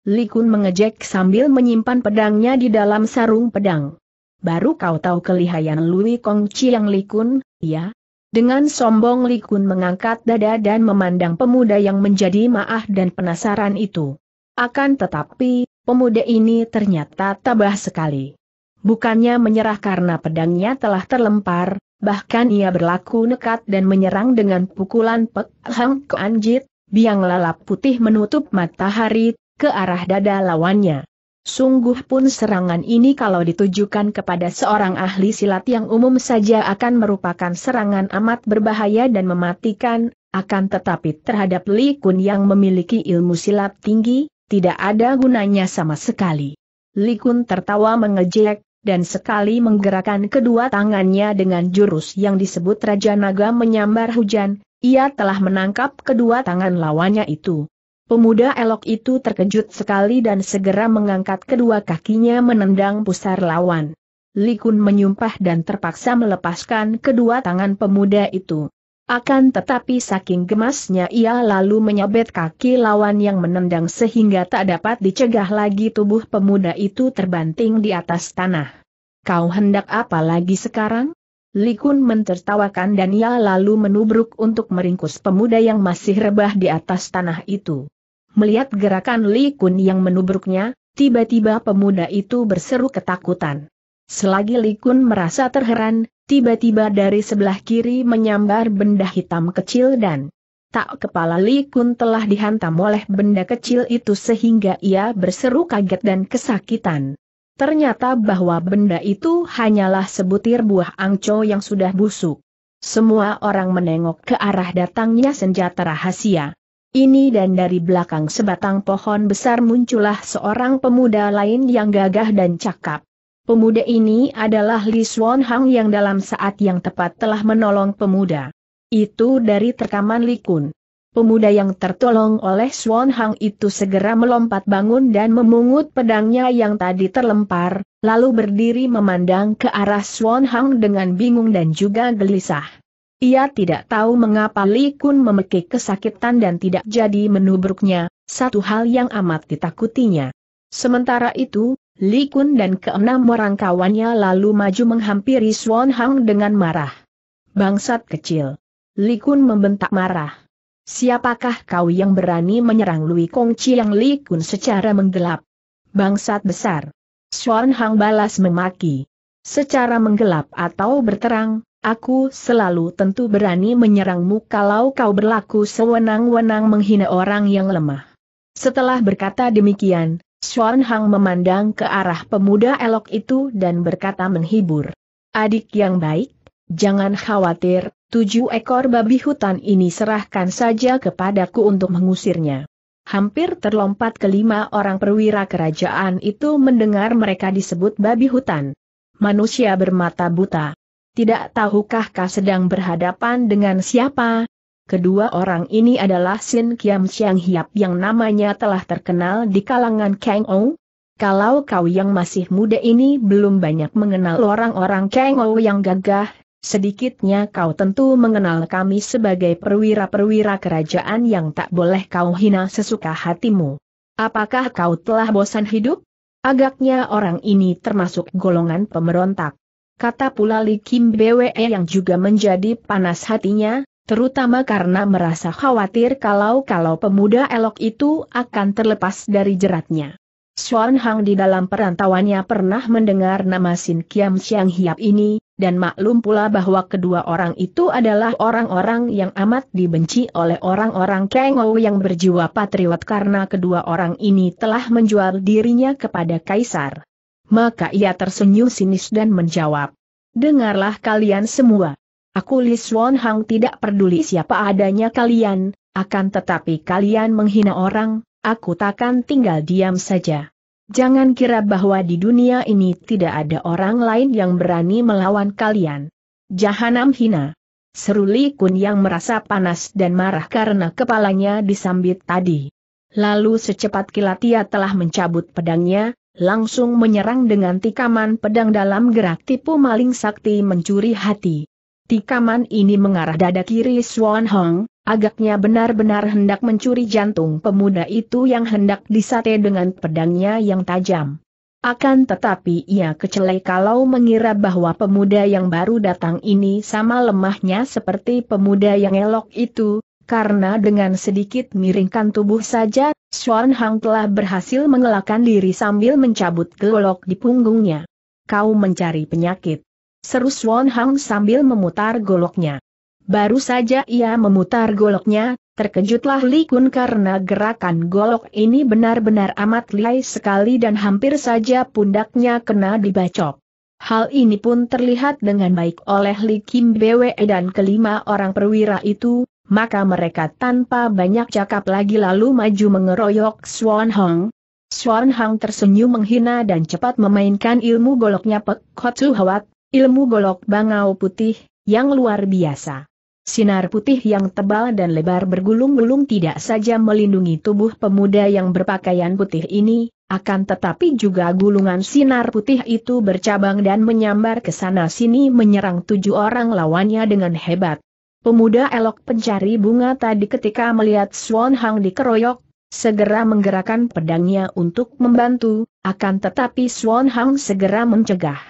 Likun mengejek sambil menyimpan pedangnya di dalam sarung pedang. Baru kau tahu kelihayan Lui Kong Chiang Likun, ya? Dengan sombong Likun mengangkat dada dan memandang pemuda yang menjadi maah dan penasaran itu. Akan tetapi, pemuda ini ternyata tabah sekali. Bukannya menyerah karena pedangnya telah terlempar, bahkan ia berlaku nekat dan menyerang dengan pukulan Pek Hang Keanjit, Biang lalap putih menutup matahari, ke arah dada lawannya. Sungguh pun serangan ini kalau ditujukan kepada seorang ahli silat yang umum saja akan merupakan serangan amat berbahaya dan mematikan, akan tetapi terhadap Li Kun yang memiliki ilmu silat tinggi, tidak ada gunanya sama sekali. Li Kun tertawa mengejek, dan sekali menggerakkan kedua tangannya dengan jurus yang disebut Raja Naga menyambar hujan, ia telah menangkap kedua tangan lawannya itu. Pemuda elok itu terkejut sekali dan segera mengangkat kedua kakinya menendang pusar lawan. Likun menyumpah dan terpaksa melepaskan kedua tangan pemuda itu. Akan tetapi saking gemasnya ia lalu menyabet kaki lawan yang menendang sehingga tak dapat dicegah lagi tubuh pemuda itu terbanting di atas tanah. Kau hendak apa lagi sekarang? Likun mentertawakan dan ia lalu menubruk untuk meringkus pemuda yang masih rebah di atas tanah itu. Melihat gerakan Likun yang menubruknya, tiba-tiba pemuda itu berseru ketakutan. Selagi Likun merasa terheran, tiba-tiba dari sebelah kiri menyambar benda hitam kecil dan tak kepala Likun telah dihantam oleh benda kecil itu sehingga ia berseru kaget dan kesakitan. Ternyata bahwa benda itu hanyalah sebutir buah angco yang sudah busuk. Semua orang menengok ke arah datangnya senjata rahasia. Ini dan dari belakang sebatang pohon besar muncullah seorang pemuda lain yang gagah dan cakap. Pemuda ini adalah Li Swan Hang yang dalam saat yang tepat telah menolong pemuda. Itu dari terkaman Kun. Pemuda yang tertolong oleh Swan Hang itu segera melompat bangun dan memungut pedangnya yang tadi terlempar, lalu berdiri memandang ke arah Swan Hang dengan bingung dan juga gelisah. Ia tidak tahu mengapa Li Kun memekik kesakitan dan tidak jadi menubruknya, satu hal yang amat ditakutinya. Sementara itu, Li Kun dan keenam orang kawannya lalu maju menghampiri Swan Hang dengan marah. Bangsat kecil. Li Kun membentak marah. Siapakah kau yang berani menyerang Lui Kong Chiang Li Kun secara menggelap? Bangsat besar. Xuan Hang balas memaki. Secara menggelap atau berterang, aku selalu tentu berani menyerangmu kalau kau berlaku sewenang-wenang menghina orang yang lemah. Setelah berkata demikian, Xuan Hang memandang ke arah pemuda elok itu dan berkata menghibur. Adik yang baik, jangan khawatir, Tujuh ekor babi hutan ini serahkan saja kepadaku untuk mengusirnya. Hampir terlompat kelima orang perwira kerajaan itu mendengar mereka disebut babi hutan. Manusia bermata buta. Tidak tahukah kau sedang berhadapan dengan siapa? Kedua orang ini adalah Sin Kiam Siang Hiap yang namanya telah terkenal di kalangan Kang Ou. Kalau kau yang masih muda ini belum banyak mengenal orang-orang Kang Ou yang gagah, sedikitnya kau tentu mengenal kami sebagai perwira-perwira kerajaan yang tak boleh kau hina sesuka hatimu. Apakah kau telah bosan hidup? Agaknya orang ini termasuk golongan pemberontak. Kata pula Li Kim Bwe yang juga menjadi panas hatinya, terutama karena merasa khawatir kalau-kalau pemuda elok itu akan terlepas dari jeratnya. Xuan Hang di dalam perantauannya pernah mendengar nama Sin Kiam Siang Hiap ini, dan maklum pula bahwa kedua orang itu adalah orang-orang yang amat dibenci oleh orang-orang Kengou yang berjiwa patriot karena kedua orang ini telah menjual dirinya kepada Kaisar. Maka ia tersenyum sinis dan menjawab, Dengarlah kalian semua. Aku Li Swan Hang tidak peduli siapa adanya kalian, akan tetapi kalian menghina orang, aku takkan tinggal diam saja. Jangan kira bahwa di dunia ini tidak ada orang lain yang berani melawan kalian. Jahanam hina. Seru Li Kun yang merasa panas dan marah karena kepalanya disambit tadi. Lalu secepat kilat ia telah mencabut pedangnya, langsung menyerang dengan tikaman pedang dalam gerak tipu maling sakti mencuri hati. Tikaman ini mengarah dada kiri Swan Hong, Agaknya benar-benar hendak mencuri jantung pemuda itu yang hendak disate dengan pedangnya yang tajam. Akan tetapi ia kecelai kalau mengira bahwa pemuda yang baru datang ini sama lemahnya seperti pemuda yang elok itu, karena dengan sedikit miringkan tubuh saja, Swan Hang telah berhasil mengelakkan diri sambil mencabut golok di punggungnya. Kau mencari penyakit. Seru Swan Hang sambil memutar goloknya. Baru saja ia memutar goloknya, terkejutlah Li Kun karena gerakan golok ini benar-benar amat lihai sekali dan hampir saja pundaknya kena dibacok. Hal ini pun terlihat dengan baik oleh Li Kim Bwe dan kelima orang perwira itu, maka mereka tanpa banyak cakap lagi lalu maju mengeroyok Swan Hong, Swan Hong tersenyum menghina dan cepat memainkan ilmu goloknya Pek Hot Hawat, ilmu golok bangau putih, yang luar biasa. Sinar putih yang tebal dan lebar bergulung-gulung tidak saja melindungi tubuh pemuda yang berpakaian putih ini, akan tetapi juga gulungan sinar putih itu bercabang dan menyambar ke sana-sini menyerang tujuh orang lawannya dengan hebat. Pemuda elok pencari bunga tadi ketika melihat Swan Hang dikeroyok, segera menggerakkan pedangnya untuk membantu, akan tetapi Swan Hang segera mencegah.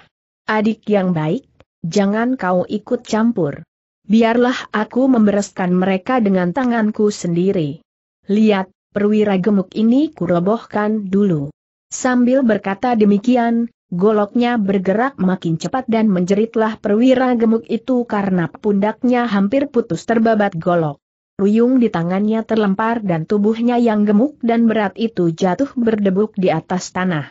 Adik yang baik, jangan kau ikut campur biarlah aku membereskan mereka dengan tanganku sendiri. Lihat, perwira gemuk ini kurobohkan dulu. Sambil berkata demikian, goloknya bergerak makin cepat dan menjeritlah perwira gemuk itu karena pundaknya hampir putus terbabat golok. Ruyung di tangannya terlempar dan tubuhnya yang gemuk dan berat itu jatuh berdebuk di atas tanah.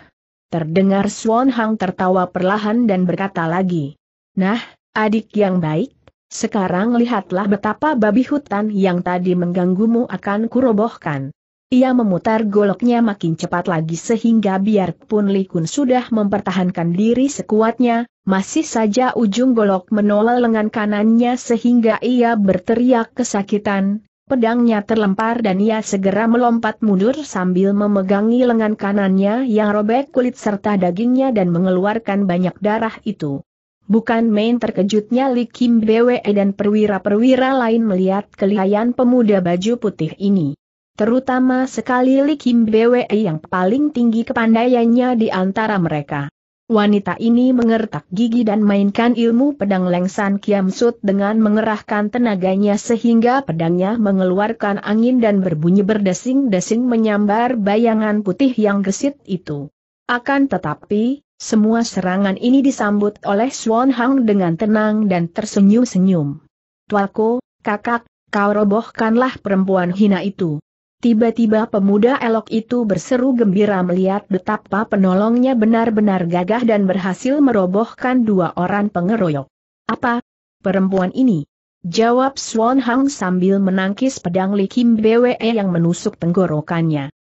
Terdengar Swan Hang tertawa perlahan dan berkata lagi, Nah, adik yang baik, sekarang lihatlah betapa babi hutan yang tadi mengganggumu akan kurobohkan. Ia memutar goloknya makin cepat lagi sehingga biarpun Likun sudah mempertahankan diri sekuatnya, masih saja ujung golok menolak lengan kanannya sehingga ia berteriak kesakitan, pedangnya terlempar dan ia segera melompat mundur sambil memegangi lengan kanannya yang robek kulit serta dagingnya dan mengeluarkan banyak darah itu. Bukan main terkejutnya Li Kim Bwe dan perwira-perwira lain melihat kelihayan pemuda baju putih ini. Terutama sekali Li Kim Bwe yang paling tinggi kepandaiannya di antara mereka. Wanita ini mengertak gigi dan mainkan ilmu pedang lengsan Kiam Sut dengan mengerahkan tenaganya sehingga pedangnya mengeluarkan angin dan berbunyi berdesing-desing menyambar bayangan putih yang gesit itu. Akan tetapi, semua serangan ini disambut oleh Swan Hang dengan tenang dan tersenyum-senyum. Tuaku, kakak, kau robohkanlah perempuan hina itu. Tiba-tiba pemuda elok itu berseru gembira melihat betapa penolongnya benar-benar gagah dan berhasil merobohkan dua orang pengeroyok. Apa? Perempuan ini? Jawab Swan Hang sambil menangkis pedang Kim Bwe yang menusuk tenggorokannya.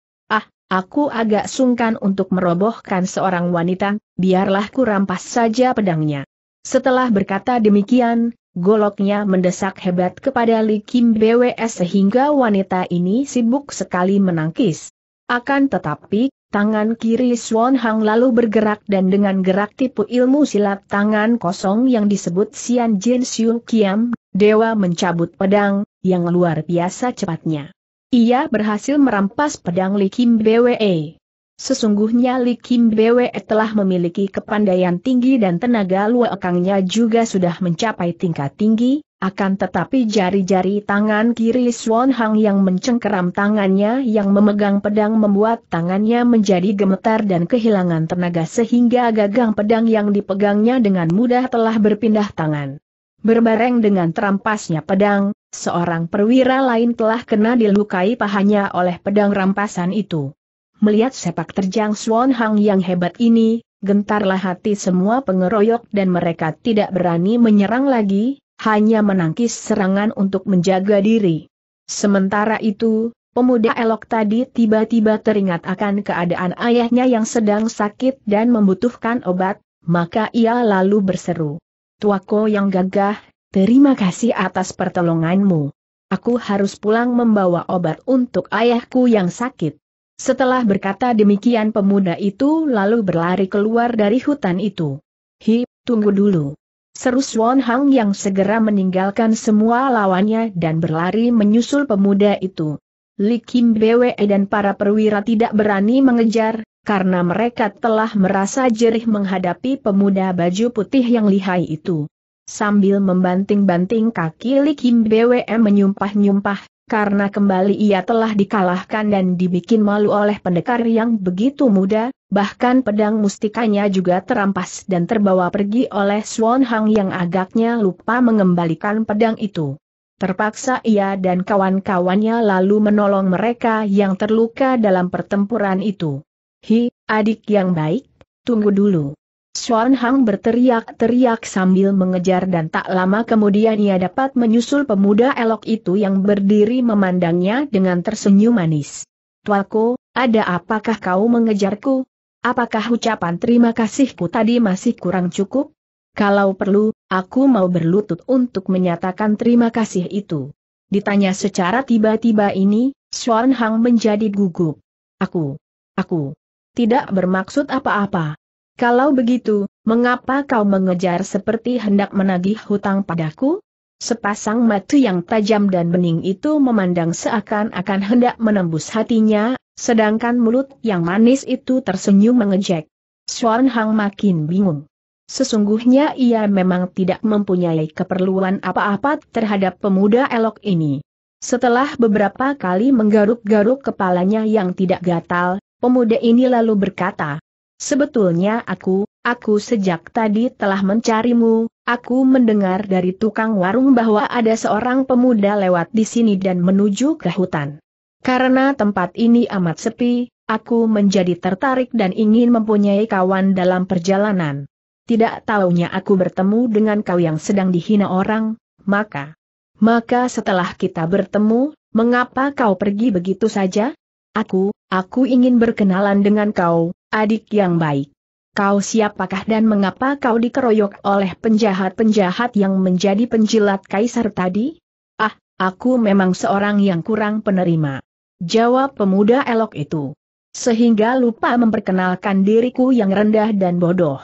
Aku agak sungkan untuk merobohkan seorang wanita, biarlah ku rampas saja pedangnya. Setelah berkata demikian, goloknya mendesak hebat kepada Li Kim BWS sehingga wanita ini sibuk sekali menangkis. Akan tetapi, tangan kiri Swan Hang lalu bergerak dan dengan gerak tipu ilmu silat tangan kosong yang disebut Xian Jin Xiu Kiam, Dewa mencabut pedang, yang luar biasa cepatnya. Ia berhasil merampas pedang Li Kim Bwe. Sesungguhnya Li Kim Bwe telah memiliki kepandaian tinggi dan tenaga luar luekangnya juga sudah mencapai tingkat tinggi, akan tetapi jari-jari tangan kiri Swan Hang yang mencengkeram tangannya yang memegang pedang membuat tangannya menjadi gemetar dan kehilangan tenaga sehingga gagang pedang yang dipegangnya dengan mudah telah berpindah tangan. Berbareng dengan terampasnya pedang, seorang perwira lain telah kena dilukai pahanya oleh pedang rampasan itu. Melihat sepak terjang Swan Hang yang hebat ini, gentarlah hati semua pengeroyok dan mereka tidak berani menyerang lagi, hanya menangkis serangan untuk menjaga diri. Sementara itu, pemuda elok tadi tiba-tiba teringat akan keadaan ayahnya yang sedang sakit dan membutuhkan obat, maka ia lalu berseru. Tuako yang gagah, Terima kasih atas pertolonganmu. Aku harus pulang membawa obat untuk ayahku yang sakit. Setelah berkata demikian pemuda itu lalu berlari keluar dari hutan itu. Hi, tunggu dulu. Seru Swan Hang yang segera meninggalkan semua lawannya dan berlari menyusul pemuda itu. Li Kim Bwe dan para perwira tidak berani mengejar, karena mereka telah merasa jerih menghadapi pemuda baju putih yang lihai itu. Sambil membanting-banting kaki Likim BWM menyumpah-nyumpah, karena kembali ia telah dikalahkan dan dibikin malu oleh pendekar yang begitu muda, bahkan pedang mustikanya juga terampas dan terbawa pergi oleh Swan Hang yang agaknya lupa mengembalikan pedang itu. Terpaksa ia dan kawan-kawannya lalu menolong mereka yang terluka dalam pertempuran itu. Hi, adik yang baik, tunggu dulu. Xuan Hang berteriak-teriak sambil mengejar dan tak lama kemudian ia dapat menyusul pemuda elok itu yang berdiri memandangnya dengan tersenyum manis. Tuaku, ada apakah kau mengejarku? Apakah ucapan terima kasihku tadi masih kurang cukup? Kalau perlu, aku mau berlutut untuk menyatakan terima kasih itu. Ditanya secara tiba-tiba ini, Xuan Hang menjadi gugup. Aku, aku, tidak bermaksud apa-apa. Kalau begitu, mengapa kau mengejar seperti hendak menagih hutang padaku? Sepasang mata yang tajam dan bening itu memandang seakan-akan hendak menembus hatinya, sedangkan mulut yang manis itu tersenyum mengejek. Xuan Hang makin bingung. Sesungguhnya ia memang tidak mempunyai keperluan apa-apa terhadap pemuda elok ini. Setelah beberapa kali menggaruk-garuk kepalanya yang tidak gatal, pemuda ini lalu berkata, Sebetulnya aku, aku sejak tadi telah mencarimu, aku mendengar dari tukang warung bahwa ada seorang pemuda lewat di sini dan menuju ke hutan. Karena tempat ini amat sepi, aku menjadi tertarik dan ingin mempunyai kawan dalam perjalanan. Tidak taunya aku bertemu dengan kau yang sedang dihina orang, maka... Maka setelah kita bertemu, mengapa kau pergi begitu saja? Aku, aku ingin berkenalan dengan kau, adik yang baik. Kau siapakah dan mengapa kau dikeroyok oleh penjahat-penjahat yang menjadi penjilat kaisar tadi? Ah, aku memang seorang yang kurang penerima. Jawab pemuda elok itu. Sehingga lupa memperkenalkan diriku yang rendah dan bodoh.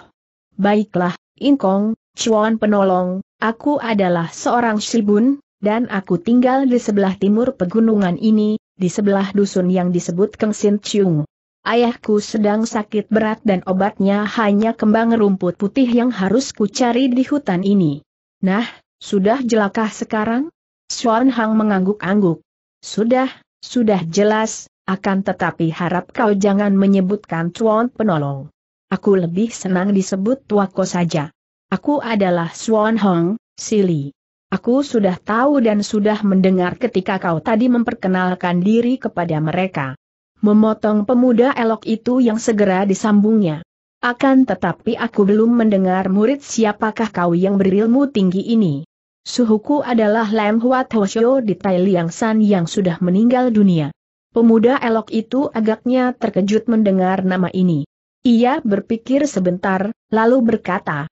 Baiklah, Inkong, Chuan penolong, aku adalah seorang Shibun, dan aku tinggal di sebelah timur pegunungan ini, di sebelah dusun yang disebut Kengsin Chiung. Ayahku sedang sakit berat dan obatnya hanya kembang rumput putih yang harus kucari di hutan ini. Nah, sudah jelakah sekarang? Xuan Hang mengangguk-angguk. Sudah, sudah jelas, akan tetapi harap kau jangan menyebutkan Tuan penolong. Aku lebih senang disebut tuako saja. Aku adalah Xuan Hong, Sili. Aku sudah tahu dan sudah mendengar ketika kau tadi memperkenalkan diri kepada mereka. Memotong pemuda elok itu yang segera disambungnya. Akan tetapi aku belum mendengar murid siapakah kau yang berilmu tinggi ini. Suhuku adalah Lam Huat Hoshio di Tai Liang San yang sudah meninggal dunia. Pemuda elok itu agaknya terkejut mendengar nama ini. Ia berpikir sebentar, lalu berkata,